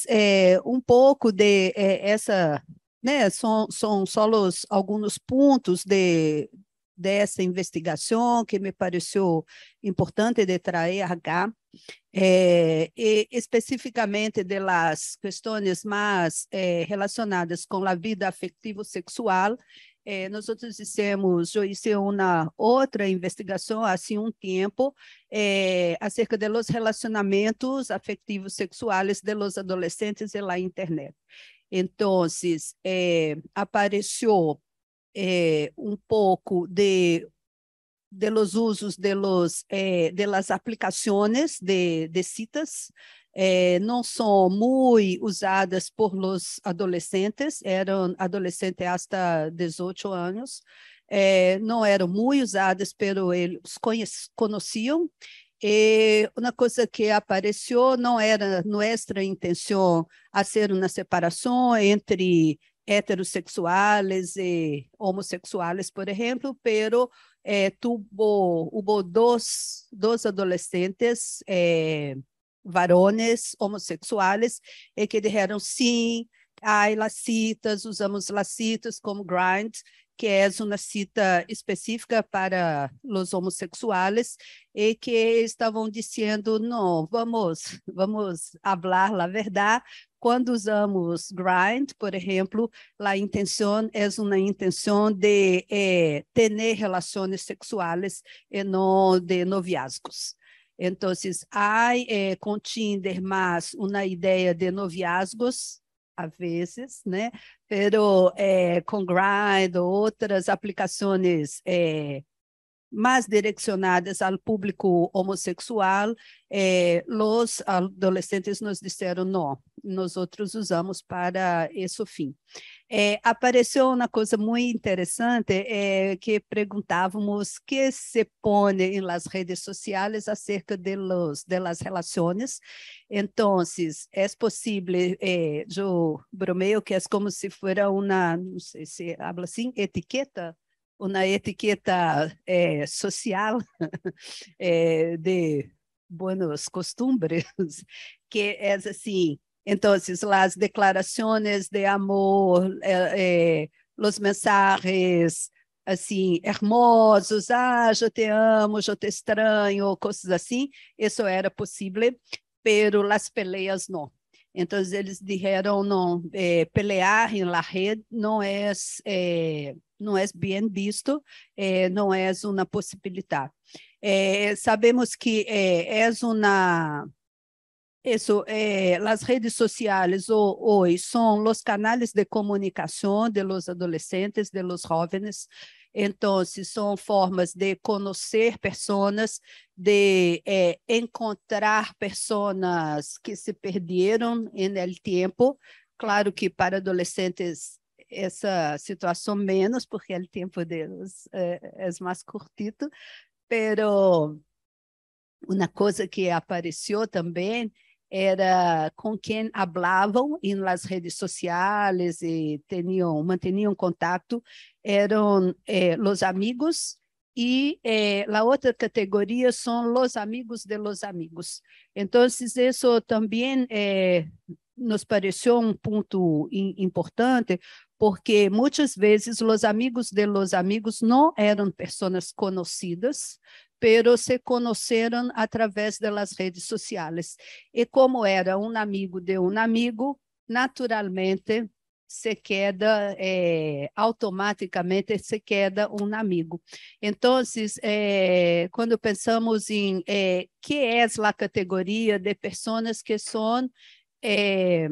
S8: eh, um pouco de essa, né, são, são só os alguns pontos de dessa investigação que me pareceu importante de trazer acá, eh, e especificamente das questões mais eh, relacionadas com a vida afetivo-sexual. Eh, nós outros dissemos, eu hice uma outra investigação há um tempo é acerca dos relacionamentos afetivos sexuais de los adolescentes na internet. Então, é apareceu eh, um pouco poco de, de los usos de, los, eh, de las aplicaciones de, de citas. Eh, não são muito usadas por los adolescentes, eram adolescentes até 18 anos, eh, não eram muito usadas, pero eles conheciam. E uma coisa que apareceu não era nossa é intenção a ser uma separação entre heterossexuales e homossexuais, por exemplo, pero eh, tuvo, hubo dos, dos adolescentes eh, varones homossexuais e eh, que disseram sim, ai lacitas, usamos lacitas como grind, que é uma cita específica para os homossexuais e que estavam dizendo não, vamos, vamos falar a verdade, quando usamos grind, por exemplo, a intenção é uma intenção de eh, ter relações sexuais e não de noviazgos. Então, há eh, com Tinder mais uma ideia de noviazgos, às vezes, né? Pero eh, com Grind ou outras aplicações eh, mais direcionadas ao público homossexual, eh, los adolescentes nos disseram não, nós outros usamos para esse fim. Eh, apareceu uma coisa muito interessante eh, que perguntávamos que se põe em las redes sociais acerca de los de las relaciones. Então, é possível, eu eh, Bromeu, que é como se fosse uma, não sei se habla assim, etiqueta ou na etiqueta é, social é, de buenos costumbres, que é assim, então, assim, as declarações de amor, eh, eh, os mensagens assim, hermosos, ah, eu te amo, eu te estranho, coisas assim, isso era possível, pero as peleas não. Então, eles disseram, não, é, pelear em la rede não é, não é bem visto, é, não é es una é, sabemos que é es é Isso, eh, as redes sociais hoje são os canais de comunicação de los adolescentes, de los jovens. Então, são formas de conhecer pessoas, de eh, encontrar pessoas que se perderam no tempo. Claro que para adolescentes essa situação menos porque o tempo deles é, eh, é eh, mais curtito, pero uma coisa que apareceu também era com quem falavam nas redes sociais e tinham mantinham contato eram eh, os amigos e eh, a outra categoria são os amigos de los amigos. Então, isso também eh, nos pareceu um ponto importante, porque muitas vezes os amigos de los amigos não eram pessoas conhecidas, pero se conheceram através das redes sociais. E como era um amigo de um amigo, naturalmente se queda eh, automaticamente se queda um amigo. Então, eh, quando pensamos em eh, que é a categoria de pessoas que são eh,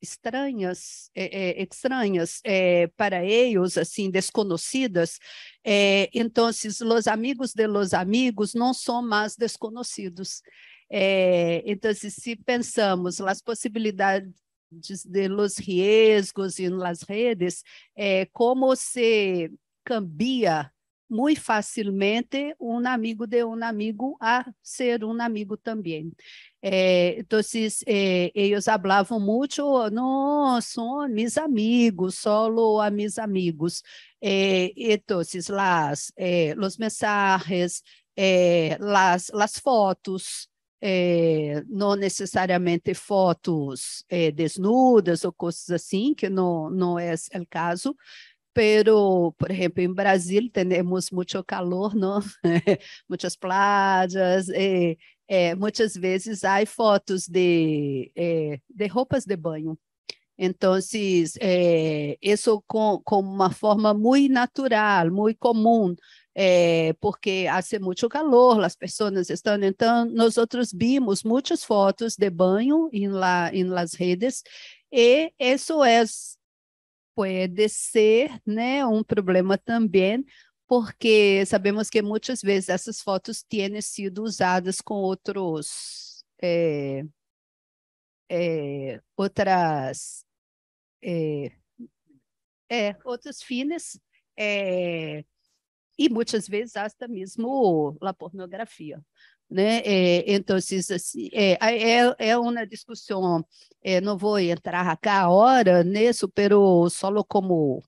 S8: estranhas, é, é, estranhas é, para eles, assim, desconhecidas, é, então, os amigos de los amigos não são mais desconhecidos. É, então, se pensamos nas possibilidades de los riesgos e nas redes, é, como se cambia muito facilmente um amigo de um amigo a ser um amigo também, Eh, eles eh, muito, hablaban mucho, no, mis amigos, solo a mis amigos. É, eh, então, os las, los mensajes, as las fotos, não necessariamente fotos desnudas ou coisas assim, que não, não é o caso, pero, por exemplo, em Brasil temos muito calor, não? muitas praias, eh, eh, muitas vezes há fotos de, eh, de roupas de banho. Então, isso com, com uma forma muito natural, muito comum, eh, porque há muito calor, as pessoas estão. Então, nós outros vimos muitas fotos de banho em la, em las redes e isso é pode é ser né, um problema também, porque sabemos que muitas vezes essas fotos têm sido usadas com outros é, é, outras é, é, outros fins é, e muitas vezes até mesmo a pornografia né? É, então, assim, é, é, é uma discussão, é, não vou entrar aqui agora, nisso, né? mas só como,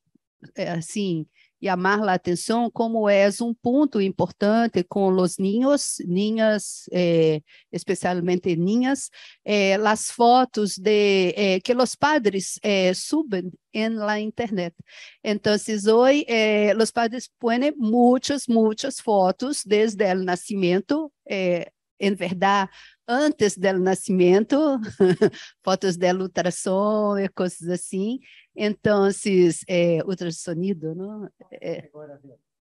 S8: é, assim, chamar a atenção como é um ponto importante com os ninhos, ninhas, eh, especialmente ninhas, eh, as fotos de eh, que os padres eh, suben na internet. Então, hoje, eh, os padres põem muitas, muitas fotos desde o nascimento, em eh, verdade, antes do nascimento, fotos dela ultrassom e coisas assim. Então, é, eh, ultrassonido, não? É, Agora,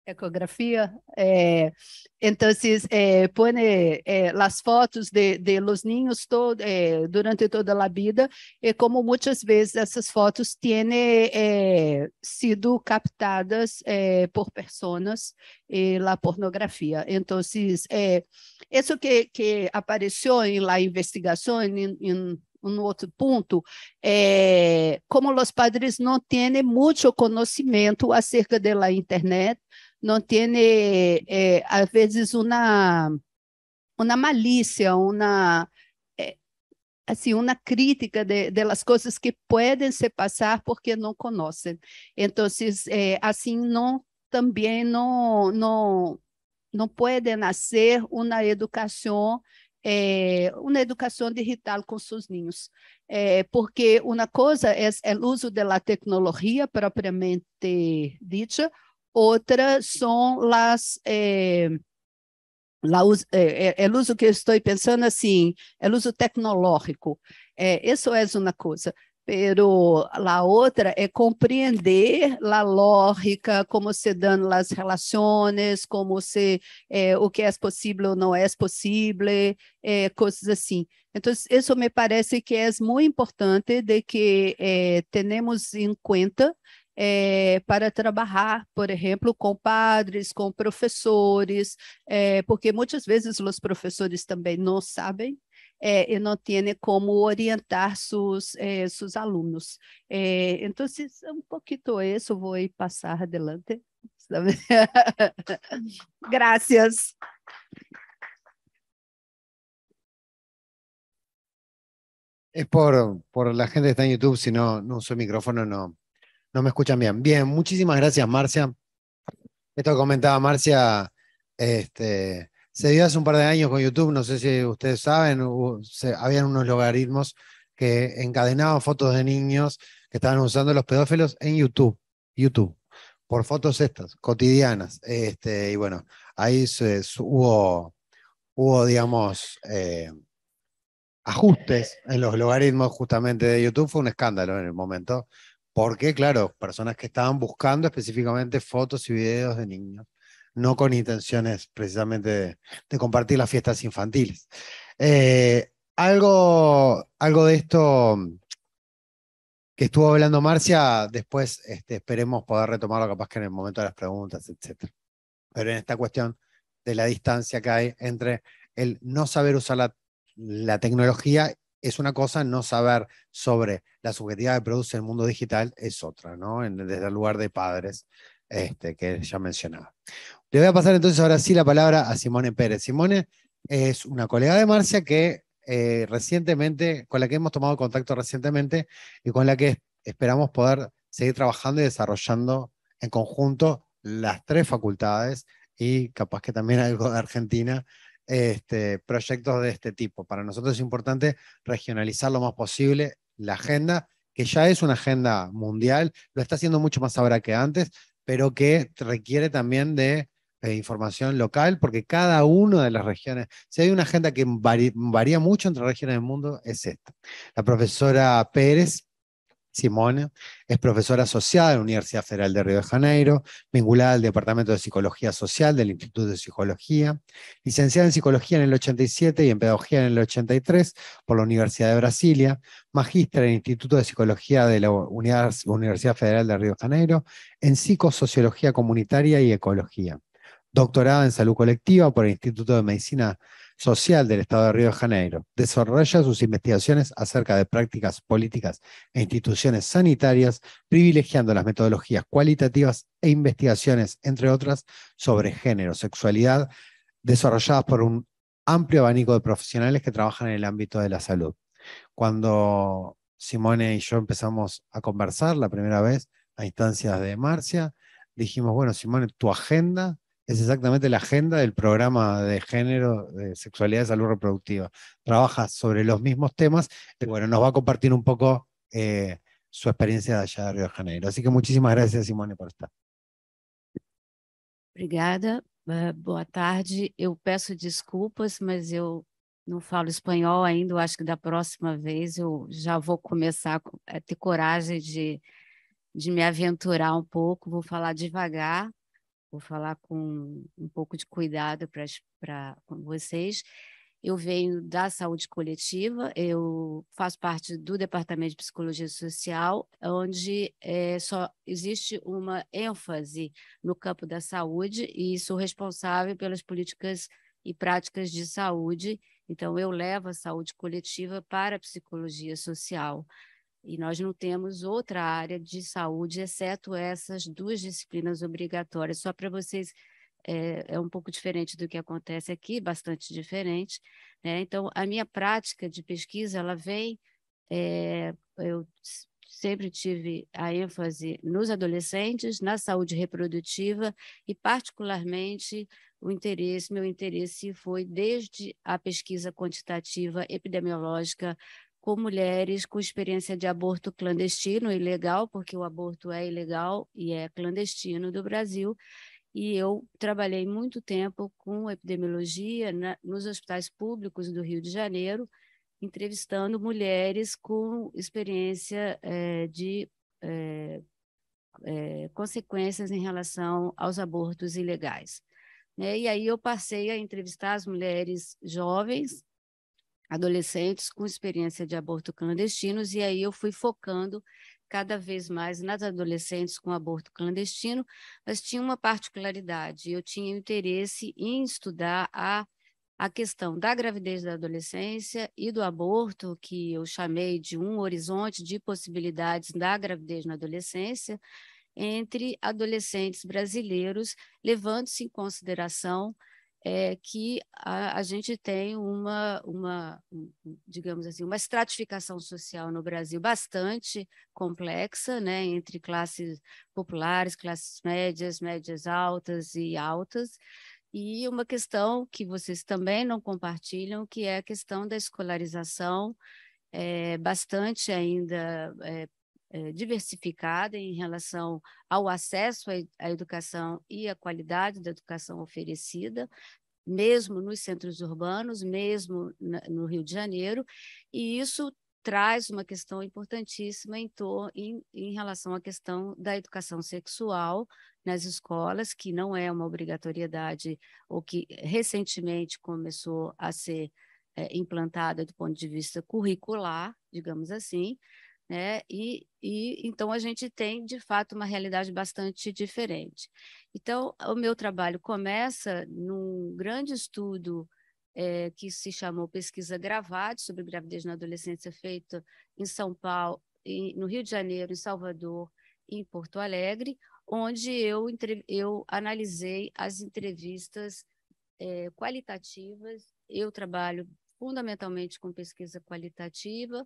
S8: ecografia, é, então se eh, é, pone é, fotos de, de los ninhos todo, durante toda a vida e como muitas vezes essas fotos têm sido captadas por pessoas y pornografia, então Entonces, isso que, que apareció en la um outro ponto, é, como os padres não têm muito conhecimento acerca da Internet, não têm é, às vezes uma uma uma malicia, una, eh, crítica delas de, que podem se passar porque não conhecem, então é, assim também não não não no puede nacer uma educação é, eh, uma educação digital com seus ninhos, é, eh, porque uma coisa é o uso da tecnologia propriamente dita, outra são as é, eh, o uso que eu estou pensando assim, é uso tecnológico. É, isso é uma coisa pero a outra é compreender a lógica, como se dão as relações, como se eh, o que é possível ou não é possível, eh, coisas assim. Então, isso me parece que é muito importante de que eh, tenhamos em conta eh, para trabalhar, por exemplo, com padres, com professores, eh, porque muitas vezes os professores também não sabem eh, tiene tiene orientar sus eh, alumnos. Eh, entonces Eh, poquito eso voy a pasar adelante. Gracias.
S7: Es por, por la gente que está
S1: en YouTube, si no, no uso el micrófono, no, no me escuchan bien. Bien, muchísimas gracias, Marcia. Esto comentaba Marcia, este, se dio hace un par de años con YouTube, no sé si ustedes saben, habían unos logaritmos que encadenaban fotos de niños que estaban usando los pedófilos en YouTube, YouTube, por fotos estas, cotidianas. Este, y bueno, ahí hubo, hubo, digamos, eh, ajustes en los logaritmos justamente de YouTube. Fue un escándalo en el momento, porque, claro, personas que estaban buscando específicamente fotos y videos de niños no con intenciones precisamente de, compartir las fiestas infantiles. Eh, algo, algo de esto que estuvo hablando Marcia, después este, esperemos poder retomarlo capaz que en el momento de las preguntas, etc. Pero en esta cuestión de la distancia que hay entre el no saber usar la, tecnología es una cosa, no saber sobre la subjetividad que produce el mundo digital es otra, ¿no? desde el lugar de padres este, que ya mencionaba. Le voy a pasar entonces ahora sí la palabra a Simone Pérez. Simone es una colega de Marcia que eh, recientemente, con la que hemos tomado contacto recientemente y con la que esperamos poder seguir trabajando y desarrollando en conjunto las tres facultades y capaz que también algo de Argentina, este, proyectos de este tipo. Para nosotros es importante regionalizar lo más posible la agenda, que ya es una agenda mundial, lo está haciendo mucho más ahora que antes, pero que requiere también de eh, información local, porque cada una de las regiones, si hay una agenda que varía, varía mucho entre regiones del mundo, es esta. La profesora Pérez Simone es profesora asociada de la Universidad Federal de Río de Janeiro, vinculada al Departamento de Psicología Social del Instituto de Psicología, licenciada en Psicología en el 87 y en Pedagogía en el 83 por la Universidad de Brasilia, magíster en Instituto de Psicología de la Universidad Federal de Río de Janeiro en Psicosociología Comunitaria y Ecología, doctorada en Salud Colectiva por el Instituto de Medicina social del Estado de Río de Janeiro. Desarrolla sus investigaciones acerca de prácticas políticas e instituciones sanitarias, privilegiando las metodologías cualitativas e investigaciones, entre otras, sobre género, sexualidad, desarrolladas por un amplio abanico de profesionales que trabajan en el ámbito de la salud. Cuando Simone y yo empezamos a conversar la primera vez a instancias de Marcia, dijimos, bueno, Simone, tu agenda es exactamente la agenda del programa de género, de sexualidad y salud reproductiva. Trabaja sobre los mismos temas y bueno, nos va a compartir un poco eh, su experiencia de allá de Río de Janeiro. Así que muchísimas gracias, Simone, por estar.
S9: Obrigada. Uh, boa tarde. Eu peço desculpas, mas eu não falo espanhol ainda. Eu acho que da próxima vez eu já vou começar a ter coragem de, de me aventurar um pouco. Vou falar devagar vou falar com um pouco de cuidado para vocês. Eu venho da saúde coletiva, eu faço parte do Departamento de Psicologia Social, onde é, só existe uma ênfase no campo da saúde e sou responsável pelas políticas e práticas de saúde. Então, eu levo a saúde coletiva para a psicologia social. E nós não temos outra área de saúde, exceto essas duas disciplinas obrigatórias. Só para vocês, é, é, um pouco diferente do que acontece aqui, bastante diferente. Né? Então, a minha prática de pesquisa, ela vem... É, eu sempre tive a ênfase nos adolescentes, na saúde reprodutiva e, particularmente, o interesse, meu interesse foi desde a pesquisa quantitativa epidemiológica com mulheres com experiência de aborto clandestino, ilegal, porque o aborto é ilegal e é clandestino do Brasil. E eu trabalhei muito tempo com epidemiologia na, nos hospitais públicos do Rio de Janeiro, entrevistando mulheres com experiência é, de é, é, consequências em relação aos abortos ilegais. Né? E aí eu passei a entrevistar as mulheres jovens adolescentes com experiência de aborto clandestinos, e aí eu fui focando cada vez mais nas adolescentes com aborto clandestino, mas tinha uma particularidade, eu tinha interesse em estudar a, a questão da gravidez da adolescência e do aborto, que eu chamei de um horizonte de possibilidades da gravidez na adolescência, entre adolescentes brasileiros, levando-se em consideração é que a, a gente tem uma, uma, digamos assim, uma estratificação social no Brasil bastante complexa, né, entre classes populares, classes médias, médias altas e altas, e uma questão que vocês também não compartilham, que é a questão da escolarização, é, bastante ainda é, eh, diversificada em relação ao acesso à educação e à qualidade da educação oferecida, mesmo nos centros urbanos, mesmo no Rio de Janeiro, e isso traz uma questão importantíssima em, em, em, relação à questão da educação sexual nas escolas, que não é uma obrigatoriedade ou que recentemente começou a ser é, implantada do ponto de vista curricular, digamos assim, né? E, e então a gente tem de fato uma realidade bastante diferente. Então o meu trabalho começa num grande estudo é, que se chamou pesquisa gravada sobre gravidez na adolescência feita em São Paulo, em, no Rio de Janeiro, em Salvador, em Porto Alegre, onde eu, eu analisei as entrevistas é, qualitativas. Eu trabalho fundamentalmente com pesquisa qualitativa,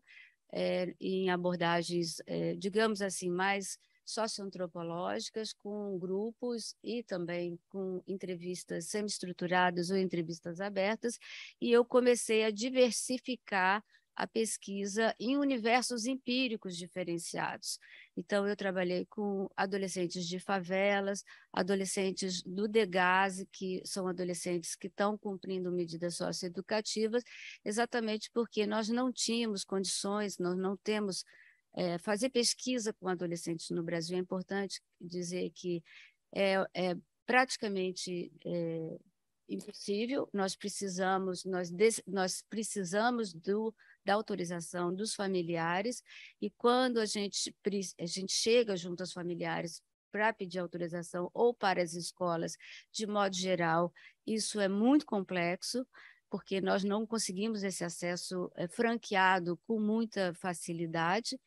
S9: é, em abordagens, é, digamos assim, mais socioantropológicas, com grupos e também com entrevistas semi-estruturadas ou entrevistas abertas, e eu comecei a diversificar a pesquisa em universos empíricos diferenciados. Então, eu trabalhei com adolescentes de favelas, adolescentes do DEGASE, que são adolescentes que estão cumprindo medidas socioeducativas, exatamente porque nós não tínhamos condições, nós não temos. É, fazer pesquisa com adolescentes no Brasil é importante dizer que é, é praticamente é, impossível. Nós precisamos, nós, nós precisamos do da autorização dos familiares, e quando a gente, a gente chega junto aos familiares para pedir autorização ou para as escolas, de modo geral, isso é muito complexo, porque nós não conseguimos esse acesso é, franqueado com muita facilidade.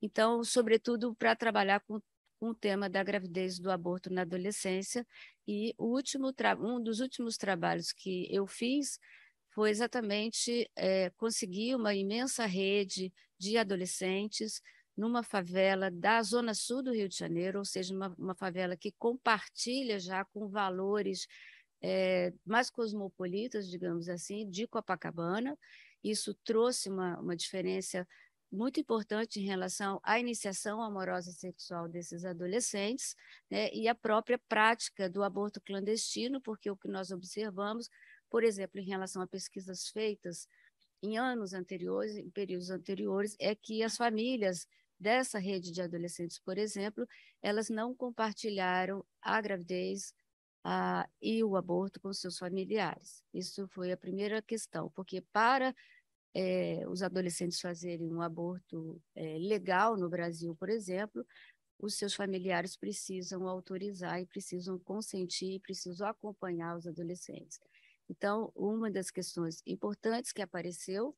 S9: Então, sobretudo para trabalhar com, com o tema da gravidez do aborto na adolescência. E o último um dos últimos trabalhos que eu fiz foi exatamente é, conseguir uma imensa rede de adolescentes numa favela da zona sul do Rio de Janeiro, ou seja, uma, uma favela que compartilha já com valores é, mais cosmopolitas, digamos assim, de Copacabana. Isso trouxe uma, uma diferença muito importante em relação à iniciação amorosa sexual desses adolescentes né, e a própria prática do aborto clandestino, porque o que nós observamos por exemplo, em relação a pesquisas feitas em anos anteriores, em períodos anteriores, é que as famílias dessa rede de adolescentes, por exemplo, elas não compartilharam a gravidez a, e o aborto com seus familiares. Isso foi a primeira questão, porque para é, os adolescentes fazerem um aborto é, legal no Brasil, por exemplo, os seus familiares precisam autorizar e precisam consentir, precisam acompanhar os adolescentes. Então, uma das questões importantes que apareceu,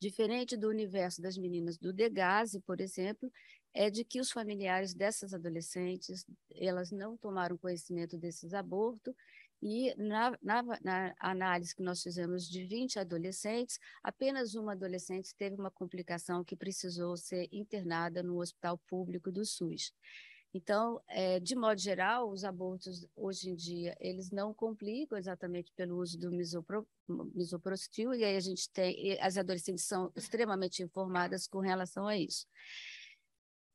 S9: diferente do universo das meninas do Degase, por exemplo, é de que os familiares dessas adolescentes, elas não tomaram conhecimento desses abortos, e na, na, na, análise que nós fizemos de 20 adolescentes, apenas uma adolescente teve uma complicação que precisou ser internada no hospital público do SUS. Então, é, de modo geral, os abortos hoje em dia eles não complicam exatamente pelo uso do misopro, misoprostil e aí a gente tem as adolescentes são extremamente informadas com relação a isso.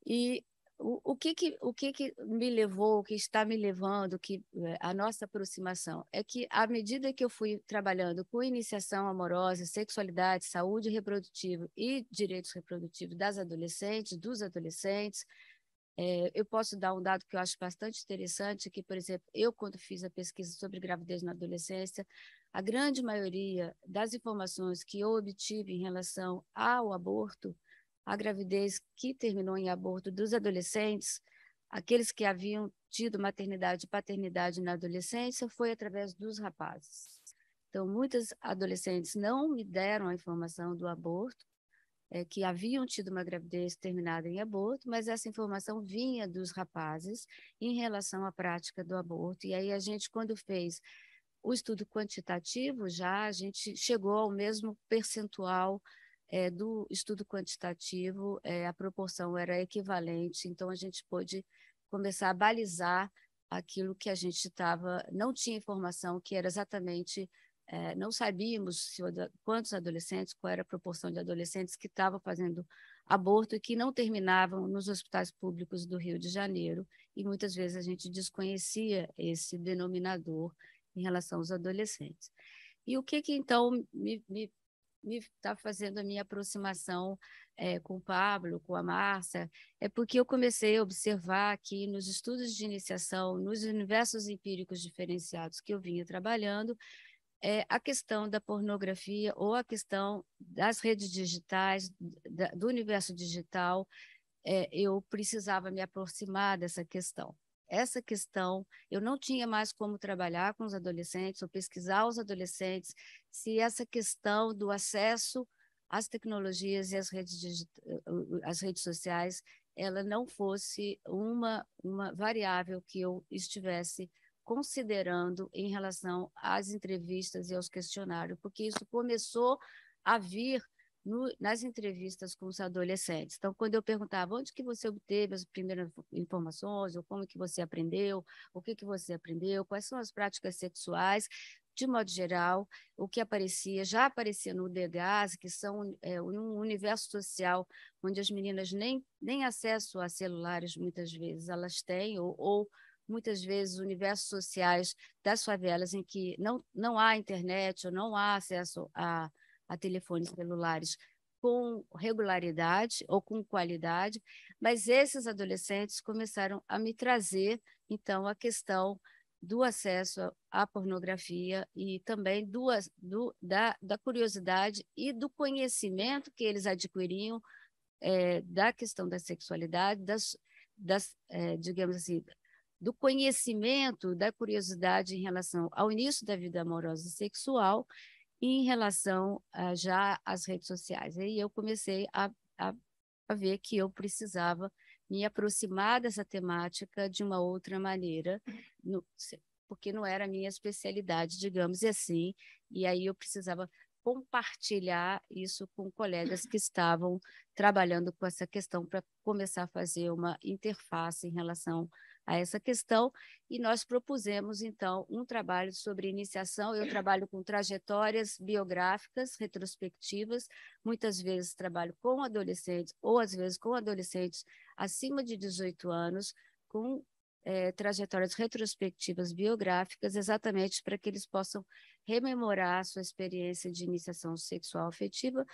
S9: E o, o, que, que, o que, que me levou, o que está me levando, que eh, a nossa aproximação é que à medida que eu fui trabalhando com iniciação amorosa, sexualidade, saúde reprodutiva e direitos reprodutivos das adolescentes, dos adolescentes, é, eu posso dar um dado que eu acho bastante interessante, que, por exemplo, eu, quando fiz a pesquisa sobre gravidez na adolescência, a grande maioria das informações que eu obtive em relação ao aborto, a gravidez que terminou em aborto dos adolescentes, aqueles que haviam tido maternidade e paternidade na adolescência, foi através dos rapazes. Então, muitas adolescentes não me deram a informação do aborto, é, que haviam tido uma gravidez terminada em aborto, mas essa informação vinha dos rapazes em relação à prática do aborto. E aí a gente, quando fez o estudo quantitativo, já a gente chegou ao mesmo percentual é, do estudo quantitativo, é, a proporção era equivalente, então a gente pôde começar a balizar aquilo que a gente estava, não tinha informação que era exatamente é, não sabíamos se, quantos adolescentes, qual era a proporção de adolescentes que estavam fazendo aborto e que não terminavam nos hospitais públicos do Rio de Janeiro, e muitas vezes a gente desconhecia esse denominador em relação aos adolescentes. E o que, que então me está fazendo a minha aproximação é, com o Pablo, com a Márcia, é porque eu comecei a observar que nos estudos de iniciação, nos universos empíricos diferenciados que eu vinha trabalhando, é, a questão da pornografia ou a questão das redes digitais, do universo digital, é, eu precisava me aproximar dessa questão. Essa questão, eu não tinha mais como trabalhar com os adolescentes ou pesquisar os adolescentes se essa questão do acesso às tecnologias e às redes, às redes sociais ela não fosse uma, uma variável que eu estivesse considerando em relação às entrevistas e aos questionários, porque isso começou a vir no, nas entrevistas com os adolescentes. Então, quando eu perguntava onde que você obteve as primeiras informações, ou como que você aprendeu, o que que você aprendeu, quais são as práticas sexuais, de modo geral, o que aparecia, já aparecia no DGAS, que são é, um universo social onde as meninas nem, nem acesso a celulares muitas vezes elas têm, ou, ou muitas vezes, universos sociais das favelas em que não, não há internet ou não há acesso a, a telefones celulares com regularidade ou com qualidade, mas esses adolescentes começaram a me trazer, então, a questão do acesso à pornografia e também do, do, da, da, curiosidade e do conhecimento que eles adquiriam é, da questão da sexualidade, das, das é, digamos assim, do conhecimento, da curiosidade em relação ao início da vida amorosa e sexual em relação ah, já às redes sociais. Aí eu comecei a, a, a ver que eu precisava me aproximar dessa temática de uma outra maneira, no, porque não era a minha especialidade, digamos assim, e aí eu precisava compartilhar isso com colegas que estavam trabalhando com essa questão para começar a fazer uma interface em relação a essa questão e nós propusemos, então, um trabalho sobre iniciação. Eu trabalho com trajetórias biográficas, retrospectivas, muitas vezes trabalho com adolescentes, ou às vezes com adolescentes acima de 18 anos, com é, trajetórias retrospectivas biográficas, exatamente para que eles possam rememorar a sua experiência de iniciação sexual afetiva,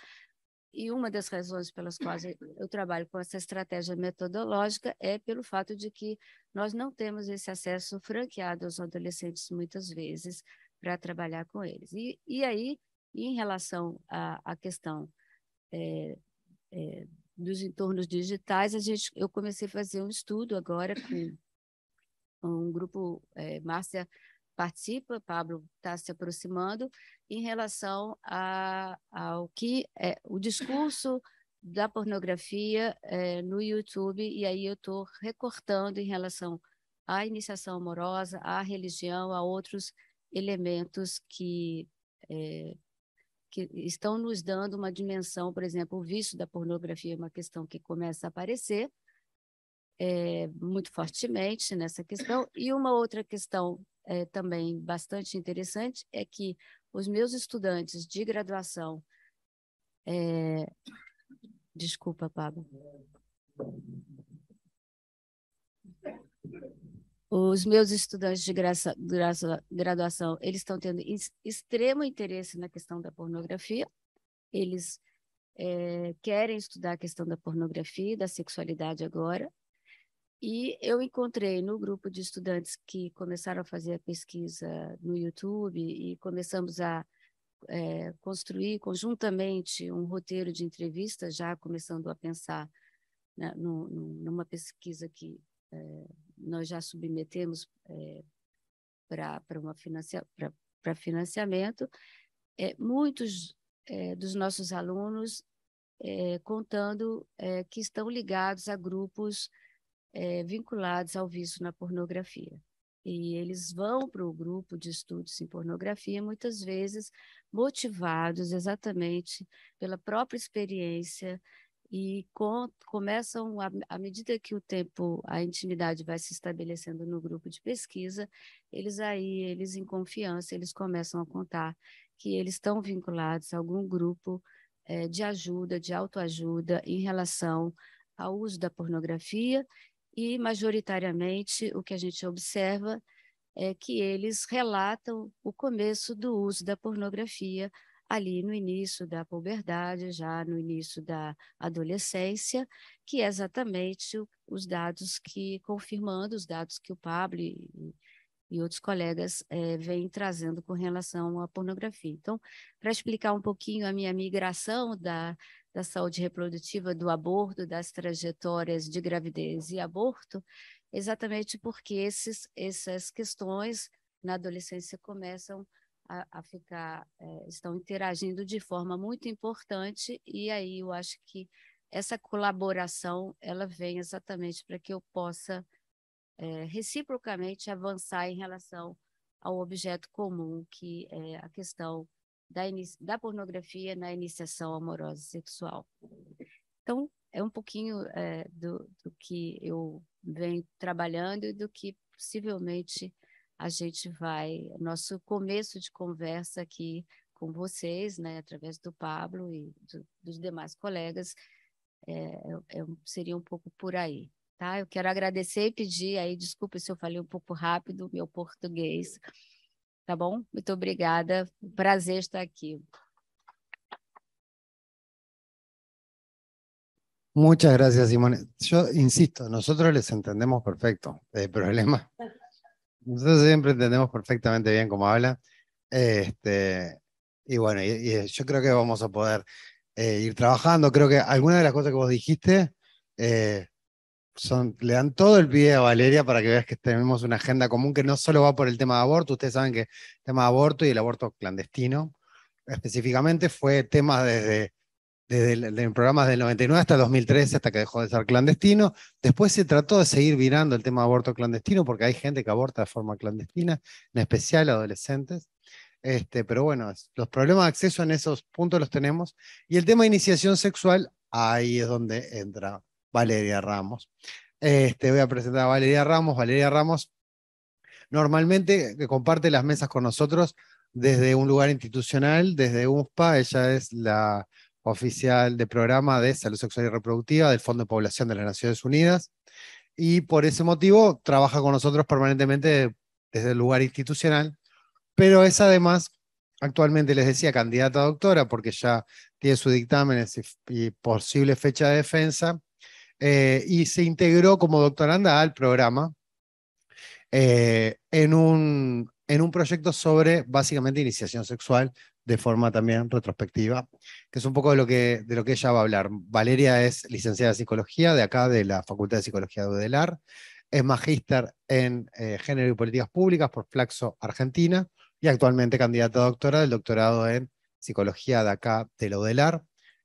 S9: e uma das razões pelas quais eu trabalho com essa estratégia metodológica é pelo fato de que nós não temos esse acesso franqueado aos adolescentes muitas vezes para trabalhar com eles. E, e aí, em relação à, à questão é, é, dos entornos digitais, a gente, eu comecei a fazer um estudo agora com um grupo, é, Márcia participa, Pablo está se aproximando, em relação a, ao que é o discurso da pornografia é, no YouTube, e aí eu estou recortando em relação à iniciação amorosa, à religião, a outros elementos que, é, que estão nos dando uma dimensão, por exemplo, o vício da pornografia é uma questão que começa a aparecer, é, muito fortemente nessa questão. E uma outra questão é, também bastante interessante é que os meus estudantes de graduação. É... Desculpa, Pablo. Os meus estudantes de graça, graça, graduação, eles estão tendo extremo interesse na questão da pornografia. Eles é, querem estudar a questão da pornografia, da sexualidade agora. E eu encontrei no grupo de estudantes que começaram a fazer a pesquisa no YouTube e começamos a é, construir conjuntamente um roteiro de entrevista, já começando a pensar né, no, no, numa pesquisa que é, nós já submetemos é, eh, para financia, financiamento. É, muitos dos nossos alunos contando que estão ligados a grupos é, vinculados ao vício na pornografia. E eles vão para o grupo de estudos em pornografia, muitas vezes motivados exatamente pela própria experiência e com, começam, à medida que o tempo, a intimidade vai se estabelecendo no grupo de pesquisa, eles aí, eles em confiança, eles começam a contar que eles estão vinculados a algum grupo é, de ajuda, de autoajuda em relação ao uso da pornografia e, majoritariamente, o que a gente observa é que eles relatam o começo do uso da pornografia ali no início da puberdade, já no início da adolescência, que é exatamente os dados que, confirmando os dados que o Pablo e, e outros colegas é, vêm trazendo com relação à pornografia. Então, para explicar um pouquinho a minha migração da, da saúde reprodutiva, do aborto, das trajetórias de gravidez e aborto, exatamente porque esses, essas questões na adolescência começam a, a ficar, é, estão interagindo de forma muito importante, e aí eu acho que essa colaboração ela vem exatamente para que eu possa é, reciprocamente avançar em relação ao objeto comum que é a questão da, da pornografia na iniciação amorosa sexual. Então, é um pouquinho é, do, do que eu venho trabalhando e do que possivelmente a gente vai, nosso começo de conversa aqui com vocês, né, através do Pablo e do, dos demais colegas, é, é, é seria um pouco por aí. Tá? Eu quero agradecer e pedir aí, desculpe se eu falei um pouco rápido, meu português, Tá bom? Muito obrigada. Prazer estar aqui.
S7: Muchas gracias, Simone.
S1: Yo insisto, nosotros les entendemos perfecto el problema. Nosotros siempre entendemos perfectamente bien cómo habla. Este, y bueno, yo creo que vamos a poder eh, ir trabajando. Creo que alguna de las cosas que vos dijiste eh, le dan todo el pie a Valeria para que veas que tenemos una agenda común que no solo va por el tema de aborto, ustedes saben que el tema de aborto y el aborto clandestino específicamente fue tema desde, desde, el, desde programas del 99 hasta el 2013, hasta que dejó de ser clandestino. Después se trató de seguir virando el tema de aborto clandestino porque hay gente que aborta de forma clandestina, en especial adolescentes. Este, pero bueno, los problemas de acceso en esos puntos los tenemos. Y el tema de iniciación sexual, ahí es donde entra Valeria Ramos. Este, voy a presentar a Valeria Ramos. Valeria Ramos normalmente eh, comparte las mesas con nosotros desde un lugar institucional, desde USPA. Ella es la oficial de programa de salud sexual y reproductiva del Fondo de Población de las Naciones Unidas. Y por ese motivo trabaja con nosotros permanentemente desde el lugar institucional, pero es además actualmente, les decía, candidata a doctora porque ya tiene su dictámenes y posible fecha de defensa eh, y se integró como doctoranda al programa eh, en, un, en un proyecto sobre básicamente iniciación sexual de forma también retrospectiva, que es un poco de lo que, de lo que ella va a hablar. Valeria es licenciada en psicología de acá, de la Facultad de Psicología de Udelar, es magíster en eh, género y políticas públicas por Flaxo Argentina y actualmente candidata a doctora del doctorado en psicología de acá, de la Udelar,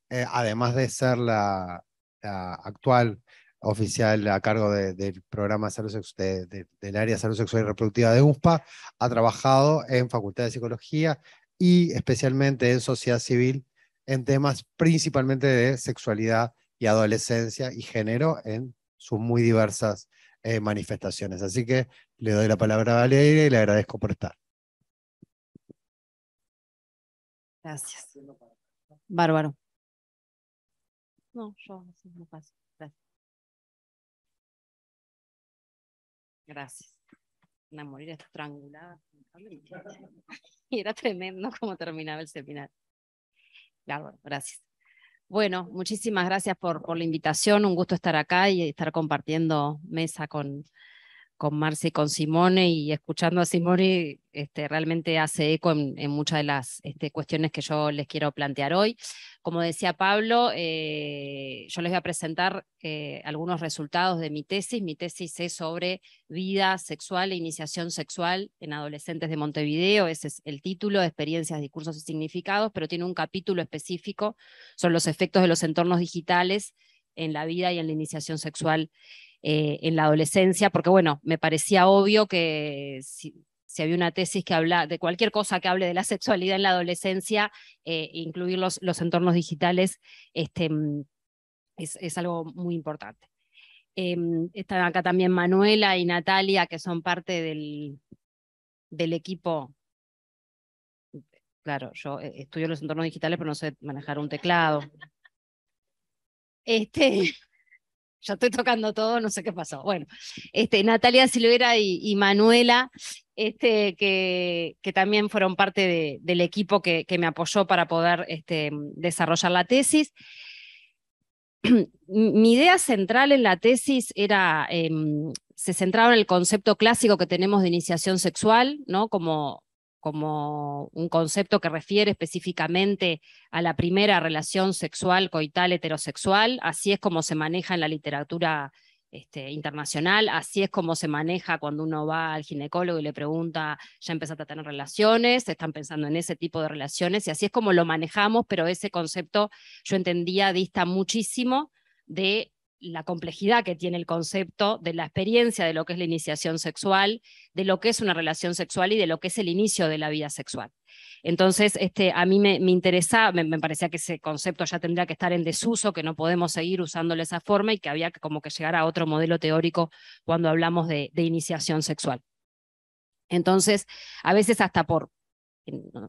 S1: además de ser la Ah, actual oficial a cargo del programa salud de, de, salud sexual y reproductiva de USPA, ha trabajado en Facultad de Psicología y especialmente en sociedad civil en temas principalmente de sexualidad y adolescencia y género en sus muy diversas eh, manifestaciones. Así que le doy la palabra a Valeria y le agradezco por estar.
S6: Gracias. Bárbaro. No, yo así no paso. Gracias. Gracias. Una morir estrangulada. Y era tremendo cómo terminaba el seminario.
S10: Claro, gracias. Bueno, muchísimas gracias por, por la invitación. Un gusto estar acá y estar compartiendo mesa con, con Marce y con Simone y escuchando a Simone este, realmente hace eco en, muchas de las este, cuestiones que yo les quiero plantear hoy. Como decía Pablo, eh, yo les voy a presentar eh, algunos resultados de mi tesis. Mi tesis es sobre vida sexual e iniciación sexual en adolescentes de Montevideo. Ese es el título, experiencias, discursos y significados, pero tiene un capítulo específico sobre los efectos de los entornos digitales en la vida y en la iniciación sexual eh, en la adolescencia, porque bueno, me parecía obvio que si, había una tesis que habla de cualquier cosa que hable de la sexualidad en la adolescencia, eh, incluir los, entornos digitales este, mm, es, algo muy importante. Em, están acá también Manuela y Natalia, que son parte del, del equipo. Claro, yo eh, estudio los entornos digitales, pero no sé manejar un teclado. Este, ya estoy tocando todo, no sé qué pasó. Bueno, este, Natalia Silvera y, Manuela, este, que, que, también fueron parte del equipo que, me apoyó para poder este, desarrollar la tesis. Mi idea central en la tesis era, em, se centraba en el concepto clásico que tenemos de iniciación sexual, ¿no? Como como un concepto que refiere específicamente a la primera relación sexual coital heterosexual, así es como se maneja en la literatura este, internacional, así es como se maneja cuando uno va al ginecólogo y le pregunta, ya empezaste a tener relaciones, están pensando en ese tipo de relaciones, y así es como lo manejamos, pero ese concepto yo entendía dista muchísimo de la complejidad que tiene el concepto de la experiencia de lo que es la iniciación sexual, de lo que es una relación sexual y de lo que es el inicio de la vida sexual. Entonces, este, a mí me, me interesa, me, parecía que ese concepto ya tendría que estar en desuso, que no podemos seguir de esa forma y que había que como que llegar a otro modelo teórico cuando hablamos de, iniciación sexual. Entonces, a veces hasta por,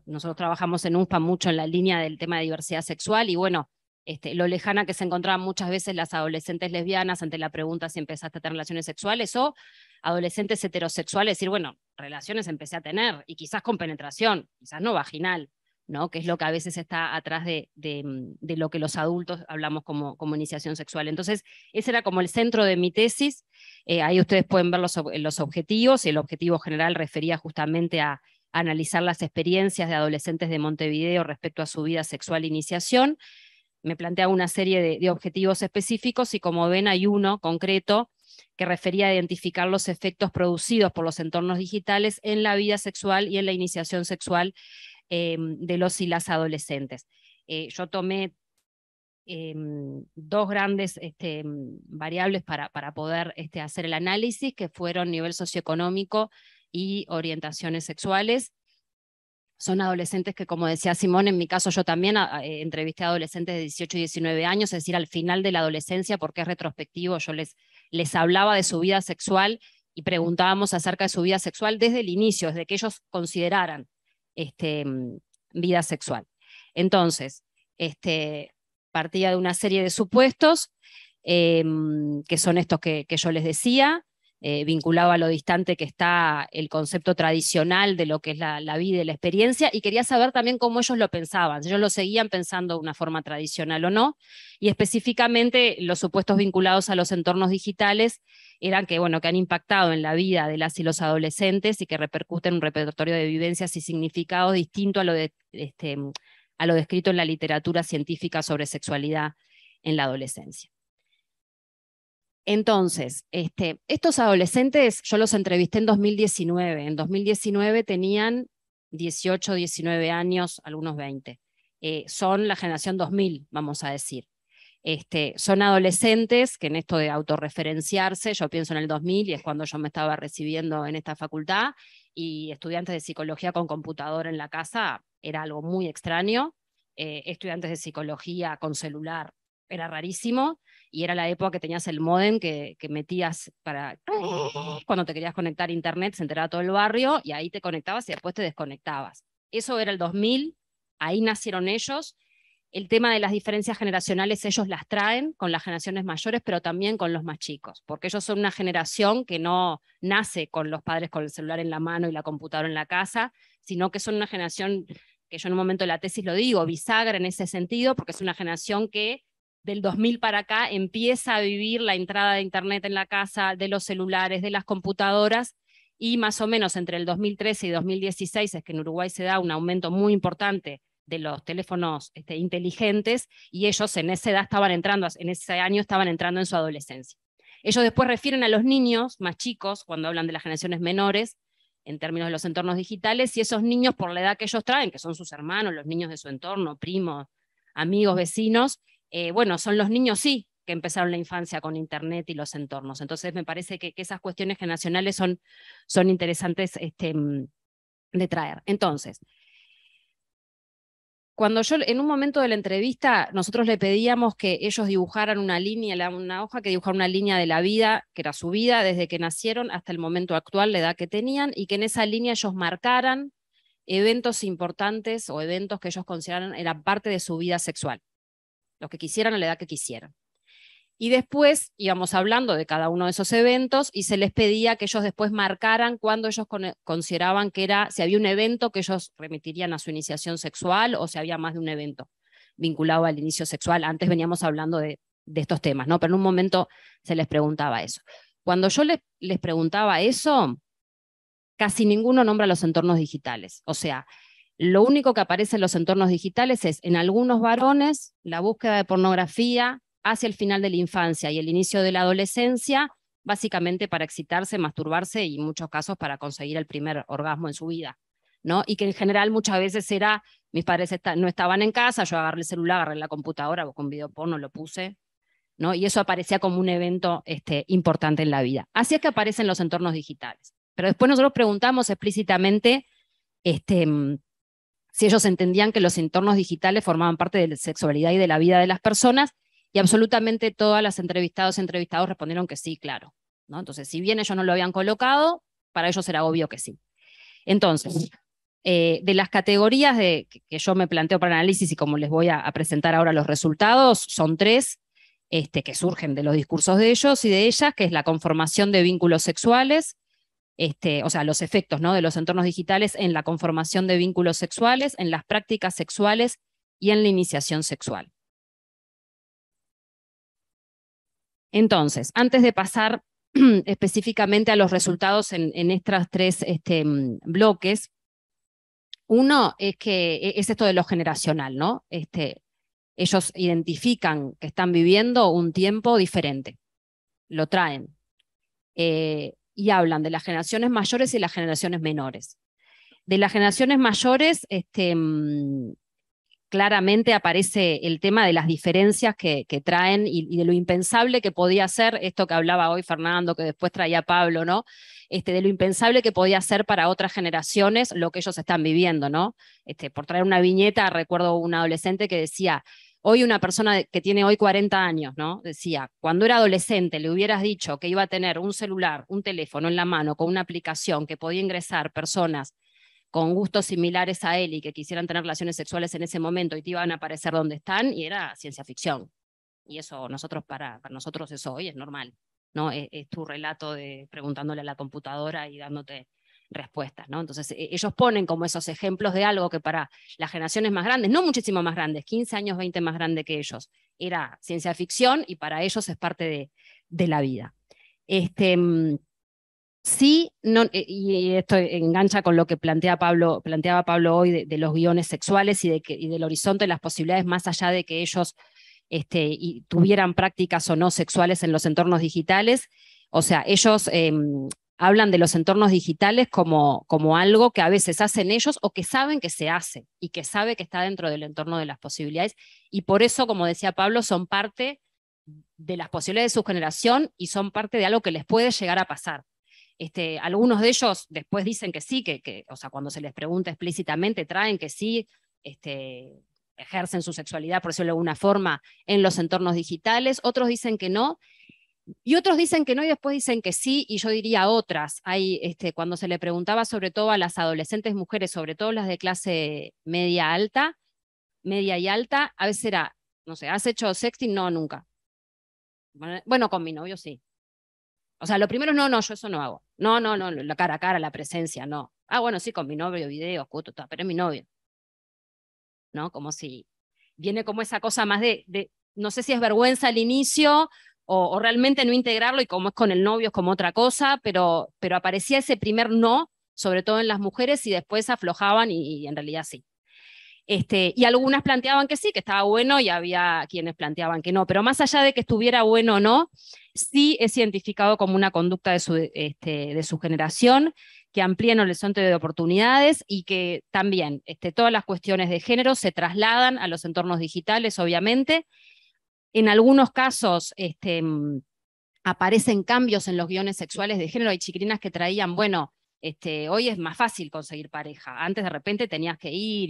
S10: nosotros trabajamos en UNPA mucho en la línea del tema de diversidad sexual y bueno, este, lo lejana que se encontraban muchas veces las adolescentes lesbianas ante la pregunta si empezaste a tener relaciones sexuales o adolescentes heterosexuales, decir, bueno, relaciones empecé a tener y quizás con penetración, quizás no vaginal, ¿no? que es lo que a veces está atrás de, mm, lo que los adultos hablamos como, como, iniciación sexual. Entonces, ese era como el centro de mi tesis. Eh, ahí ustedes pueden ver los, los objetivos. El objetivo general refería justamente a analizar las experiencias de adolescentes de Montevideo respecto a su vida sexual e iniciación me plantea una serie de, objetivos específicos y como ven hay uno concreto que refería a identificar los efectos producidos por los entornos digitales en la vida sexual y en la iniciación sexual eh, de los y las adolescentes. Eh, yo tomé eh, dos grandes este, variables para, poder este, hacer el análisis, que fueron nivel socioeconómico y orientaciones sexuales son adolescentes que, como decía Simón, en mi caso yo también ah, ah, eh, entrevisté a adolescentes de 18 y 19 años, es decir, al final de la adolescencia, porque es retrospectivo, yo les, les hablaba de su vida sexual y preguntábamos acerca de su vida sexual desde el inicio, desde que ellos consideraran este, mm, vida sexual. Entonces, este, partía de una serie de supuestos, eh, mm, que son estos que, que yo les decía, eh, vinculado a lo distante que está el concepto tradicional de lo que es la, vida y la experiencia, y quería saber también cómo ellos lo pensaban, si ellos lo seguían pensando de una forma tradicional o no, y específicamente los supuestos vinculados a los entornos digitales eran que, bueno, que han impactado en la vida de las y los adolescentes y que repercuten un repertorio de vivencias y significados distinto a lo, este, a lo descrito en la literatura científica sobre sexualidad en la adolescencia. Entonces, este, estos adolescentes, yo los entrevisté en 2019. En 2019 tenían 18, 19 años, algunos 20. Eh, son la generación 2000, vamos a decir. Este, son adolescentes que en esto de autorreferenciarse, yo pienso en el 2000 y es cuando yo me estaba recibiendo en esta facultad, y estudiantes de psicología con computador en la casa era algo muy extraño, eh, estudiantes de psicología con celular era rarísimo, y era la época que tenías el modem que, que metías para oh. cuando te querías conectar a internet, se enteraba todo el barrio y ahí te conectabas y después te desconectabas. Eso era el 2000, ahí nacieron ellos. El tema de las diferencias generacionales ellos las traen con las generaciones mayores, pero también con los más chicos, porque ellos son una generación que no nace con los padres con el celular en la mano y la computadora en la casa, sino que son una generación que yo en un momento de la tesis lo digo, bisagra en ese sentido, porque es una generación que del 2000 para acá empieza a vivir la entrada de Internet en la casa, de los celulares, de las computadoras, y más o menos entre el 2013 y 2016 es que en Uruguay se da un aumento muy importante de los teléfonos este, inteligentes y ellos en esa edad estaban entrando, en ese año estaban entrando en su adolescencia. Ellos después refieren a los niños más chicos, cuando hablan de las generaciones menores, en términos de los entornos digitales, y esos niños por la edad que ellos traen, que son sus hermanos, los niños de su entorno, primos, amigos, vecinos, eh, bueno, son los niños sí que empezaron la infancia con Internet y los entornos. Entonces me parece que, esas cuestiones generacionales son, son interesantes este, mm, de traer. Entonces, cuando yo en un momento de la entrevista nosotros le pedíamos que ellos dibujaran una línea, una hoja que dibujaran una línea de la vida, que era su vida desde que nacieron hasta el momento actual, la edad que tenían, y que en esa línea ellos marcaran eventos importantes o eventos que ellos consideraran eran parte de su vida sexual los que quisieran a la edad que quisieran. Y después íbamos hablando de cada uno de esos eventos y se les pedía que ellos después marcaran cuando ellos eh, consideraban que era, si había un evento que ellos remitirían a su iniciación sexual o si había más de un evento vinculado al inicio sexual. Antes veníamos hablando de, estos temas, ¿no? Pero en un momento se les preguntaba eso. Cuando yo les, les preguntaba eso, casi ninguno nombra los entornos digitales. O sea, lo único que aparece en los entornos digitales es en algunos varones la búsqueda de pornografía hacia el final de la infancia y el inicio de la adolescencia, básicamente para excitarse, masturbarse y en muchos casos para conseguir el primer orgasmo en su vida. ¿no? Y que en general muchas veces era, mis padres no estaban en casa, yo agarré el celular, agarré la computadora, con video porno lo puse, ¿no? Y eso aparecía como un evento este, importante en la vida. Así es que aparecen los entornos digitales. Pero después nosotros preguntamos explícitamente este, mm, si ellos entendían que los entornos digitales formaban parte de la sexualidad y de la vida de las personas, y absolutamente todas las entrevistados y entrevistados respondieron que sí, claro. ¿no? Entonces, si bien ellos no lo habían colocado, para ellos era obvio que sí. Entonces, eh, de las categorías que yo me planteo para análisis y como les voy a, presentar ahora los resultados, son tres este, que surgen de los discursos de ellos y de ellas, que es la conformación de vínculos sexuales, este, o sea, los efectos ¿no? de los entornos digitales en la conformación de vínculos sexuales, en las prácticas sexuales y en la iniciación sexual. Entonces, antes de pasar específicamente a los resultados en, estos tres este, bloques, uno es que e, es esto de lo generacional, ¿no? Este, ellos identifican que están viviendo un tiempo diferente, lo traen. Eh, y hablan de las generaciones mayores y las generaciones menores. De las generaciones mayores, este, mm, claramente aparece el tema de las diferencias que, traen y, de lo impensable que podía ser esto que hablaba hoy Fernando, que después traía Pablo, ¿no? Este, de lo impensable que podía ser para otras generaciones lo que ellos están viviendo, ¿no? Este, por traer una viñeta, recuerdo un adolescente que decía, Hoy una persona que tiene hoy 40 años, ¿no? Decía, cuando era adolescente le hubieras dicho que iba a tener un celular, un teléfono en la mano con una aplicación que podía ingresar personas con gustos similares a él y que quisieran tener relaciones sexuales en ese momento y te iban a aparecer donde están, y era ciencia ficción. Y eso nosotros para, nosotros eso hoy es normal, ¿no? es tu relato de preguntándole a la computadora y dándote respuestas, ¿no? Entonces, e, ellos ponen como esos ejemplos de algo que para las generaciones más grandes, no muchísimo más grandes, 15 años, 20 más grande que ellos, era ciencia ficción y para ellos es parte de, la vida. Este, mm, sí, no, e, y esto engancha con lo que plantea Pablo, planteaba Pablo hoy de, los guiones sexuales y, de que, del horizonte de las posibilidades más allá de que ellos este, y tuvieran prácticas o no sexuales en los entornos digitales. O sea, ellos em, hablan de los entornos digitales como, como algo que a veces hacen ellos o que saben que se hace y que sabe que está dentro del entorno de las posibilidades. Y por eso, como decía Pablo, son parte de las posibilidades de su generación y son parte de algo que les puede llegar a pasar. Este, algunos de ellos después dicen que sí, que, o sea, cuando se les pregunta explícitamente, traen que sí, este, ejercen su sexualidad, por decirlo de alguna forma, en los entornos digitales. Otros dicen que no y otros dicen que no y después dicen que sí, y yo diría otras. Hay, este, cuando se le preguntaba sobre todo a las adolescentes mujeres, sobre todo las de clase media alta, media y alta, a veces era, no sé, ¿has hecho sexting? No, nunca. Bueno, con mi novio sí. O sea, lo primero no, no, yo eso no hago. No, no, no, la cara a cara, la presencia, no. Ah, bueno, sí, con mi novio, videos, cuto, pero es mi novio. ¿No? Como si viene como esa cosa más de, de no sé si es vergüenza al inicio, o, realmente no integrarlo y como es con el novio es como otra cosa, pero, pero aparecía ese primer no, sobre todo en las mujeres, y después aflojaban y, en realidad sí. Este, y algunas planteaban que sí, que estaba bueno y había quienes planteaban que no, pero más allá de que estuviera bueno o no, sí es identificado como una conducta de su, este, generación que amplía el horizonte de oportunidades y que también este, todas las cuestiones de género se trasladan a los entornos digitales, obviamente, en algunos casos este, aparecen cambios en los guiones sexuales de género. Hay chiquilinas que traían, bueno, este, hoy es más fácil conseguir pareja. Antes de repente tenías que ir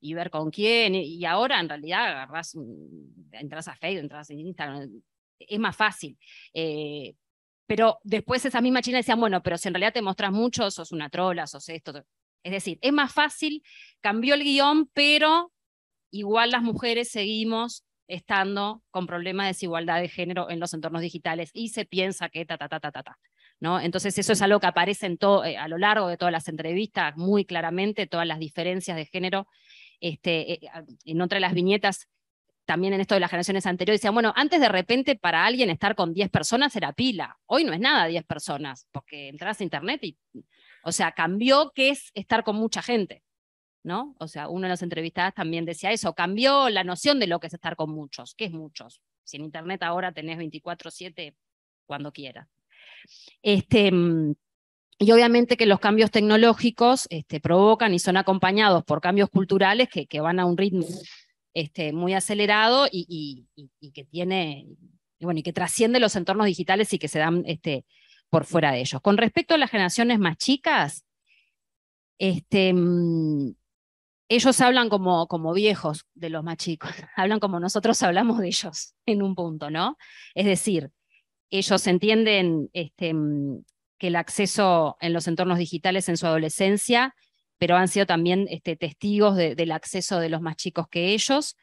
S10: y, ver con quién, y ahora en realidad agarrás, entras a Facebook, entras a Instagram, es más fácil. Eh, pero después esas mismas chinas decían, bueno, pero si en realidad te mostras mucho, sos una trola, sos esto. Es decir, es más fácil, cambió el guión, pero igual las mujeres seguimos estando con problemas de desigualdad de género en los entornos digitales y se piensa que ta, ta, ta, ta, ta, ¿no? Entonces eso es algo que aparece en todo, eh, a lo largo de todas las entrevistas, muy claramente, todas las diferencias de género. Este, eh, en otra de las viñetas, también en esto de las generaciones anteriores, decían, bueno, antes de repente para alguien estar con 10 personas era pila, hoy no es nada 10 personas, porque entras a internet y, o sea, cambió que es estar con mucha gente. ¿no? O sea, uno de los entrevistadas también decía eso, cambió la noción de lo que es estar con muchos, que es muchos? Si en Internet ahora tenés 24/7 cuando quieras. Este, mm, y obviamente que los cambios tecnológicos este, provocan y son acompañados por cambios culturales que, van a un ritmo este, muy acelerado y, que tiene, bueno, y que trasciende los entornos digitales y que se dan este, por fuera de ellos. Con respecto a las generaciones más chicas, este, mm, ellos hablan como, como viejos de los más chicos, hablan como nosotros hablamos de ellos en un punto, ¿no? Es decir, ellos entienden este, mm, que el acceso en los entornos digitales en su adolescencia, pero han sido también este, testigos del acceso de los más chicos que ellos.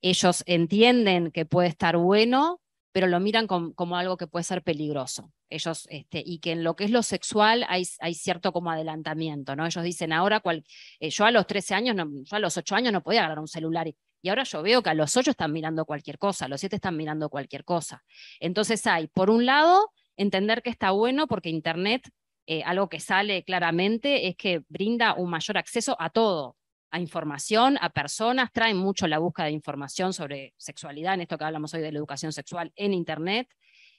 S10: Ellos entienden que puede estar bueno, pero lo miran como algo que puede ser peligroso. Ellos, este, y que en lo que es lo sexual hay, cierto como adelantamiento, ¿no? Ellos dicen, ahora eh, yo a los 13 años, no, yo a los 8 años no podía agarrar un celular. Y, ahora yo veo que a los 8 están mirando cualquier cosa, a los 7 están mirando cualquier cosa. Entonces hay, por un lado, entender que está bueno porque Internet, eh, algo que sale claramente es que brinda un mayor acceso a todo, a información, a personas, traen mucho la búsqueda de información sobre sexualidad, en esto que hablamos hoy de la educación sexual en Internet,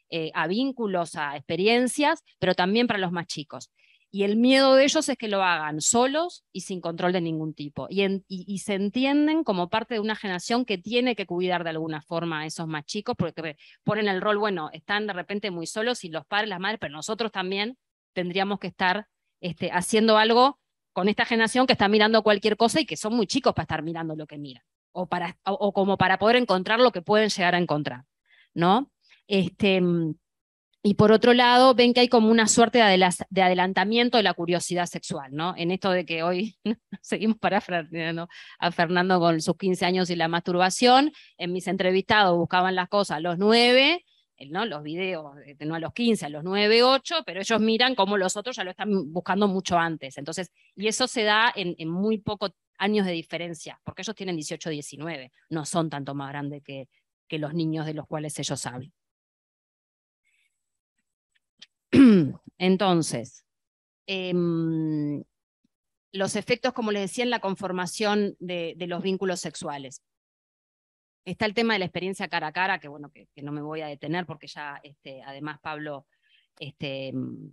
S10: eh, a vínculos, a experiencias, pero también para los más chicos. Y el miedo de ellos es que lo hagan solos y sin control de ningún tipo. Y, y, se entienden como parte de una generación que tiene que cuidar de alguna forma a esos más chicos, porque ponen el rol, bueno, están de repente muy solos y los padres, las madres, pero nosotros también tendríamos que estar este, haciendo algo con esta generación que está mirando cualquier cosa y que son muy chicos para estar mirando lo que miran, o, para, o, como para poder encontrar lo que pueden llegar a encontrar, ¿no? Este, y por otro lado, ven que hay como una suerte de, adelantamiento de la curiosidad sexual, ¿no? En esto de que hoy seguimos parafraseando a Fernando con sus 15 años y la masturbación, en mis entrevistados buscaban las cosas a los 9 ¿no? los videos, no a los 15, a los 9, 8, pero ellos miran como los otros ya lo están buscando mucho antes. Entonces, y eso se da en, muy pocos años de diferencia, porque ellos tienen 18, 19, no son tanto más grandes que, los niños de los cuales ellos hablan. Entonces, em, los efectos, como les decía, en la conformación de los vínculos sexuales. Está el tema de la experiencia cara a cara, que bueno, que, no me voy a detener porque ya este, además Pablo este, mm,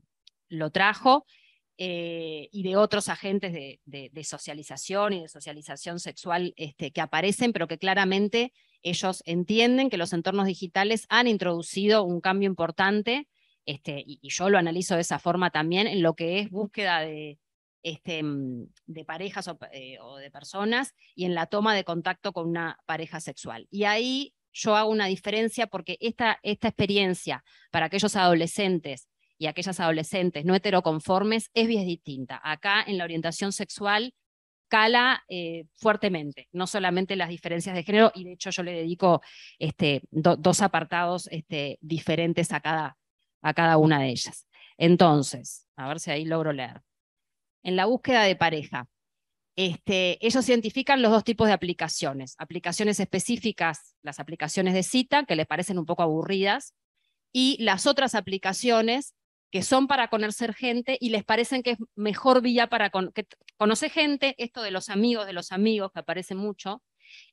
S10: lo trajo, eh, y de otros agentes de, socialización y de socialización sexual este, que aparecen, pero que claramente ellos entienden que los entornos digitales han introducido un cambio importante, y, yo lo analizo de esa forma también, en lo que es búsqueda de, este, mm, de parejas eh, o, de personas y en la toma de contacto con una pareja sexual. Y ahí yo hago una diferencia porque esta, esta experiencia para aquellos adolescentes y aquellas adolescentes no heteroconformes es bien distinta. Acá en la orientación sexual cala eh, fuertemente, no solamente las diferencias de género, y de hecho yo le dedico este, dos apartados este, diferentes a cada, a cada una de ellas. Entonces, a ver si ahí logro leer en la búsqueda de pareja. Este, ellos identifican los dos tipos de aplicaciones, aplicaciones específicas, las aplicaciones de cita, que les parecen un poco aburridas, y las otras aplicaciones que son para conocer gente y les parecen que es mejor vía para conocer gente, esto de los amigos, de los amigos, que aparece mucho,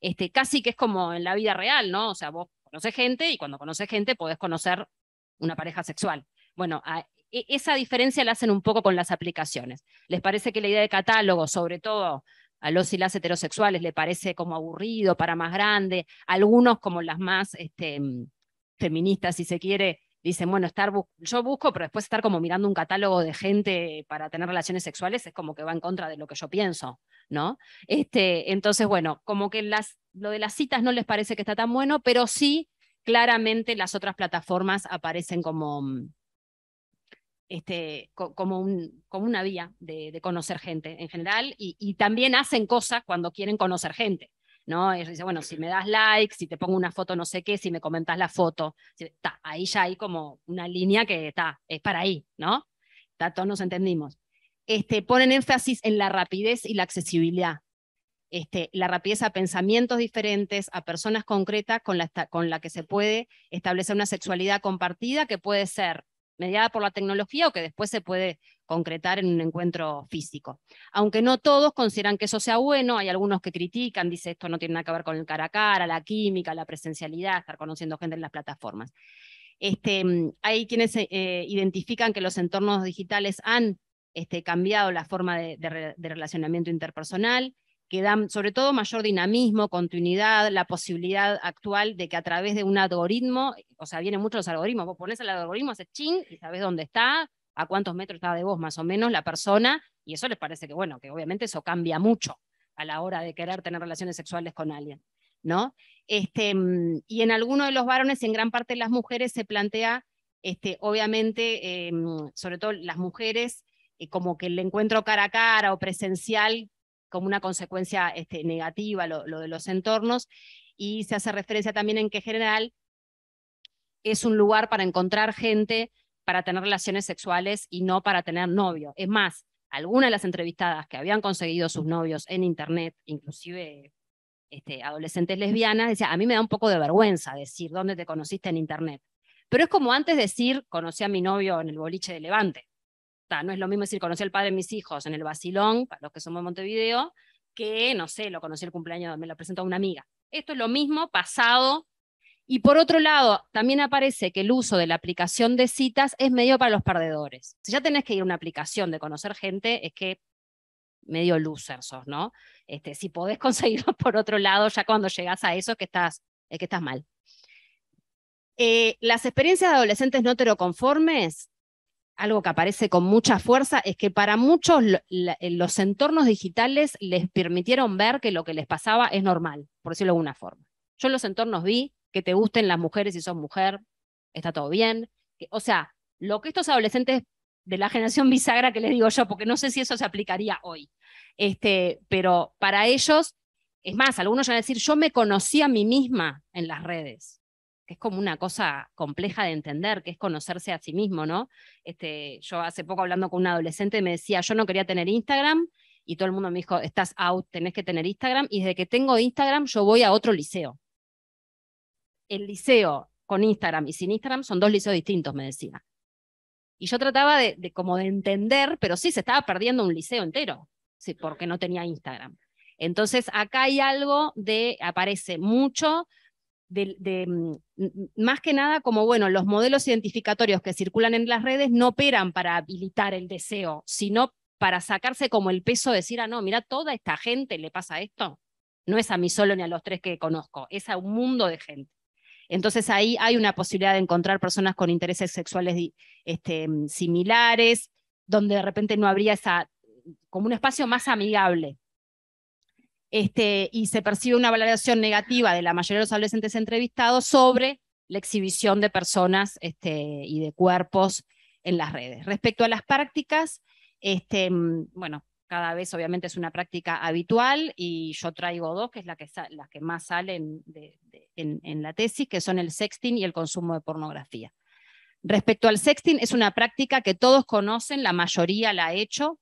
S10: este, casi que es como en la vida real, ¿no? O sea, vos conoces gente y cuando conoces gente podés conocer una pareja sexual. Bueno, a, e-, esa diferencia la hacen un poco con las aplicaciones. ¿Les parece que la idea de catálogo, sobre todo a los y las heterosexuales, le parece como aburrido, para más grande? Algunos, como las más este, feministas, si se quiere, dicen, bueno, estar yo busco, pero después estar como mirando un catálogo de gente para tener relaciones sexuales es como que va en contra de lo que yo pienso, ¿no? Este, entonces, bueno, como que lo de las citas no les parece que está tan bueno, pero sí, claramente las otras plataformas aparecen como mm, este, como, una vía de, conocer gente en general y, también hacen cosas cuando quieren conocer gente. ¿no? dice, bueno, si me das like, si te pongo una foto no sé qué, si me comentas la foto, ahí ya hay como una línea que está, es para ahí, ¿no? todos nos entendimos. Este, ponen énfasis en la rapidez y la accesibilidad. Este, la rapidez a pensamientos diferentes, a personas concretas con la, con la que se puede establecer una sexualidad compartida que puede ser mediada por la tecnología o que después se puede concretar en un encuentro físico. Aunque no todos consideran que eso sea bueno, hay algunos que critican, dice esto no tiene nada que ver con el cara a cara, la química, la presencialidad, estar conociendo gente en las plataformas. Este, hay quienes eh, eh, identifican que los entornos digitales han este, cambiado la forma de relacionamiento interpersonal, que dan sobre todo mayor dinamismo, continuidad, la posibilidad actual de que a través de un algoritmo, o sea, vienen muchos los algoritmos, vos pones el algoritmo, haces ching y sabes dónde está, a cuántos metros está de vos más o menos la persona, y eso les parece que, bueno, que obviamente eso cambia mucho a la hora de querer tener relaciones sexuales con alguien, ¿no? Este, y en algunos de los varones y en gran parte de las mujeres se plantea, este, obviamente, em, sobre todo las mujeres, eh, como que el encuentro cara a cara o presencial como una consecuencia este, negativa lo, de los entornos, y se hace referencia también en que general es un lugar para encontrar gente para tener relaciones sexuales y no para tener novio. Es más, algunas de las entrevistadas que habían conseguido sus novios en internet, inclusive este, adolescentes lesbianas, decía, a mí me da un poco de vergüenza decir dónde te conociste en internet. Pero es como antes decir, conocí a mi novio en el boliche de Levante no es lo mismo decir conocí al padre de mis hijos en el Basilón, para los que somos de Montevideo, que, no sé, lo conocí el cumpleaños, me lo presentó una amiga. Esto es lo mismo pasado. Y por otro lado, también aparece que el uso de la aplicación de citas es medio para los perdedores. Si ya tenés que ir a una aplicación de conocer gente, es que medio losers ¿no? Este, si podés conseguirlo por otro lado, ya cuando llegás a eso, que estás, es que estás mal. Eh, las experiencias de adolescentes no heteroconformes algo que aparece con mucha fuerza es que para muchos eh, los entornos digitales les permitieron ver que lo que les pasaba es normal, por decirlo de alguna forma. Yo en los entornos vi que te gusten las mujeres y son mujer, está todo bien. O sea, lo que estos adolescentes de la generación bisagra que les digo yo, porque no sé si eso se aplicaría hoy, este, pero para ellos, es más, algunos van a decir, yo me conocí a mí misma en las redes es como una cosa compleja de entender, que es conocerse a sí mismo, ¿no? Este, yo hace poco hablando con un adolescente me decía, yo no quería tener Instagram y todo el mundo me dijo, estás out, tenés que tener Instagram y desde que tengo Instagram yo voy a otro liceo. El liceo con Instagram y sin Instagram son dos liceos distintos, me decía. Y yo trataba de, como de entender, pero sí, se estaba perdiendo un liceo entero, sí, porque no tenía Instagram. Entonces, acá hay algo de, aparece mucho Mm, más que nada como, bueno, los modelos identificatorios que circulan en las redes no operan para habilitar el deseo, sino para sacarse como el peso de decir, ah, no, mira, toda esta gente le pasa esto. No es a mí solo ni a los tres que conozco, es a un mundo de gente. Entonces ahí hay una posibilidad de encontrar personas con intereses sexuales este, mm, similares, donde de repente no habría esa, como un espacio más amigable este, y se percibe una valoración negativa de la mayoría de los adolescentes entrevistados sobre la exhibición de personas este, y de cuerpos en las redes. Respecto a las prácticas, este, bueno, cada vez obviamente es una práctica habitual y yo traigo dos, que es la que, las que más salen en, en la tesis, que son el sexting y el consumo de pornografía. Respecto al sexting, es una práctica que todos conocen, la mayoría la ha hecho.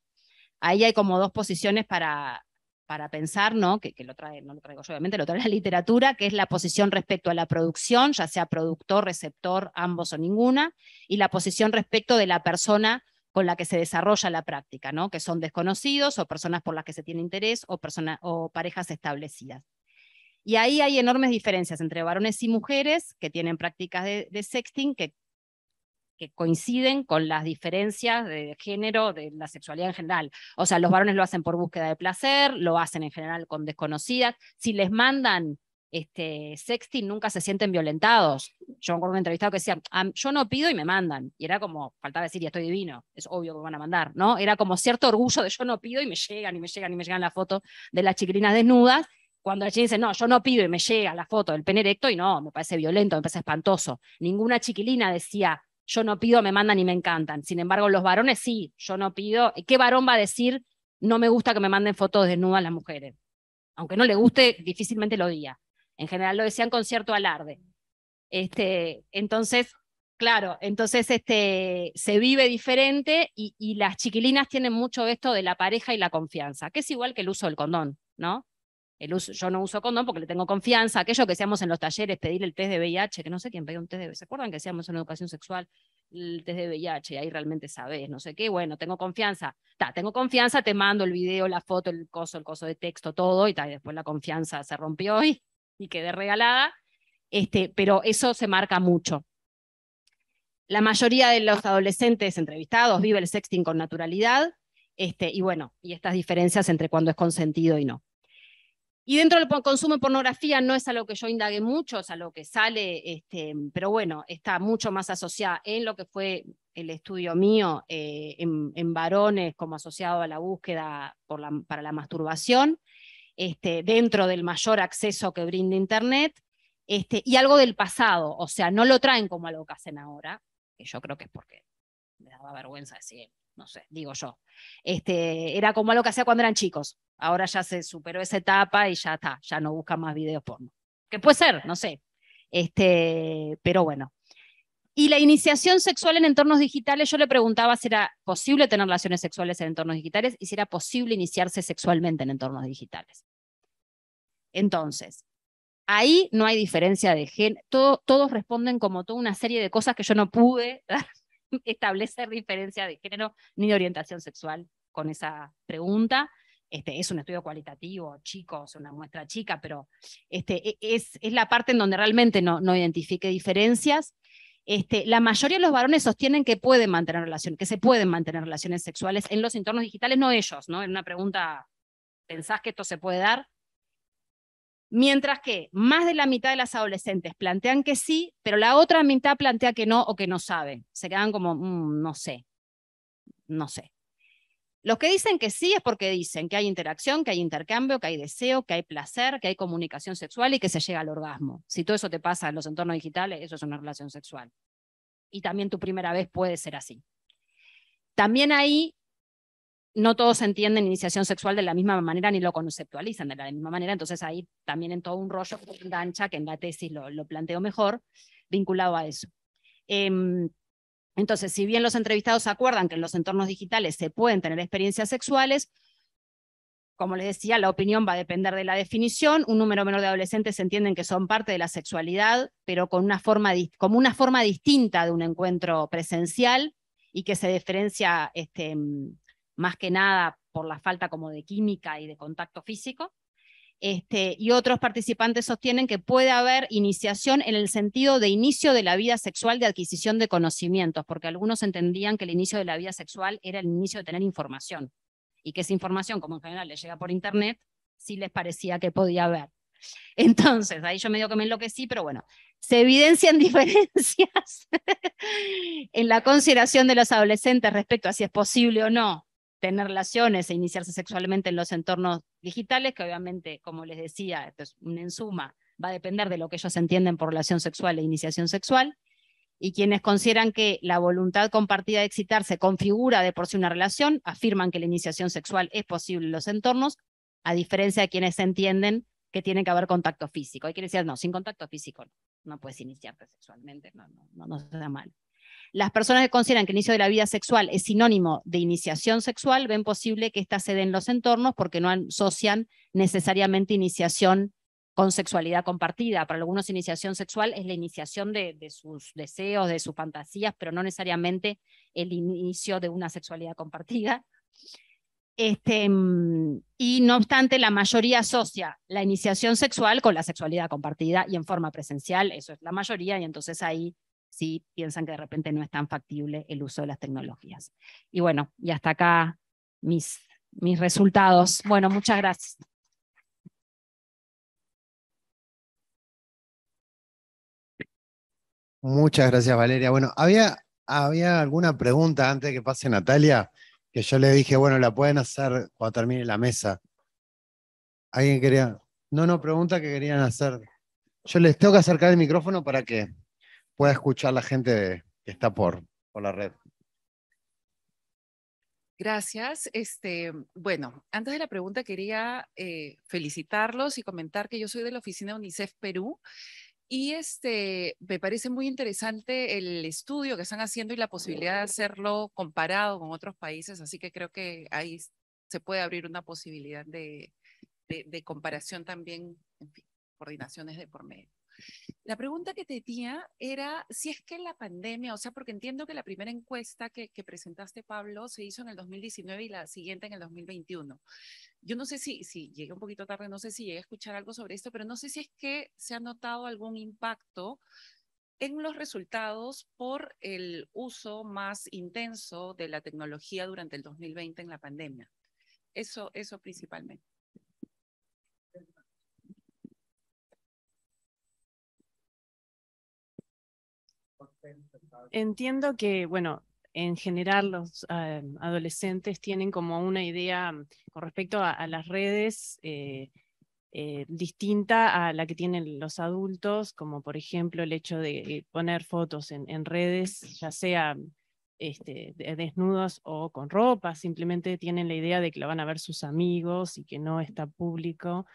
S10: Ahí hay como dos posiciones para, para pensar, ¿no? Que, lo trae, no lo traigo obviamente, lo trae la literatura, que es la posición respecto a la producción, ya sea productor, receptor, ambos o ninguna, y la posición respecto de la persona con la que se desarrolla la práctica, ¿no? que son desconocidos o personas por las que se tiene interés o, o parejas establecidas. Y ahí hay enormes diferencias entre varones y mujeres que tienen prácticas de, de sexting, que que coinciden con las diferencias de género, de la sexualidad en general. O sea, los varones lo hacen por búsqueda de placer, lo hacen en general con desconocidas. Si les mandan este, sexting, nunca se sienten violentados. Yo con un entrevistado que decía, ah, yo no pido y me mandan. Y era como, faltaba decir, ya estoy divino, es obvio que me van a mandar, ¿no? Era como cierto orgullo de yo no pido y me llegan y me llegan y me llegan la foto de las chiquilinas desnudas cuando la chica dice, no, yo no pido y me llega la foto del pene erecto y no, me parece violento, me parece espantoso. Ninguna chiquilina decía, yo no pido, me mandan y me encantan. Sin embargo, los varones sí, yo no pido. ¿Qué varón va a decir, no me gusta que me manden fotos desnudas las mujeres? Aunque no le guste, difícilmente lo diga. En general lo decían con cierto alarde. Este, entonces, claro, entonces este, se vive diferente y, y las chiquilinas tienen mucho esto de la pareja y la confianza, que es igual que el uso del condón, ¿no? yo no uso condón porque le tengo confianza, aquello que seamos en los talleres, pedir el test de VIH, que no sé quién pedía un test de ¿se acuerdan que hacíamos en educación sexual el test de VIH? Ahí realmente sabes, no sé qué, bueno, tengo confianza, ta, tengo confianza, te mando el video, la foto, el coso, el coso de texto, todo, y, tal después la confianza se rompió y, y quedé regalada, este, pero eso se marca mucho. La mayoría de los adolescentes entrevistados vive el sexting con naturalidad, este, y bueno, y estas diferencias entre cuando es consentido y no. Y dentro del consumo de pornografía no es algo que yo indague mucho, es lo que sale, este, pero bueno, está mucho más asociada en lo que fue el estudio mío eh, en, varones como asociado a la búsqueda para la masturbación, este, dentro del mayor acceso que brinda Internet, este, y algo del pasado, o sea, no lo traen como algo que hacen ahora, que yo creo que es porque me daba vergüenza decir, no sé, digo yo. Este, era como algo que hacía cuando eran chicos. Ahora ya se superó esa etapa y ya está, ya no buscan más videos porno. Que puede ser, no sé. Este, pero bueno. Y la iniciación sexual en entornos digitales, yo le preguntaba si era posible tener relaciones sexuales en entornos digitales y si era posible iniciarse sexualmente en entornos digitales. Entonces, ahí no hay diferencia de género. todos responden como toda una serie de cosas que yo no pude dar establecer diferencia de género ni de orientación sexual con esa pregunta. Este, es un estudio cualitativo, chicos, una muestra chica, pero este, e, es, la parte en donde realmente no, identifique diferencias. Este, la mayoría de los varones sostienen que pueden mantener relaciones, que se pueden mantener relaciones sexuales en los entornos digitales, no ellos, ¿no? En una pregunta, ¿pensás que esto se puede dar? Mientras que más de la mitad de las adolescentes plantean que sí, pero la otra mitad plantea que no o que no sabe. Se quedan como, mm, no sé, no sé. Los que dicen que sí es porque dicen que hay interacción, que hay intercambio, que hay deseo, que hay placer, que hay comunicación sexual y que se llega al orgasmo. Si todo eso te pasa en los entornos digitales, eso es una relación sexual. Y también tu primera vez puede ser así. También ahí no todos entienden iniciación sexual de la misma manera ni lo conceptualizan de la misma manera, entonces ahí también en todo un rollo engancha, que en la tesis lo, planteo mejor, vinculado a eso. Em, entonces, si bien los entrevistados acuerdan que en los entornos digitales se pueden tener experiencias sexuales, como les decía, la opinión va a depender de la definición. Un número menor de adolescentes entienden que son parte de la sexualidad, pero con una forma, como una forma distinta de un encuentro presencial y que se diferencia este, más que nada por la falta como de química y de contacto físico. Este, y otros participantes sostienen que puede haber iniciación en el sentido de inicio de la vida sexual de adquisición de conocimientos, porque algunos entendían que el inicio de la vida sexual era el inicio de tener información y que esa información, como en general le llega por internet, sí les parecía que podía haber. Entonces, ahí yo medio que me enloquecí, pero bueno, se evidencian diferencias en la consideración de los adolescentes respecto a si es posible o no tener relaciones e iniciarse sexualmente en los entornos digitales, que obviamente, como les decía, esto es pues, un suma va a depender de lo que ellos entienden por relación sexual e iniciación sexual, y quienes consideran que la voluntad compartida de excitarse configura de por sí una relación, afirman que la iniciación sexual es posible en los entornos, a diferencia de quienes entienden que tiene que haber contacto físico. Hay quienes decían, no, sin contacto físico no, puedes iniciarte sexualmente, no, no, no, no mal. Las personas que consideran que el inicio de la vida sexual es sinónimo de iniciación sexual ven posible que ésta se dé en los entornos porque no asocian necesariamente iniciación con sexualidad compartida. Para algunos iniciación sexual es la iniciación de, de sus deseos, de sus fantasías, pero no necesariamente el inicio de una sexualidad compartida. Este, y no obstante, la mayoría asocia la iniciación sexual con la sexualidad compartida y en forma presencial, eso es la mayoría, y entonces ahí si piensan que de repente no es tan factible el uso de las tecnologías. Y bueno, y hasta acá mis, mis resultados.
S6: Bueno, muchas gracias.
S1: Muchas gracias, Valeria. Bueno, había, había alguna pregunta antes de que pase Natalia, que yo le dije, bueno, la pueden hacer cuando termine la mesa. ¿Alguien quería? No, no, pregunta que querían hacer. Yo les tengo que acercar el micrófono para que Puede escuchar la gente que está por, por la red.
S11: Gracias. Este, bueno, antes de la pregunta quería eh, felicitarlos y comentar que yo soy de la oficina UNICEF Perú y este, me parece muy interesante el estudio que están haciendo y la posibilidad de hacerlo comparado con otros países, así que creo que ahí se puede abrir una posibilidad de, de comparación también, en fin, coordinaciones de por medio. La pregunta que tenía era si es que la pandemia, o sea, porque entiendo que la primera encuesta que, presentaste, Pablo, se hizo en el 2019 y la siguiente en el 2021. Yo no sé si, si llegué un poquito tarde, no sé si llegué a escuchar algo sobre esto, pero no sé si es que se ha notado algún impacto en los resultados por el uso más intenso de la tecnología durante el 2020 en la pandemia. Eso, eso
S6: principalmente. entiendo que, bueno,
S12: en general los eh, adolescentes tienen como una idea mm, con respecto a, las redes eh, eh, distinta a la que tienen los adultos, como por ejemplo el hecho de poner fotos en, redes, ya sea mm, este, desnudos o con ropa, simplemente tienen la idea de que lo van a ver sus amigos y que no está público.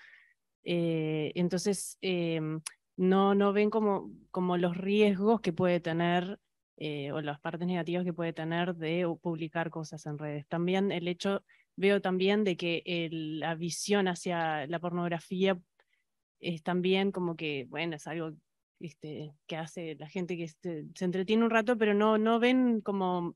S12: entonces, em, no, ven como, como los riesgos que puede tener eh, o las partes negativas que puede tener de uh, publicar cosas en redes. También el hecho, veo también de que la visión hacia la pornografía es también como que, bueno, es algo este, que hace la gente que este, se entretiene un rato, pero no, no ven como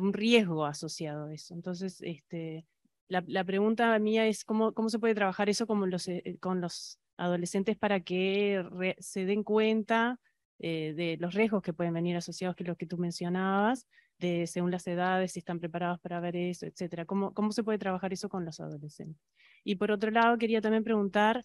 S12: un riesgo asociado a eso. Entonces, este, la, pregunta mía es cómo, cómo se puede trabajar eso como los, con los eh, adolescentes para que se den cuenta eh, de los riesgos que pueden venir asociados, que los que tú mencionabas, de según las edades, si están preparados para ver eso, etcétera. ¿Cómo, ¿Cómo se puede trabajar eso con los adolescentes? Y por otro lado, quería también preguntar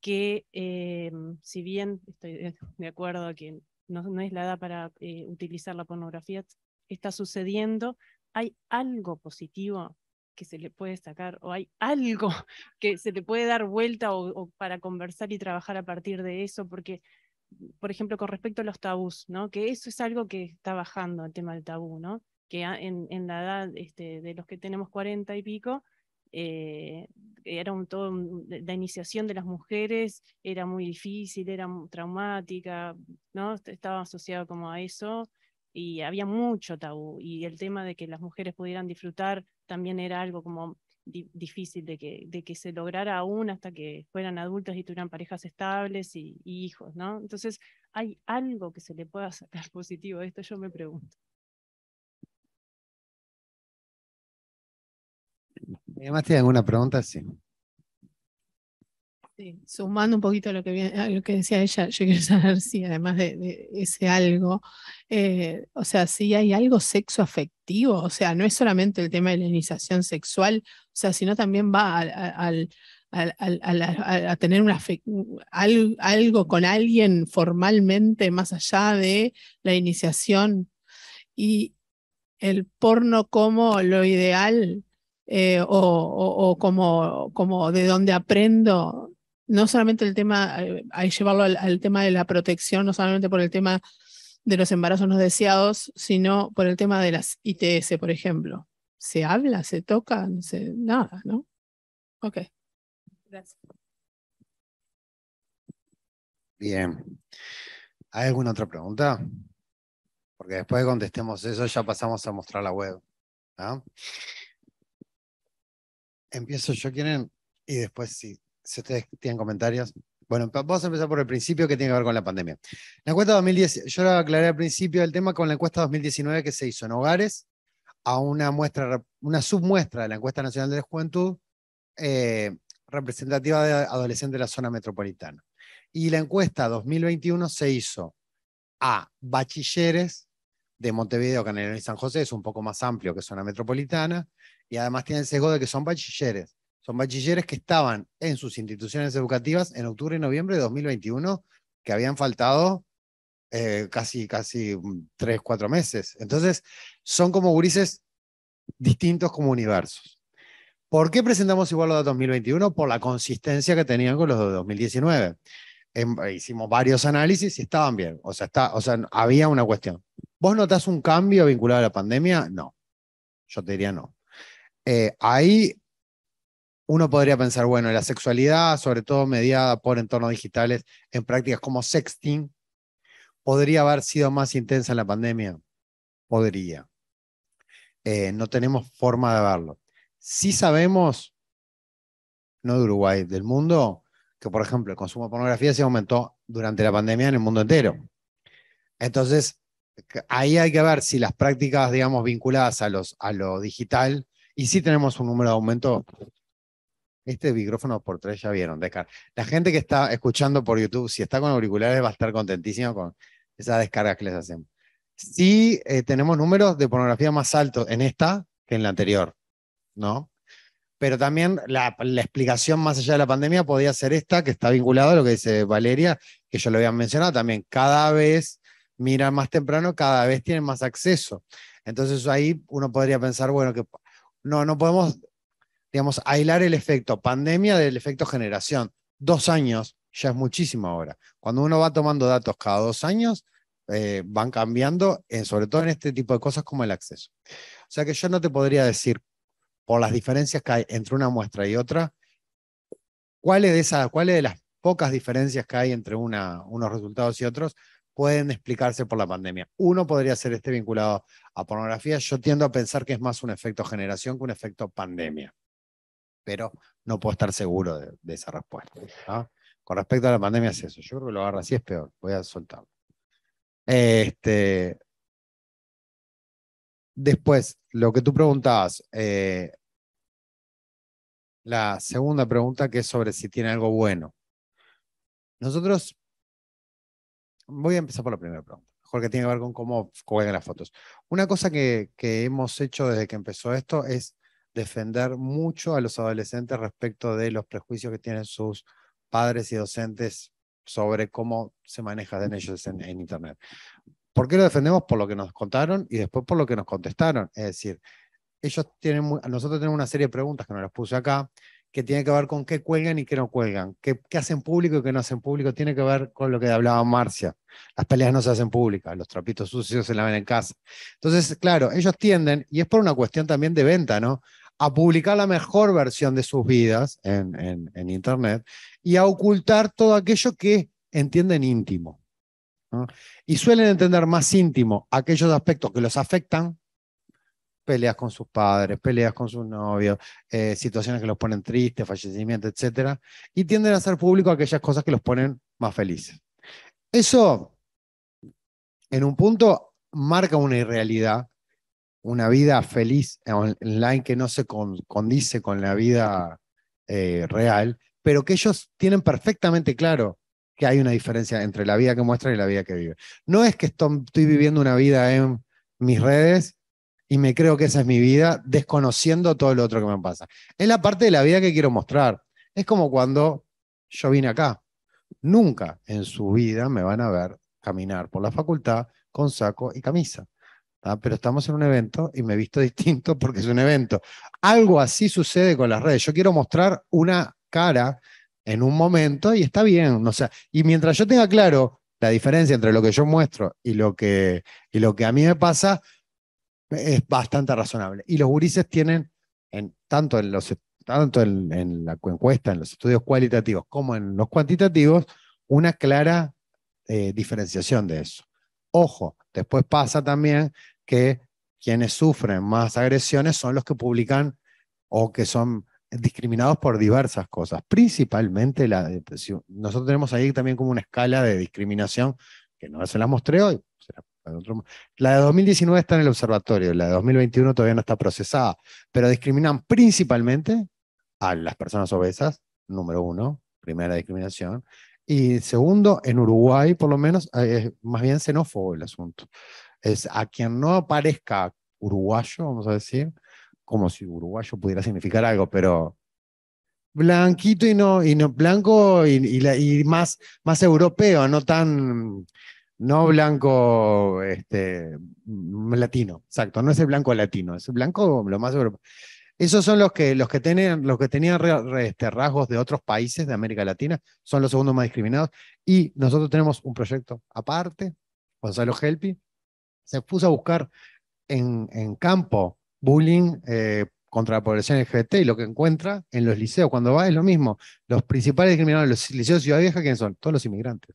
S12: que, eh, si bien estoy de acuerdo que no, es la edad para eh, utilizar la pornografía, está sucediendo, hay algo positivo que se le puede sacar o hay algo que se le puede dar vuelta o, para conversar y trabajar a partir de eso, porque, por ejemplo, con respecto a los tabús, ¿no? que eso es algo que está bajando el tema del tabú, ¿no? que en, la edad este, de los que tenemos 40 y pico, eh, era un, todo, la iniciación de las mujeres era muy difícil, era traumática, ¿no? estaba asociado como a eso, y había mucho tabú y el tema de que las mujeres pudieran disfrutar también era algo como difícil de que, de que se lograra aún hasta que fueran adultas y tuvieran parejas estables y, hijos, ¿no? Entonces, ¿hay algo que se le pueda sacar positivo a esto? Yo me pregunto.
S7: ¿Me tiene alguna pregunta? Sí.
S6: Sí, sumando un poquito a lo que, lo que decía ella, yo quiero
S3: saber si además de, ese algo, eh, o sea, si hay algo sexo afectivo, o sea, no es solamente el tema de la iniciación sexual, o sea, sino también va al, a, tener una algo con alguien formalmente más allá de la iniciación y el porno como lo ideal eh, o, como, como de donde aprendo no solamente el tema, hay eh, llevarlo al, tema de la protección, no solamente por el tema de los embarazos no deseados, sino por el tema de las ITS, por ejemplo. ¿Se habla? ¿Se toca? nada, ¿no? Ok.
S12: Gracias.
S7: Bien.
S1: ¿Hay alguna otra pregunta? Porque después de contestemos eso ya pasamos a mostrar la web. ¿ah? Empiezo yo, ¿quieren? Y después sí, si ustedes tienen comentarios. Bueno, vamos a empezar por el principio que tiene que ver con la pandemia. La encuesta 2010, yo lo aclaré al principio del tema con la encuesta 2019 que se hizo en hogares a una muestra, una submuestra de la encuesta nacional de la juventud eh, representativa de adolescentes de la zona metropolitana. Y la encuesta 2021 se hizo a bachilleres de Montevideo, Canelón y San José, es un poco más amplio que zona metropolitana, y además tiene el sesgo de que son bachilleres son bachilleres que estaban en sus instituciones educativas en octubre y noviembre de 2021, que habían faltado eh, casi, casi mm, tres, cuatro meses. Entonces, son como gurises distintos como universos. ¿Por qué presentamos igual los de 2021? Por la consistencia que tenían con los de 2019. Em, hicimos varios análisis y estaban bien. O sea, está, o sea, había una cuestión. ¿Vos notás un cambio vinculado a la pandemia? No. Yo te diría no. Eh, ahí uno podría pensar, bueno, la sexualidad, sobre todo mediada por entornos digitales, en prácticas como sexting, podría haber sido más intensa en la pandemia. Podría. Eh, no tenemos forma de verlo. Sí sabemos, no de Uruguay, del mundo, que por ejemplo el consumo de pornografía se aumentó durante la pandemia en el mundo entero. Entonces, ahí hay que ver si las prácticas, digamos, vinculadas a, los, a lo digital, y si tenemos un número de aumento este micrófono por tres ya vieron, descarga. La gente que está escuchando por YouTube, si está con auriculares, va a estar contentísima con esas descargas que les hacemos. Sí, eh, tenemos números de pornografía más altos en esta que en la anterior, ¿no? Pero también la, explicación más allá de la pandemia podría ser esta, que está vinculada a lo que dice Valeria, que yo lo había mencionado también. Cada vez miran más temprano, cada vez tienen más acceso. Entonces ahí uno podría pensar, bueno, que no, no podemos digamos, aislar el efecto pandemia del efecto generación. Dos años ya es muchísimo ahora. Cuando uno va tomando datos cada dos años, eh, van cambiando, eh, sobre todo en este tipo de cosas como el acceso. O sea que yo no te podría decir, por las diferencias que hay entre una muestra y otra, cuáles de, esas, cuáles de las pocas diferencias que hay entre unos resultados y otros pueden explicarse por la pandemia. Uno podría ser este vinculado a pornografía. Yo tiendo a pensar que es más un efecto generación que un efecto pandemia pero no puedo estar seguro de, esa respuesta. Con respecto a la pandemia es eso. Yo creo que lo agarra así es peor. Voy a soltarlo. Este,
S7: después, lo que tú preguntabas, eh, la segunda
S1: pregunta que es sobre si tiene algo bueno. Nosotros, voy a empezar por la primera pregunta, mejor que tiene que ver con cómo juegan las fotos. Una cosa que hemos hecho desde que empezó esto es defender mucho a los adolescentes respecto de los prejuicios que tienen sus padres y docentes sobre cómo se manejan ellos en, Internet. ¿Por qué lo defendemos? Por lo que nos contaron y después por lo que nos contestaron. Es decir, ellos tienen, nosotros tenemos una serie de preguntas que nos las puse acá, que tiene que ver con qué cuelgan y qué no cuelgan, qué, qué, hacen público y qué no hacen público, tiene que ver con lo que hablaba Marcia. Las peleas no se hacen públicas, los trapitos sucios se lavan en casa. Entonces, claro, ellos tienden, y es por una cuestión también de venta, ¿no? a publicar la mejor versión de sus vidas en, Internet y a ocultar todo aquello que entienden íntimo. Y suelen entender más íntimo aquellos aspectos que los afectan, peleas con sus padres, peleas con sus novios, eh, situaciones que los ponen tristes, fallecimientos, etc. Y tienden a hacer público aquellas cosas que los ponen más felices. Eso, en un punto, marca una irrealidad una vida feliz online que no se condice con la vida eh, real, pero que ellos tienen perfectamente claro que hay una diferencia entre la vida que muestran y la vida que vive. No es que estoy viviendo una vida en mis redes y me creo que esa es mi vida, desconociendo todo lo otro que me pasa. Es la parte de la vida que quiero mostrar. Es como cuando yo vine acá. Nunca en su vida me van a ver caminar por la facultad con saco y camisa pero estamos en un evento y me he visto distinto porque es un evento. Algo así sucede con las redes. Yo quiero mostrar una cara en un momento y está bien. O sea, y mientras yo tenga claro la diferencia entre lo que yo muestro y lo que, lo que a mí me pasa, es bastante razonable. Y los gurises tienen, en, tanto, en, los, tanto en, la encuesta, en los estudios cualitativos como en los cuantitativos, una clara eh, diferenciación de eso. Ojo, después pasa también que quienes sufren más agresiones son los que publican o que son discriminados por diversas cosas, principalmente la nosotros tenemos ahí también como una escala de discriminación que no se la mostré hoy. La de 2019 está en el observatorio, la de 2021 todavía no está procesada, pero discriminan principalmente a las personas obesas, número uno, primera discriminación, y segundo, en Uruguay por lo menos eh, es más bien xenófobo el asunto es a quien no aparezca uruguayo, vamos a decir, como si uruguayo pudiera significar algo, pero blanquito y no, y no blanco y, más, más europeo, no tan, no blanco este, latino, exacto, no es el blanco latino, es el blanco lo más europeo. Esos son los que, los que, tenían, los que tenían este, rasgos de otros países de América Latina, son los segundos más discriminados. Y nosotros tenemos un proyecto aparte, Gonzalo Helpi, se puso a buscar en, campo bullying eh, contra la población LGBT y lo que encuentra en los liceos, cuando va es lo mismo. Los principales discriminados en los liceos de Ciudad Vieja, ¿quiénes son? Todos los inmigrantes,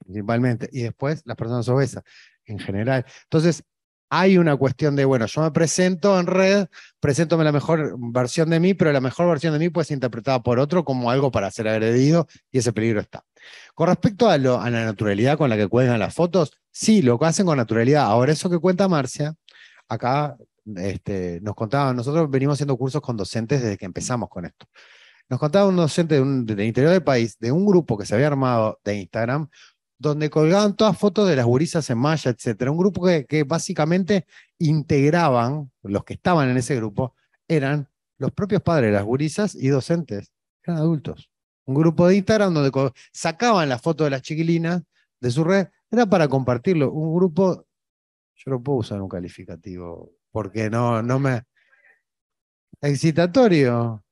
S1: principalmente. Y después las personas obesas, en general. Entonces, hay una cuestión de, bueno, yo me presento en red, preséntome la mejor versión de mí, pero la mejor versión de mí puede ser interpretada por otro como algo para ser agredido y ese peligro está. Con respecto a, a la naturalidad con la que cuelgan las fotos, Sí, lo hacen con naturalidad. Ahora, eso que cuenta Marcia, acá este, nos contaba, nosotros venimos haciendo cursos con docentes desde que empezamos con esto. Nos contaba un docente del interior del país, de un grupo que se había armado de Instagram, donde colgaban todas fotos de las gurisas en malla, etcétera. Un grupo que, que, básicamente integraban, los que estaban en ese grupo, eran los propios padres de las gurisas y docentes, eran adultos. Un grupo de Instagram donde sacaban las fotos de las chiquilinas de su red, era para compartirlo. Un grupo, yo no puedo usar un calificativo, porque no, no me... Excitatorio.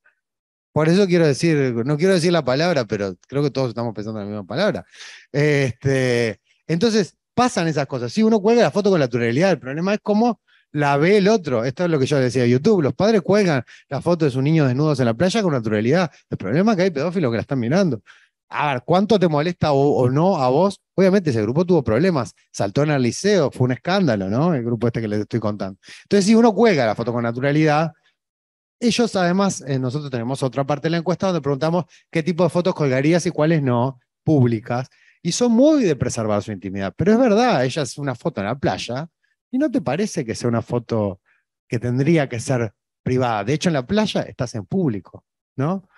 S1: Por eso quiero decir, no quiero decir la palabra, pero creo que todos estamos pensando en la misma palabra. Este, entonces, pasan esas cosas. Sí, uno cuelga la foto con la naturalidad, el problema es cómo la ve el otro. Esto es lo que yo decía YouTube. Los padres cuelgan la foto de sus niños desnudos en la playa con naturalidad. El problema es que hay pedófilos que la están mirando a ver, ¿cuánto te molesta o, no a vos? Obviamente ese grupo tuvo problemas, saltó en el liceo, fue un escándalo, ¿no? El grupo este que les estoy contando. Entonces, si uno cuelga la foto con naturalidad, ellos además, eh, nosotros tenemos otra parte de la encuesta donde preguntamos qué tipo de fotos colgarías y cuáles no, públicas, y son muy de preservar su intimidad. Pero es verdad, ella es una foto en la playa y no te parece que sea una foto que tendría que ser privada. De hecho, en la playa estás en público, ¿no?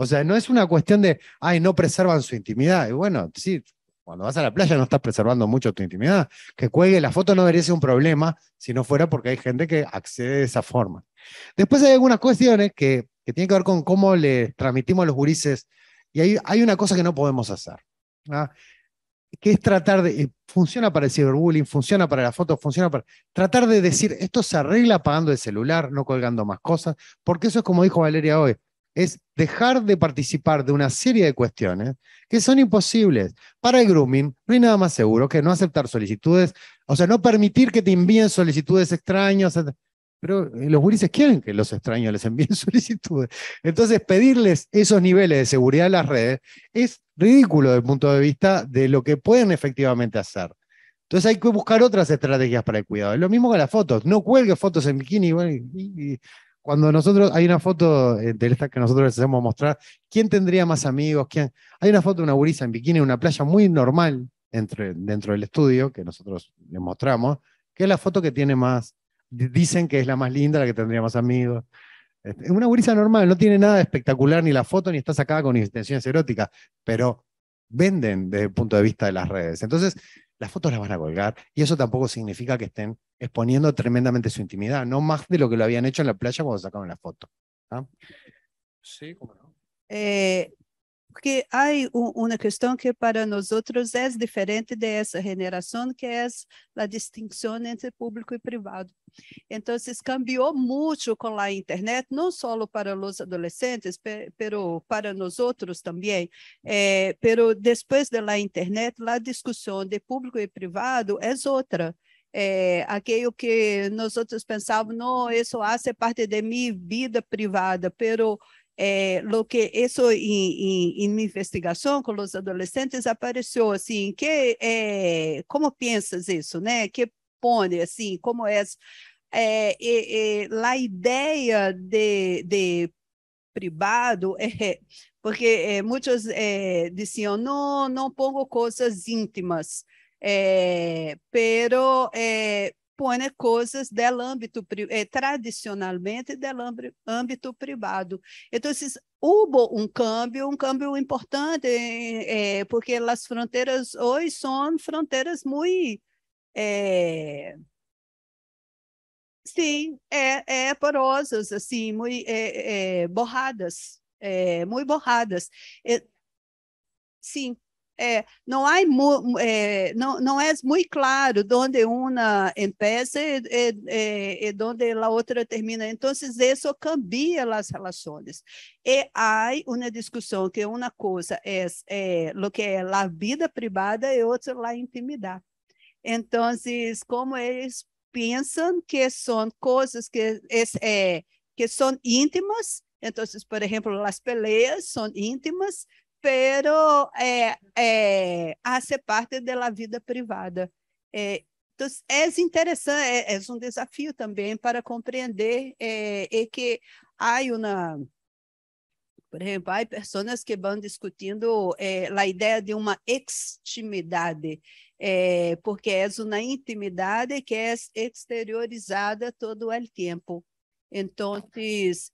S1: O sea, no es una cuestión de, ay, no preservan su intimidad. Y bueno, sí, cuando vas a la playa no estás preservando mucho tu intimidad. Que cuelgue la foto no debería ser un problema si no fuera porque hay gente que accede de esa forma. Después hay algunas cuestiones que, tienen que ver con cómo le transmitimos a los gurises. Y hay, hay una cosa que no podemos hacer. ¿ah? que es tratar de, funciona para el ciberbullying, funciona para la foto, funciona para, tratar de decir, esto se arregla pagando el celular, no colgando más cosas, porque eso es como dijo Valeria hoy, es dejar de participar de una serie de cuestiones que son imposibles. Para el grooming, no hay nada más seguro que no aceptar solicitudes, o sea, no permitir que te envíen solicitudes extrañas. Pero eh, los gurises quieren que los extraños les envíen solicitudes. Entonces, pedirles esos niveles de seguridad a las redes es ridículo desde el punto de vista de lo que pueden efectivamente hacer. Entonces hay que buscar otras estrategias para el cuidado. Es lo mismo con las fotos. No cuelgues fotos en bikini. y, cuando nosotros, hay una foto eh, de esta que nosotros les hacemos mostrar, ¿quién tendría más amigos? Hay una foto de una gurisa en bikini en una playa muy normal entre, dentro del estudio que nosotros les mostramos, que es la foto que tiene más, dicen que es la más linda, la que tendría más amigos. Este, es una gurisa normal, no tiene nada de espectacular ni la foto ni está sacada con intenciones eróticas, pero venden desde el punto de vista de las redes. Entonces, las fotos las van a colgar y eso tampoco significa que estén exponiendo tremendamente su intimidad, no más de lo que lo habían hecho en la playa cuando sacaron la foto. Sim. ¿ah?
S2: Sí, cómo no.
S8: Eh, porque há uma questão que para nós outros é diferente dessa geração, que é a distinção entre público e privado. Então, cambiou muito com a internet, não só para os adolescentes, mas para nós outros também. Eh, depois da internet, a discussão de público e privado é outra é, aquilo que nós outros pensávamos, não, isso faz parte de minha vida privada, pero eh, lo que isso em minha investigação com os adolescentes apareceu assim, que eh, como pensas isso, né? Que põe assim, como é, é, é, é a ideia de, de privado é porque muitos diziam não não pongo coisas íntimas eh, pero eh, põe coisas del âmbito eh, tradicionalmente del âmbito privado. Então, houve um câmbio, um câmbio importante, eh, porque as fronteiras hoje são fronteiras muito eh, Sim, é, é, porosas, assim, muito é, é, borradas, é, muito borradas. sim, é, não, há, é, não, não é muito claro onde uma empieza e onde a outra termina. Então, isso cambia as relações. E há uma discussão que uma coisa é, é o que é a vida privada e outra a intimidade. Então, como eles pensam que são coisas que, é, é que são íntimas, então, por exemplo, as peleas são íntimas, pero é, é a ser parte da vida privada. é então, é interessante, é, é um desafio também para compreender é é, que há uma por exemplo, há pessoas que vão discutindo é a ideia de uma extimidade, é porque é uma intimidade que é exteriorizada todo o tempo. Então,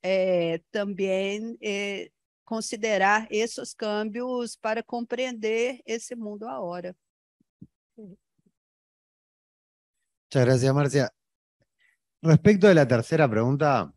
S8: é também é, considerar esos cambios para comprender ese mundo ahora. hora.
S1: Muchas gracias, Marcia. Respecto de la tercera pregunta,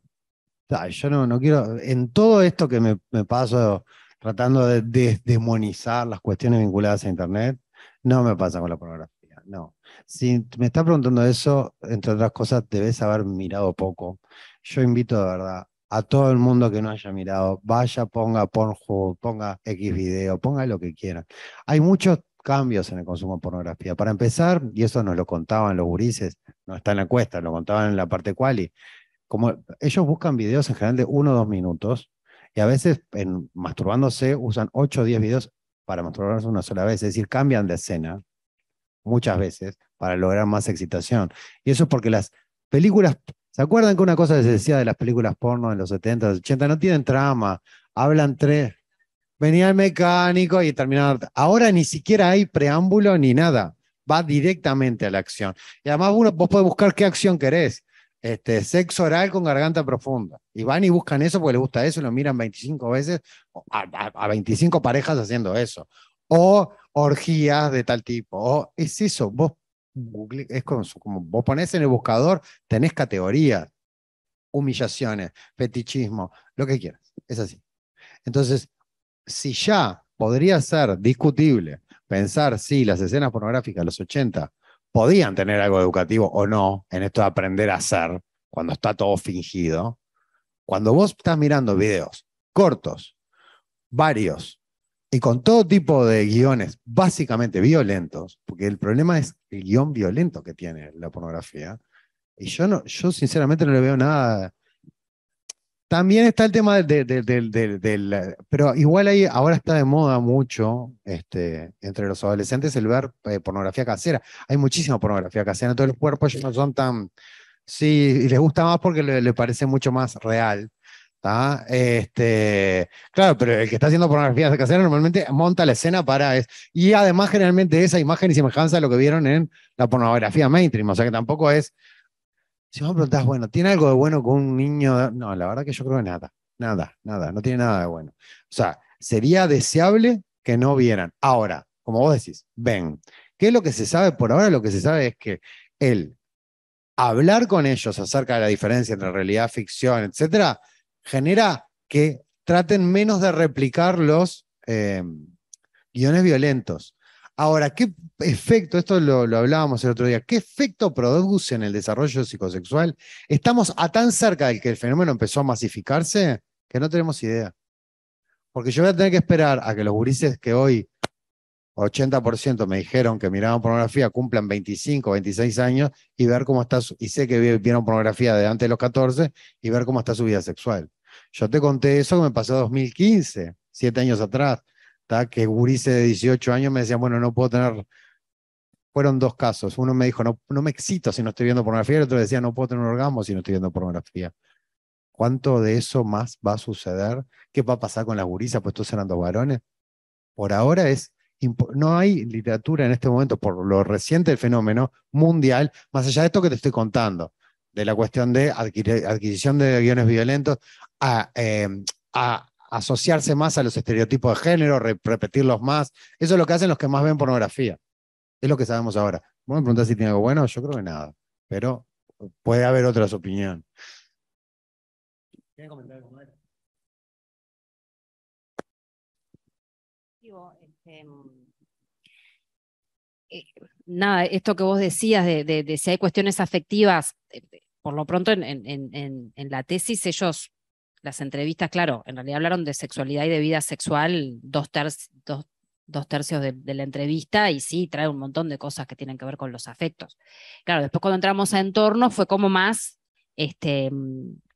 S1: yo no, no quiero, en todo esto que me, paso tratando de, demonizar las cuestiones vinculadas a Internet, no me pasa con la pornografía, no. Si me está preguntando eso, entre otras cosas, debes haber mirado poco. Yo invito de verdad a todo el mundo que no haya mirado, vaya, ponga Pornhub, ponga X video, ponga lo que quieran. Hay muchos cambios en el consumo de pornografía. Para empezar, y eso nos lo contaban los gurises, no está en la encuesta, lo contaban en la parte quali, como ellos buscan videos en general de uno o dos minutos, y a veces en masturbándose usan ocho o 10 videos para masturbarse una sola vez, es decir, cambian de escena muchas veces para lograr más excitación. Y eso es porque las películas ¿Se acuerdan que una cosa que se decía de las películas porno en los 70, 80? No tienen trama, hablan tres. Venía el mecánico y terminaba. Ahora ni siquiera hay preámbulo ni nada. Va directamente a la acción. Y además vos podés buscar qué acción querés. Este, sexo oral con garganta profunda. Y van y buscan eso porque les gusta eso y lo miran 25 veces, a, 25 parejas haciendo eso. O orgías de tal tipo. O, es eso, vos es como, como vos ponés en el buscador, tenés categorías, humillaciones, fetichismo, lo que quieras. Es así. Entonces, si ya podría ser discutible pensar si las escenas pornográficas de los 80 podían tener algo educativo o no en esto de aprender a hacer cuando está todo fingido, cuando vos estás mirando videos cortos, varios, y con todo tipo de guiones básicamente violentos, porque el problema es el guión violento que tiene la pornografía. Y yo, no, yo sinceramente no le veo nada. También está el tema del... pero igual ahí ahora está de moda mucho este, entre los adolescentes el ver eh, pornografía casera. Hay muchísima pornografía casera, todos los cuerpos no son tan... Sí, y les gusta más porque les parece mucho más real este, claro, pero el que está haciendo pornografía casera normalmente monta la escena para Y además, generalmente, esa imagen y semejanza a lo que vieron en la pornografía mainstream. O sea que tampoco es. Si vos me preguntás, bueno, ¿tiene algo de bueno con un niño? No, la verdad que yo creo que nada. Nada, nada. No tiene nada de bueno. O sea, sería deseable que no vieran. Ahora, como vos decís, ven. ¿Qué es lo que se sabe por ahora? Lo que se sabe es que el hablar con ellos acerca de la diferencia entre realidad, ficción, etcétera, genera que traten menos de replicar los eh, guiones violentos. Ahora, ¿qué efecto, esto lo, hablábamos el otro día, qué efecto produce en el desarrollo psicosexual? Estamos a tan cerca del que el fenómeno empezó a masificarse que no tenemos idea. Porque yo voy a tener que esperar a que los gurises que hoy 80% me dijeron que miraban pornografía cumplan 25, 26 años y ver cómo está, y sé que vieron pornografía de antes de los 14 y ver cómo está su vida sexual. Yo te conté eso que me pasó en 2015, siete años atrás, que gurises de 18 años me decían, bueno, no puedo tener... Fueron dos casos. Uno me dijo, no, no me excito si no estoy viendo pornografía. El otro decía, no puedo tener un orgasmo si no estoy viendo pornografía. ¿Cuánto de eso más va a suceder? ¿Qué va a pasar con las gurisas? Pues todos eran dos varones. Por ahora es no hay literatura en este momento, por lo reciente del fenómeno mundial, más allá de esto que te estoy contando de la cuestión de adquisición de guiones violentos, eh, a, asociarse más a los estereotipos de género, repetirlos más. Eso es lo que hacen los que más ven pornografía. Es lo que sabemos ahora. Vos me preguntás si tiene algo bueno, yo creo que nada. Pero puede haber otras opiniones.
S6: Este, em, eh,
S10: nada, esto que vos decías de, si hay cuestiones afectivas, eh, por lo pronto en, la tesis ellos, las entrevistas, claro, en realidad hablaron de sexualidad y de vida sexual dos, tercios de, la entrevista y sí, trae un montón de cosas que tienen que ver con los afectos. Claro, después cuando entramos a entorno fue como más este,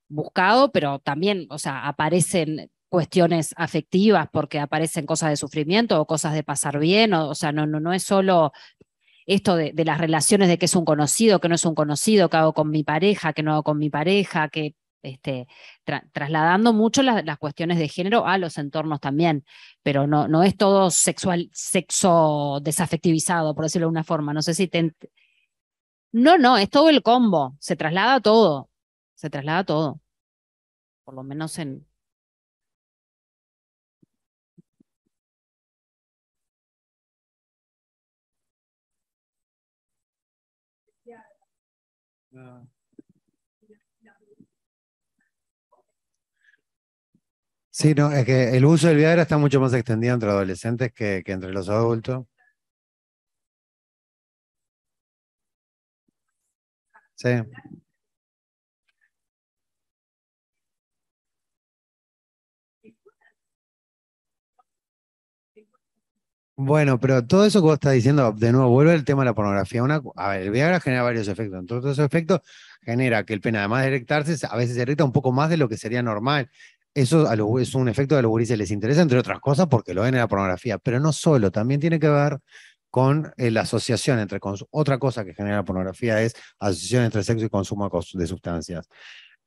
S10: buscado, pero también, o sea, aparecen cuestiones afectivas porque aparecen cosas de sufrimiento o cosas de pasar bien, o, sea, no, no, no es solo esto de, las relaciones, de que es un conocido, que no es un conocido, que hago con mi pareja, que no hago con mi pareja, que este, trasladando mucho las, cuestiones de género a los entornos también, pero no, no es todo sexual, sexo desafectivizado, por decirlo de una forma. No sé si No, no, es todo el combo, se traslada todo,
S6: se traslada todo, por lo menos en,
S7: sí, no, es que el uso del Viagra está mucho más extendido entre adolescentes que, que entre los adultos. Sí.
S1: Bueno, pero todo eso que vos estás diciendo, de nuevo, vuelve el tema de la pornografía. a ver, el Viagra genera varios efectos. Entre esos efectos, genera que el pene, además de erectarse, a veces se erecta un poco más de lo que sería normal. Eso es un efecto de a los gurises les interesa, entre otras cosas, porque lo ven en la pornografía. Pero no solo, también tiene que ver con eh, la asociación entre... otra cosa que genera la pornografía es asociación entre sexo y consumo de sustancias.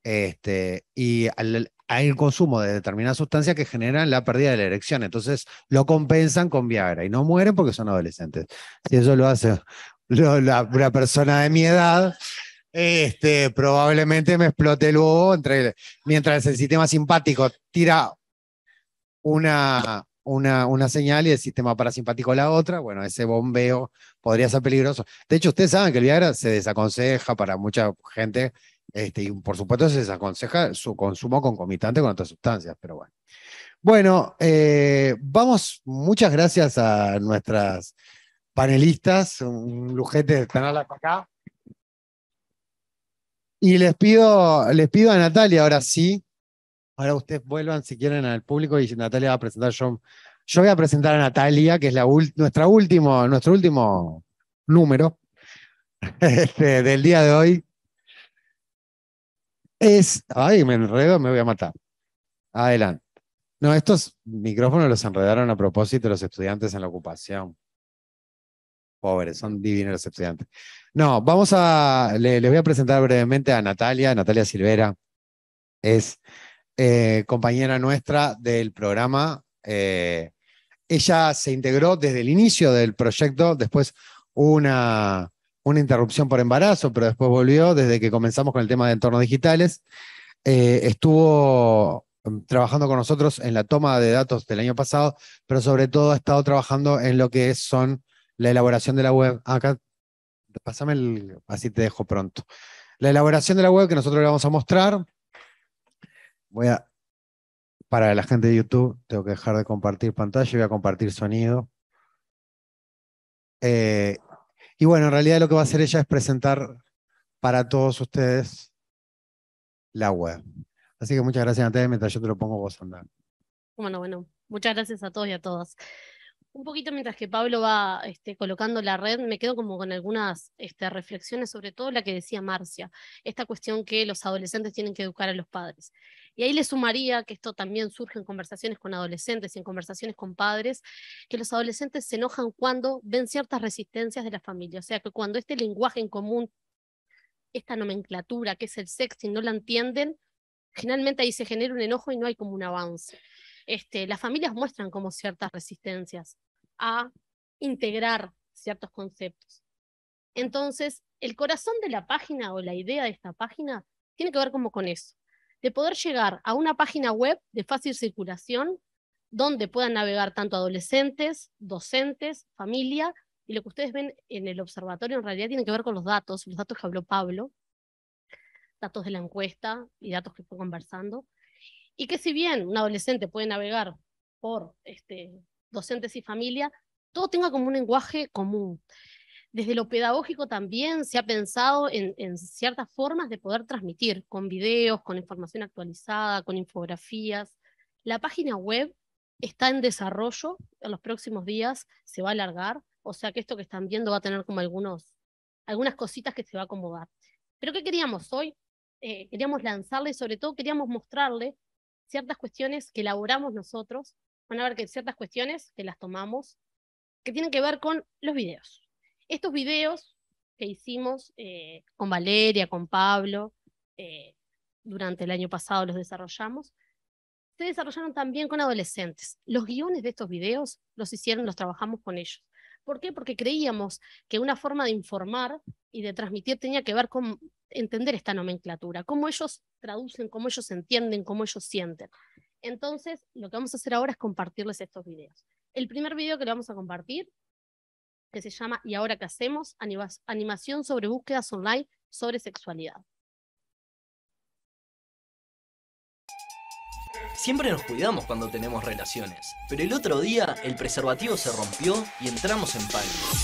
S1: Este, y al, hay el consumo de determinadas sustancias que generan la pérdida de la erección. Entonces lo compensan con Viagra y no mueren porque son adolescentes. Si eso lo hace la, una persona de mi edad, este, probablemente me explote el huevo mientras el sistema simpático tira una, una, una, señal y el sistema parasimpático la otra, bueno, ese bombeo podría ser peligroso. De hecho, ustedes saben que el Viagra se desaconseja para mucha gente este, y por supuesto se les aconseja su consumo concomitante con otras sustancias, pero bueno. Bueno, eh, vamos, muchas gracias a nuestras panelistas, un lujete de tenerlas acá. Y les pido, les pido a Natalia ahora sí, ahora ustedes vuelvan si quieren al público y Natalia va a presentar, yo, yo voy a presentar a Natalia, que es nuestra último, nuestro último número este, del día de hoy es. Ay, me enredo, me voy a matar. Adelante. No, estos micrófonos los enredaron a propósito los estudiantes en la ocupación. Pobres, son divinos los estudiantes. No, vamos a. les voy a presentar brevemente a Natalia. Natalia Silvera es eh, compañera nuestra del programa. Eh, ella se integró desde el inicio del proyecto, después una una interrupción por embarazo, pero después volvió desde que comenzamos con el tema de entornos digitales. Eh, estuvo mm, trabajando con nosotros en la toma de datos del año pasado, pero sobre todo ha estado trabajando en lo que son la elaboración de la web. Ah, acá, pasame el, así te dejo pronto. La elaboración de la web que nosotros le vamos a mostrar. Voy a, para la gente de YouTube, tengo que dejar de compartir pantalla y voy a compartir sonido. Eh, y bueno, en realidad lo que va a hacer ella es presentar para todos ustedes la web. Así que muchas gracias, Natalia, mientras yo te lo pongo vos, andar.
S13: Bueno, bueno, muchas gracias a todos y a todas. Un poquito mientras que Pablo va este, colocando la red, me quedo como con algunas este, reflexiones, sobre todo la que decía Marcia, esta cuestión que los adolescentes tienen que educar a los padres. Y ahí le sumaría que esto también surge en conversaciones con adolescentes y en conversaciones con padres, que los adolescentes se enojan cuando ven ciertas resistencias de la familia. O sea, que cuando este lenguaje en común, esta nomenclatura que es el sexting, no la entienden, generalmente ahí se genera un enojo y no hay como un avance. Este, las familias muestran como ciertas resistencias a integrar ciertos conceptos. Entonces, el corazón de la página o la idea de esta página tiene que ver como con eso, de poder llegar a una página web de fácil circulación donde puedan navegar tanto adolescentes, docentes, familia, y lo que ustedes ven en el observatorio en realidad tiene que ver con los datos, los datos que habló Pablo, datos de la encuesta y datos que fue conversando, y que si bien un adolescente puede navegar por este, docentes y familia, todo tenga como un lenguaje común. Desde lo pedagógico también se ha pensado en, ciertas formas de poder transmitir, con videos, con información actualizada, con infografías. La página web está en desarrollo, en los próximos días se va a alargar, o sea que esto que están viendo va a tener como algunos, algunas cositas que se va a acomodar. Pero ¿qué queríamos hoy? Eh, queríamos lanzarle sobre todo queríamos mostrarle ciertas cuestiones que elaboramos nosotros, van a ver que ciertas cuestiones que las tomamos, que tienen que ver con los videos estos videos que hicimos eh, con Valeria, con Pablo, eh, durante el año pasado los desarrollamos, se desarrollaron también con adolescentes. Los guiones de estos videos los hicieron, los trabajamos con ellos. ¿Por qué? Porque creíamos que una forma de informar y de transmitir tenía que ver con entender esta nomenclatura, cómo ellos traducen, cómo ellos entienden, cómo ellos sienten. Entonces, lo que vamos a hacer ahora es compartirles estos videos. El primer video que le vamos a compartir que se llama ¿Y ahora qué hacemos? Animación sobre búsquedas online sobre sexualidad.
S14: Siempre nos cuidamos cuando tenemos relaciones, pero el otro día el preservativo se rompió y entramos en pánico.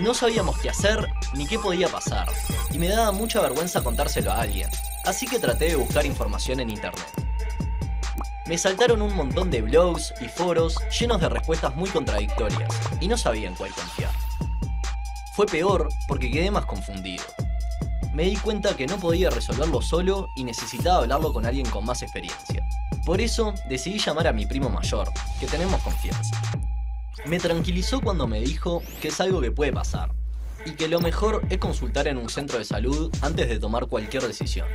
S14: No sabíamos qué hacer ni qué podía pasar, y me daba mucha vergüenza contárselo a alguien, así que traté de buscar información en internet. Me saltaron un montón de blogs y foros llenos de respuestas muy contradictorias, y no sabía en cuál confiar. Fue peor porque quedé más confundido. Me di cuenta que no podía resolverlo solo y necesitaba hablarlo con alguien con más experiencia. Por eso decidí llamar a mi primo mayor, que tenemos confianza. Me tranquilizó cuando me dijo que es algo que puede pasar y que lo mejor es consultar en un centro de salud antes de tomar cualquier decisión.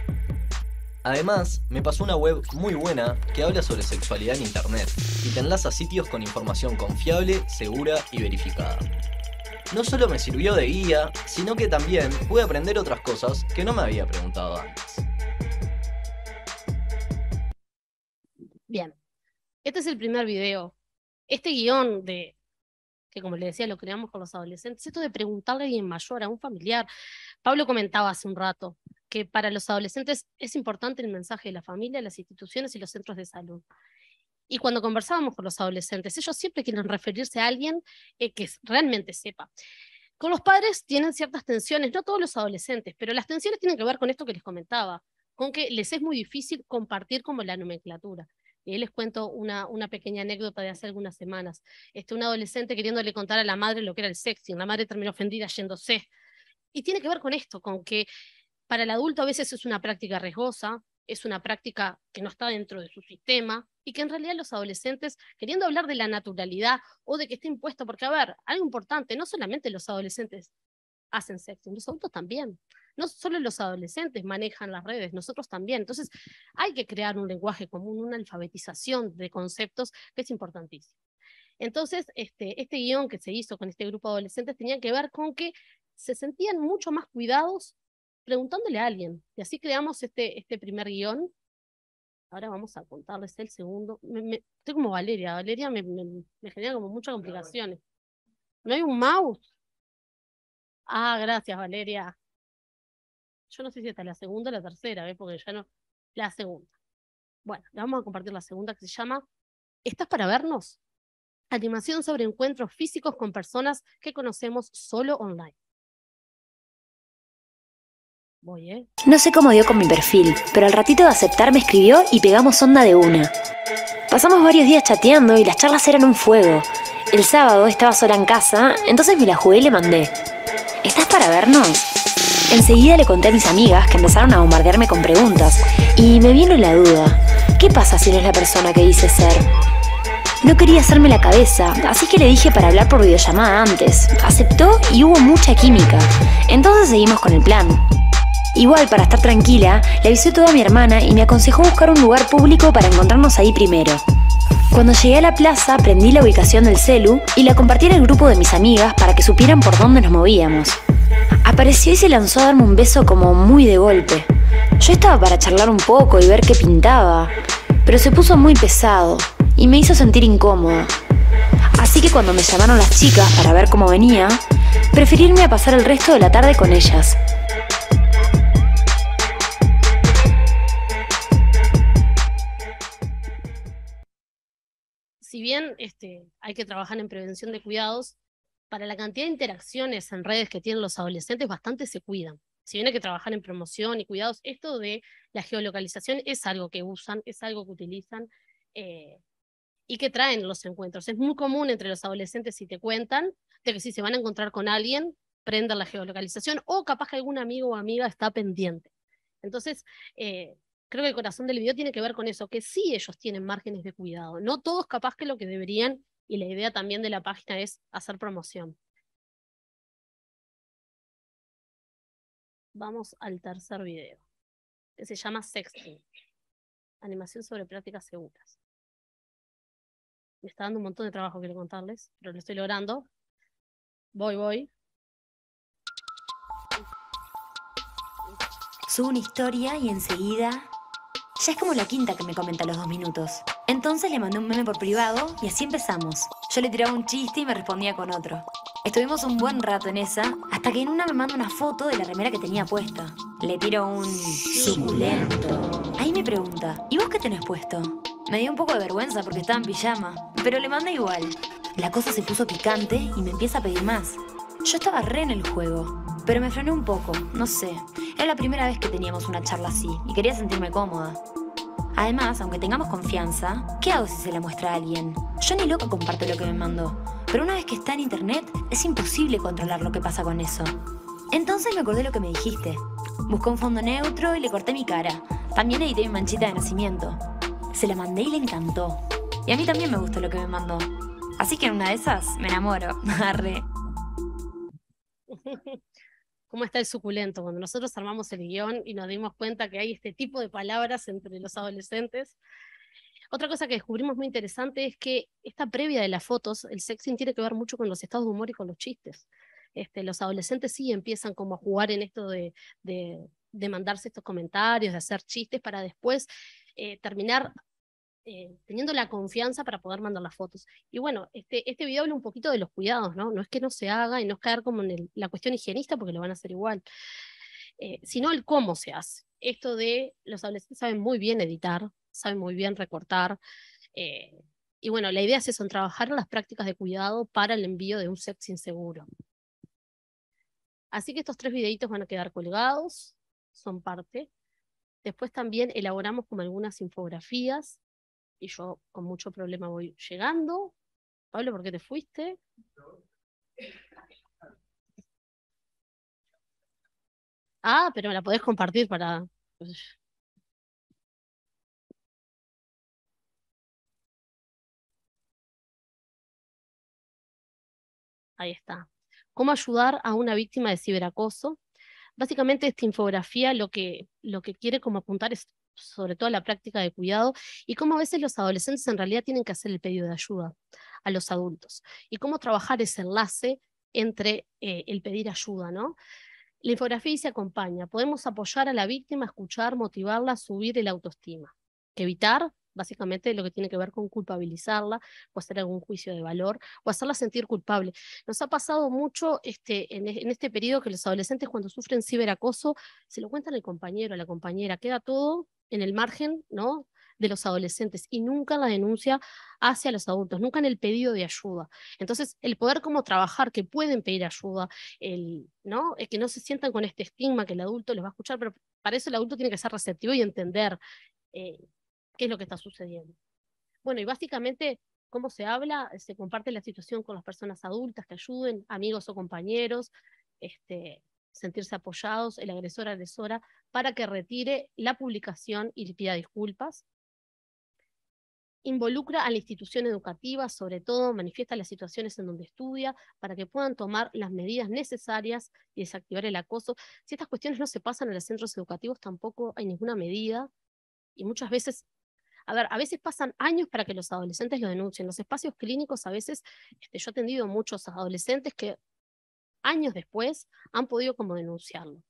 S14: Además, me pasó una web muy buena que habla sobre sexualidad en Internet y te enlaza a sitios con información confiable, segura y verificada no solo me sirvió de guía, sino que también pude aprender otras cosas que no me había preguntado antes.
S13: Bien, este es el primer video. Este guión de que como le decía, lo creamos con los adolescentes, esto de preguntarle a alguien mayor, a un familiar. Pablo comentaba hace un rato que para los adolescentes es importante el mensaje de la familia, las instituciones y los centros de salud. Y cuando conversábamos con los adolescentes, ellos siempre quieren referirse a alguien eh, que realmente sepa. Con los padres tienen ciertas tensiones, no todos los adolescentes, pero las tensiones tienen que ver con esto que les comentaba, con que les es muy difícil compartir como la nomenclatura. Y les cuento una, pequeña anécdota de hace algunas semanas. Este, un adolescente queriéndole contar a la madre lo que era el sexting, la madre terminó ofendida yéndose. Y tiene que ver con esto, con que para el adulto a veces es una práctica riesgosa, es una práctica que no está dentro de su sistema y que en realidad los adolescentes, queriendo hablar de la naturalidad o de que esté impuesto, porque a ver, algo importante, no solamente los adolescentes hacen sexo, los adultos también, no solo los adolescentes manejan las redes, nosotros también, entonces hay que crear un lenguaje común, una alfabetización de conceptos que es importantísimo. Entonces, este, este guión que se hizo con este grupo de adolescentes tenía que ver con que se sentían mucho más cuidados preguntándole a alguien. Y así creamos este, este primer guión. Ahora vamos a contarles el segundo. estoy como Valeria. Valeria me, genera como muchas complicaciones. ¿No hay un mouse? Ah, gracias, Valeria. Yo no sé si esta es la segunda o la tercera, ¿ves? Porque ya no. La segunda. Bueno, vamos a compartir la segunda que se llama ¿Estás para vernos? Animación sobre encuentros físicos con personas que conocemos solo online.
S6: No sé cómo dio con mi perfil, pero al
S15: ratito de aceptar me escribió y pegamos onda de una. Pasamos varios días chateando y las charlas eran un fuego. El sábado estaba sola en casa, entonces me la jugué y le mandé. ¿Estás para vernos? Enseguida le conté a mis amigas que empezaron a bombardearme con preguntas y me vino la duda. ¿Qué pasa si no es la persona que dice ser? No quería hacerme la cabeza, así que le dije para hablar por videollamada antes. Aceptó y hubo mucha química. Entonces seguimos con el plan. Igual, para estar tranquila, le avisé toda a mi hermana y me aconsejó buscar un lugar público para encontrarnos ahí primero. Cuando llegué a la plaza, prendí la ubicación del celu y la compartí en el grupo de mis amigas para que supieran por dónde nos movíamos. Apareció y se lanzó a darme un beso como muy de golpe. Yo estaba para charlar un poco y ver qué pintaba, pero se puso muy pesado y me hizo sentir incómoda. Así que cuando me llamaron las chicas para ver cómo venía, preferí a pasar el resto de la tarde con ellas,
S13: si bien este, hay que trabajar en prevención de cuidados, para la cantidad de interacciones en redes que tienen los adolescentes, bastante se cuidan. Si bien hay que trabajar en promoción y cuidados, esto de la geolocalización es algo que usan, es algo que utilizan eh, y que traen los encuentros. Es muy común entre los adolescentes, si te cuentan, de que si se van a encontrar con alguien, prendan la geolocalización o capaz que algún amigo o amiga está pendiente. Entonces, eh, creo que el corazón del video tiene que ver con eso, que sí ellos tienen márgenes de cuidado, no todos capaz que lo que deberían,
S6: y la idea también de la página es hacer promoción. Vamos al tercer video, que se llama Sexting, animación sobre prácticas seguras. Me está dando un montón de trabajo, quiero contarles, pero lo estoy logrando. Voy, voy.
S15: Subo una historia y enseguida ya es como la quinta que me comenta los dos minutos. Entonces le mandé un meme por privado y así empezamos. Yo le tiraba un chiste y me respondía con otro. Estuvimos un buen rato en esa, hasta que en una me manda una foto de la remera que tenía puesta. Le tiro un... Suculento. Ahí me pregunta, ¿y vos qué tenés puesto? Me dio un poco de vergüenza porque estaba en pijama, pero le mandé igual. La cosa se puso picante y me empieza a pedir más. Yo estaba re en el juego, pero me frené un poco, no sé. Era la primera vez que teníamos una charla así y quería sentirme cómoda. Además, aunque tengamos confianza, ¿qué hago si se la muestra a alguien? Yo ni loco comparto lo que me mandó, pero una vez que está en internet, es imposible controlar lo que pasa con eso. Entonces me acordé lo que me dijiste. Buscó un fondo neutro y le corté mi cara. También edité mi manchita de nacimiento. Se la mandé y le encantó. Y a mí también me gustó lo que me mandó. Así que en una de esas me enamoro. Arre
S13: cómo está el suculento. Cuando nosotros armamos el guión y nos dimos cuenta que hay este tipo de palabras entre los adolescentes. Otra cosa que descubrimos muy interesante es que esta previa de las fotos, el sexting tiene que ver mucho con los estados de humor y con los chistes. Este, los adolescentes sí empiezan como a jugar en esto de, mandarse estos comentarios, de hacer chistes para después eh, terminar eh, teniendo la confianza para poder mandar las fotos. Y bueno, este, este video habla un poquito de los cuidados, ¿no? No es que no se haga y no es caer como en la cuestión higienista porque lo van a hacer igual, eh, sino el cómo se hace. Esto de los adolescentes saben muy bien editar, saben muy bien recortar. Eh, y bueno, la idea es eso, trabajar las prácticas de cuidado para el envío de un sexo inseguro. Así que estos tres videitos van a quedar colgados, son parte. Después también elaboramos como algunas infografías y yo con mucho problema voy llegando. Pablo, ¿por qué te fuiste?
S6: Ah, pero me la podés compartir para... Pues, ahí está. ¿Cómo ayudar a una víctima de
S13: ciberacoso? Básicamente esta infografía lo que, lo que quiere como apuntar es sobre todo la práctica de cuidado y cómo a veces los adolescentes en realidad tienen que hacer el pedido de ayuda a los adultos y cómo trabajar ese enlace entre eh, el pedir ayuda, ¿no? La infografía se acompaña. Podemos apoyar a la víctima, escuchar, motivarla, subir el autoestima. Evitar, básicamente, lo que tiene que ver con culpabilizarla o hacer algún juicio de valor o hacerla sentir culpable. Nos ha pasado mucho este, en, e, en este periodo que los adolescentes cuando sufren ciberacoso se lo cuentan al compañero, a la compañera. Queda todo en el margen, ¿no? de los adolescentes y nunca en la denuncia hacia los adultos, nunca en el pedido de ayuda. Entonces, el poder como trabajar, que pueden pedir ayuda, el, ¿no? Es que no se sientan con este estigma que el adulto les va a escuchar, pero para eso el adulto tiene que ser receptivo y entender eh, qué es lo que está sucediendo. Bueno, y básicamente, ¿cómo se habla? Se comparte la situación con las personas adultas que ayuden, amigos o compañeros, este, sentirse apoyados, el agresor, agresora, para que retire la publicación y pida disculpas. Involucra a la institución educativa, sobre todo manifiesta las situaciones en donde estudia, para que puedan tomar las medidas necesarias y desactivar el acoso. Si estas cuestiones no se pasan en los centros educativos, tampoco hay ninguna medida. Y muchas veces a ver, a veces pasan años para que los adolescentes lo denuncien. Los espacios clínicos, a veces, este, yo he atendido a muchos adolescentes que años después han podido como denunciarlo.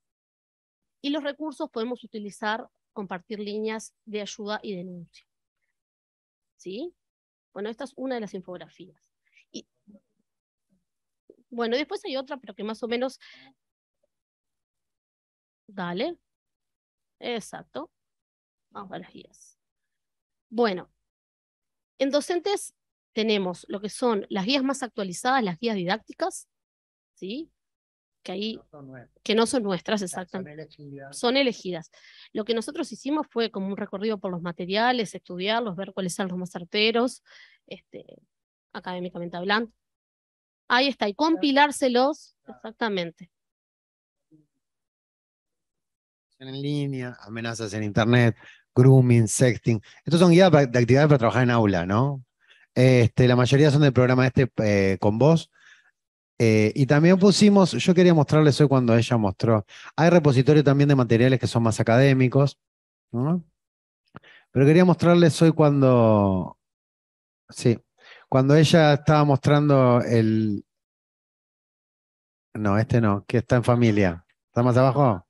S13: Y los recursos podemos utilizar, compartir líneas de ayuda y denuncia. ¿Sí? Bueno, esta es una de las infografías. Y, bueno, después hay otra, pero que más o menos... Dale. Exacto. Vamos a las guías. Bueno, en docentes tenemos lo que son las guías más actualizadas, las guías didácticas, ¿sí? que ahí no son que no son nuestras exactamente son elegidas. lo que nosotros hicimos fue como un recorrido por los materiales estudiarlos ver cuáles son los más certeros este, académicamente hablando ahí está y compilárselos exactamente
S1: en línea amenazas en internet grooming sexting estos son guías de actividades para trabajar en aula no este, la mayoría son del programa este eh, con vos eh, y también pusimos, yo quería mostrarles hoy cuando ella mostró, hay repositorio también de materiales que son más académicos, pero quería mostrarles hoy cuando, sí, cuando ella estaba mostrando el, no, este no, que está en familia, está más abajo,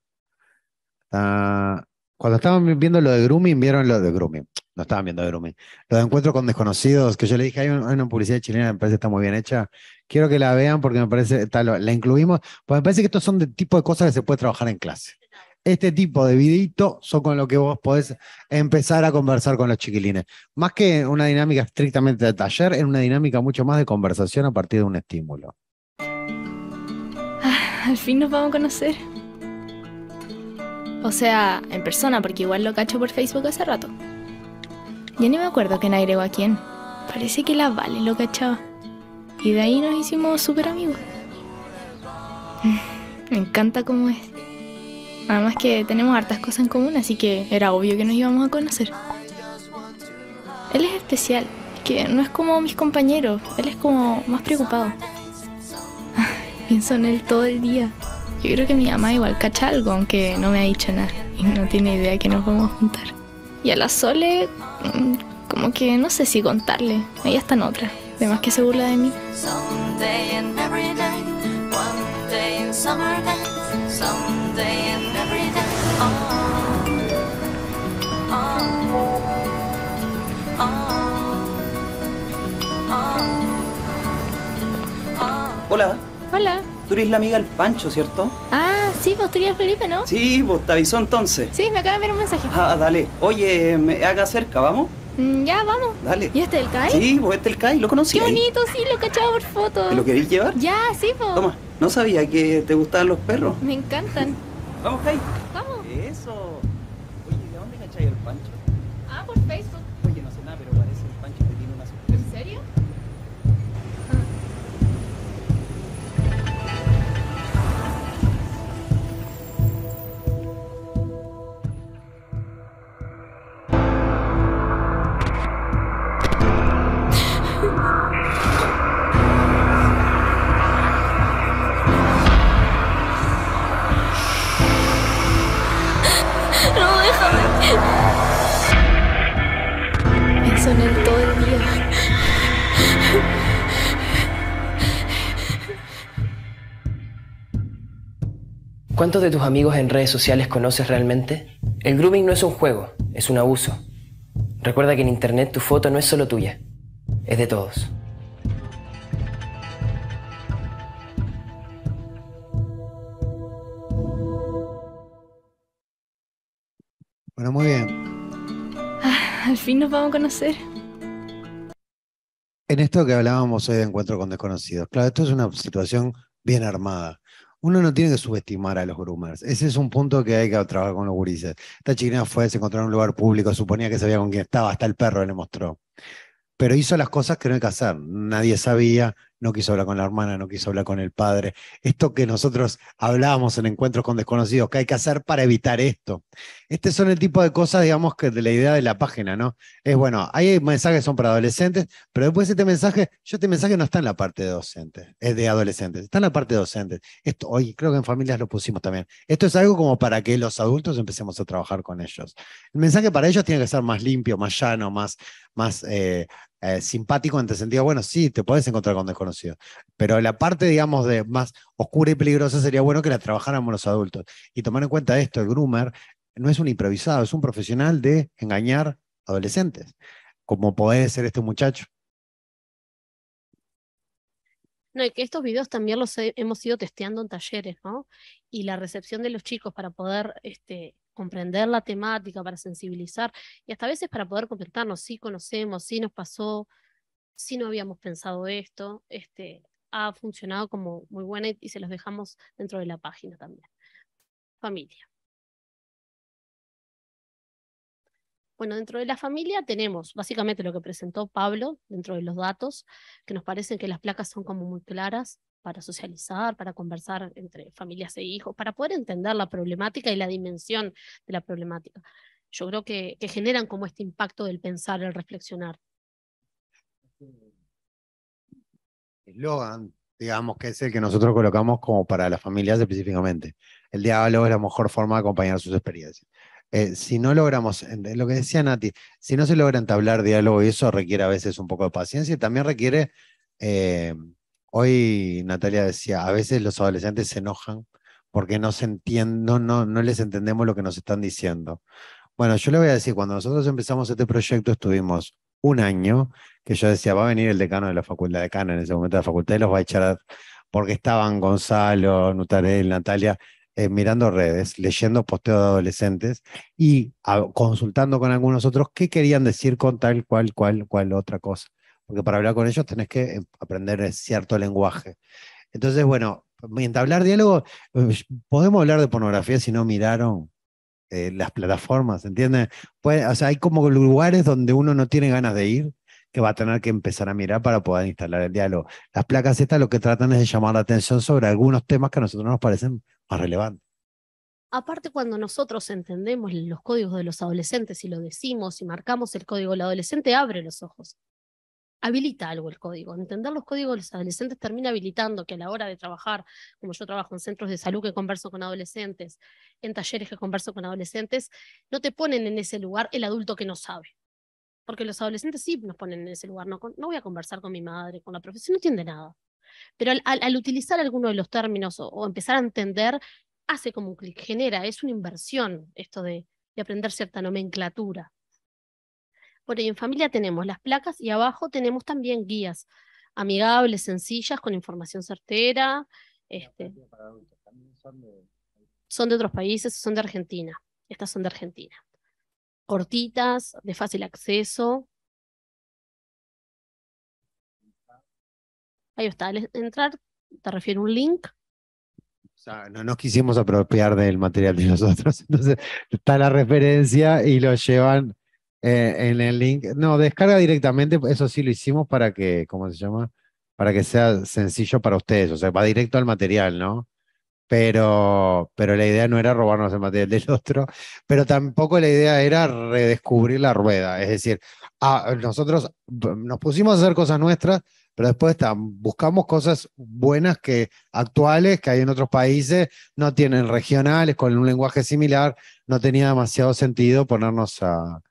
S1: está, cuando estaban viendo lo de grooming, vieron lo de grooming. No estaban viendo de grooming. Lo de encuentro con desconocidos, que yo le dije, hay, una publicidad chilena, me parece que está muy bien hecha. Quiero que la vean porque me parece, tal, la incluimos. Pues me parece que estos son de tipo de cosas que se puede trabajar en clase. Este tipo de videitos son con lo que vos podés empezar a conversar con los chiquilines. Más que una dinámica estrictamente de taller, es una dinámica mucho más de conversación a partir de un estímulo.
S15: Ah, al fin nos vamos a conocer. O sea, en persona, porque igual lo cacho por Facebook hace rato. Ya ni me acuerdo quién agregó a quién. Parece que la Vale lo cachaba. Y de ahí nos hicimos súper amigos. Me encanta cómo es. Además que tenemos hartas cosas en común, así que era obvio que nos íbamos a conocer. Él es especial, que no es como mis compañeros, él es como más preocupado. Pienso en él todo el día. Yo creo que mi mamá igual cacha algo, aunque no me ha dicho nada y no tiene idea que nos vamos a juntar. Y a la Sole, mm, como que no sé si contarle. Ella está en otra, de más que se burla de mí.
S9: Oh, oh,
S11: oh, Hola. Hola. Tú eres la amiga del Pancho, ¿cierto?
S15: Ah, sí, vos tú eres Felipe, ¿no?
S11: Sí, vos te avisó entonces.
S15: Sí, me acaba de ver un mensaje. Ah,
S11: dale.
S8: Oye, me haga cerca, ¿vamos?
S11: Mm, ya, vamos. Dale. ¿Y este es el Kai? Sí,
S8: vos este el Kai, lo conocí. Qué bonito,
S11: sí, lo cachaba por fotos. ¿Te lo querés llevar? Ya, sí, vos. Toma,
S8: no sabía que te gustaban los perros.
S11: Me encantan. vamos, Kai. Vamos. Eso.
S14: todo el día.
S5: ¿Cuántos de tus amigos en redes sociales conoces realmente? El grooming no es un juego, es un abuso. Recuerda que en Internet tu foto no es solo tuya, es de todos.
S1: Bueno, muy bien.
S15: Al fin nos vamos a conocer.
S1: En esto que hablábamos hoy de encuentro con desconocidos, claro, esto es una situación bien armada. Uno no tiene que subestimar a los groomers. Ese es un punto que hay que trabajar con los gurises. Esta chiquina fue, se encontró un lugar público, suponía que sabía con quién estaba, hasta el perro le mostró. Pero hizo las cosas que no hay que hacer. Nadie sabía, no quiso hablar con la hermana, no quiso hablar con el padre. Esto que nosotros hablábamos en encuentros con desconocidos, ¿qué hay que hacer para evitar esto? Este son el tipo de cosas, digamos, que de la idea de la página, ¿no? Es bueno, hay mensajes que son para adolescentes, pero después este mensaje, yo este mensaje no está en la parte de es de adolescentes, está en la parte de docentes. Esto, hoy creo que en familias lo pusimos también. Esto es algo como para que los adultos empecemos a trabajar con ellos. El mensaje para ellos tiene que ser más limpio, más llano, más, más eh, eh, simpático en el sentido, bueno, sí, te puedes encontrar con desconocidos, pero la parte, digamos, de más oscura y peligrosa sería bueno que la trabajáramos los adultos. Y tomar en cuenta esto, el groomer no es un improvisado, es un profesional de engañar adolescentes, como puede ser este muchacho.
S13: No, y que estos videos también los hemos ido testeando en talleres, ¿no? Y la recepción de los chicos para poder este, comprender la temática, para sensibilizar y hasta a veces para poder comentarnos si conocemos, si nos pasó, si no habíamos pensado esto, este, ha funcionado como muy buena y, y se los dejamos dentro de la página también. Familia. Bueno, dentro de la familia tenemos básicamente lo que presentó Pablo dentro de los datos, que nos parecen que las placas son como muy claras, para socializar, para conversar entre familias e hijos, para poder entender la problemática y la dimensión de la problemática. Yo creo que, generan como este impacto del pensar, el reflexionar.
S1: Eslogan, digamos, que es el que nosotros colocamos como para las familias específicamente. El diálogo es la mejor forma de acompañar sus experiencias. Eh, si no logramos, lo que decía Nati, si no se logra entablar diálogo y eso requiere a veces un poco de paciencia y también requiere eh, Hoy Natalia decía, a veces los adolescentes se enojan porque no se entienden, no, no, les entendemos lo que nos están diciendo. Bueno, yo le voy a decir, cuando nosotros empezamos este proyecto estuvimos un año, que yo decía, va a venir el decano de la facultad, de Cana en ese momento de la facultad, y los va a echar a, porque estaban Gonzalo, Nutarel, Natalia, eh, mirando redes, leyendo posteos de adolescentes y consultando con algunos otros qué querían decir con tal, cual, cual, cual otra cosa porque para hablar con ellos tenés que em, aprender cierto lenguaje. Entonces, bueno, mientras hablar diálogo, eh, podemos hablar de pornografía si no miraron eh, las plataformas, ¿entiendes? o sea, hay como lugares donde uno no tiene ganas de ir, que va a tener que empezar a mirar para poder instalar el diálogo. Las placas estas lo que tratan es de llamar la atención sobre algunos temas que a nosotros nos parecen más relevantes.
S13: Aparte, cuando nosotros entendemos los códigos de los adolescentes y lo decimos y marcamos el código, del adolescente abre los ojos habilita algo el código. Entender los códigos de los adolescentes termina habilitando que a la hora de trabajar, como yo trabajo en centros de salud que converso con adolescentes, en talleres que converso con adolescentes, no te ponen en ese lugar el adulto que no sabe. Porque los adolescentes sí nos ponen en ese lugar. No, voy a conversar con mi madre, con la profesión, no entiende nada. Pero al, utilizar alguno de los términos o, empezar a entender, hace como un clic, genera, es una inversión esto de aprender cierta nomenclatura. Por ahí en familia tenemos las placas y abajo tenemos también guías amigables, sencillas, con información certera. Este, son, de... son de otros países, son de Argentina. Estas son de Argentina. Cortitas,
S6: de fácil acceso. Ahí está, al entrar te refiero a un link.
S1: O sea, no nos quisimos apropiar del material de nosotros. Entonces, está la referencia y lo llevan eh, en el link. No, descarga directamente, eso sí lo hicimos para que, ¿cómo se llama? Para que sea sencillo para ustedes, o sea, va directo al material, ¿no? Pero, pero la idea no era robarnos el material del otro, pero tampoco la idea era redescubrir la rueda, es decir, ah, nosotros nos pusimos a hacer cosas nuestras, pero después buscamos cosas buenas que actuales que hay en otros países, no tienen regionales, con un lenguaje similar, no tenía demasiado sentido ponernos a,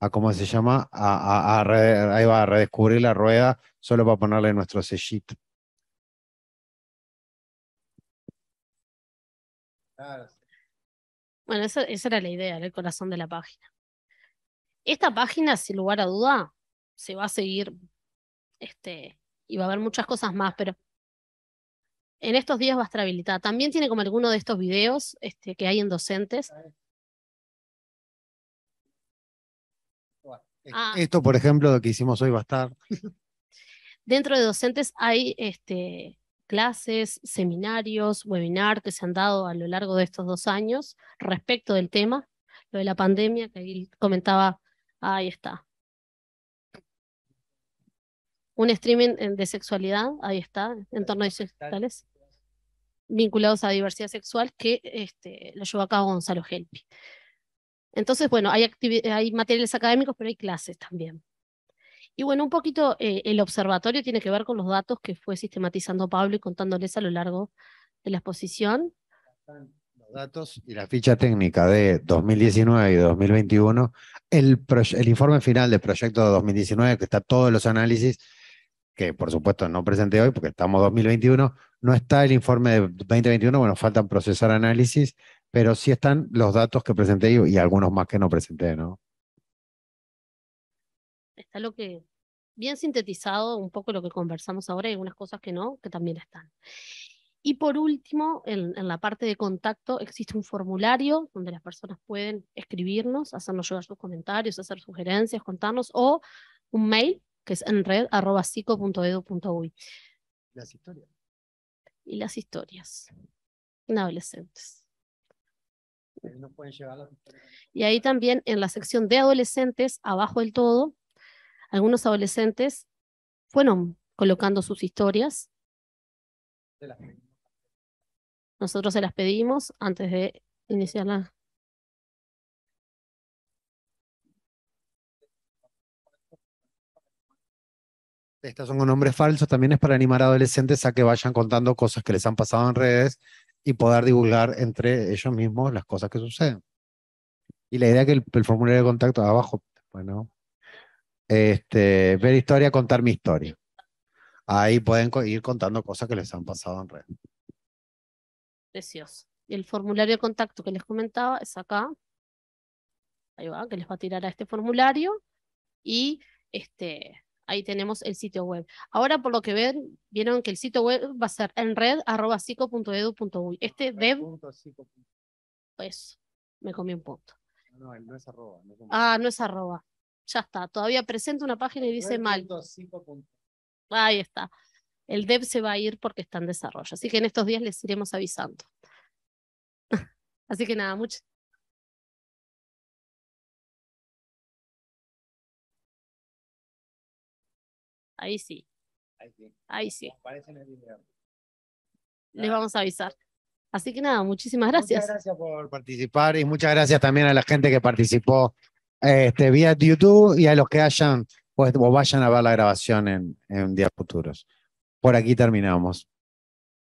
S1: a cómo se llama, a, a, a redescubrir la rueda solo para ponerle
S7: nuestro sellito.
S6: Bueno, esa, era la idea, el corazón de la página.
S13: Esta página, sin lugar a duda, se va a seguir este, y va a haber muchas cosas más, pero en estos días va a estar habilitada. También tiene como alguno de estos videos este, que hay en docentes,
S6: Ah.
S1: Esto, por ejemplo, lo que hicimos hoy va a estar.
S13: Dentro de docentes hay este, clases, seminarios, webinars que se han dado a lo largo de estos dos años respecto del tema, lo de la pandemia, que ahí comentaba, ahí está. Un streaming eh, de sexualidad, ahí está, en torno a sexuales vinculados a diversidad sexual que este, lo llevó a cabo Gonzalo Gelpi. Entonces, bueno, hay, materiales académicos, pero hay clases también. Y bueno, un poquito eh, el observatorio tiene que ver con los datos que fue sistematizando Pablo y contándoles a lo largo de la exposición.
S1: Los datos y la ficha técnica de 2019 y 2021, el, el informe final del proyecto de 2019, que está todos los análisis, que por supuesto no presenté hoy porque estamos 2021, no está el informe de 2021, bueno, faltan procesar análisis pero sí están los datos que presenté y, algunos más que no presenté, ¿no?
S13: Está lo que, bien sintetizado un poco lo que conversamos ahora y algunas cosas que no, que también están. Y por último, en, la parte de contacto existe un formulario donde las personas pueden escribirnos, hacernos llegar sus comentarios, hacer sugerencias, contarnos, o un mail que es en red Las historias. Y las historias. En adolescentes. Y ahí también en la sección de adolescentes, abajo del todo, algunos adolescentes fueron colocando
S6: sus historias. Nosotros se las pedimos antes de iniciar la...
S1: Estas son con nombres falsos, también es para animar a adolescentes a que vayan contando cosas que les han pasado en redes y poder divulgar entre ellos mismos las cosas que suceden. Y la idea es que el, formulario de contacto abajo, bueno, pues, este, ver historia, contar mi historia. Ahí pueden ir contando cosas que les han pasado en red.
S13: Precioso. Y el formulario de contacto que les comentaba es acá. Ahí va, que les va a tirar a este formulario. Y este, Ahí tenemos el sitio web. Ahora, por lo que ven, vieron que el sitio web va a ser en Este dev... Pues, me comí un punto.
S12: No, no, es arroba. ah, no es arroba.
S13: Ya está. Todavía presenta una página y dice mal. Ahí está. El dev se va a ir porque está en desarrollo. Así que en estos días les iremos avisando.
S6: Así que nada, muchas Ahí sí. Ahí sí. Ahí sí. Les vamos a avisar. Así que nada,
S13: muchísimas gracias. Muchas gracias por
S1: participar y muchas gracias también a la gente que participó este, vía YouTube y a los que hayan pues, vayan a ver la grabación en días futuros.
S7: Por aquí terminamos.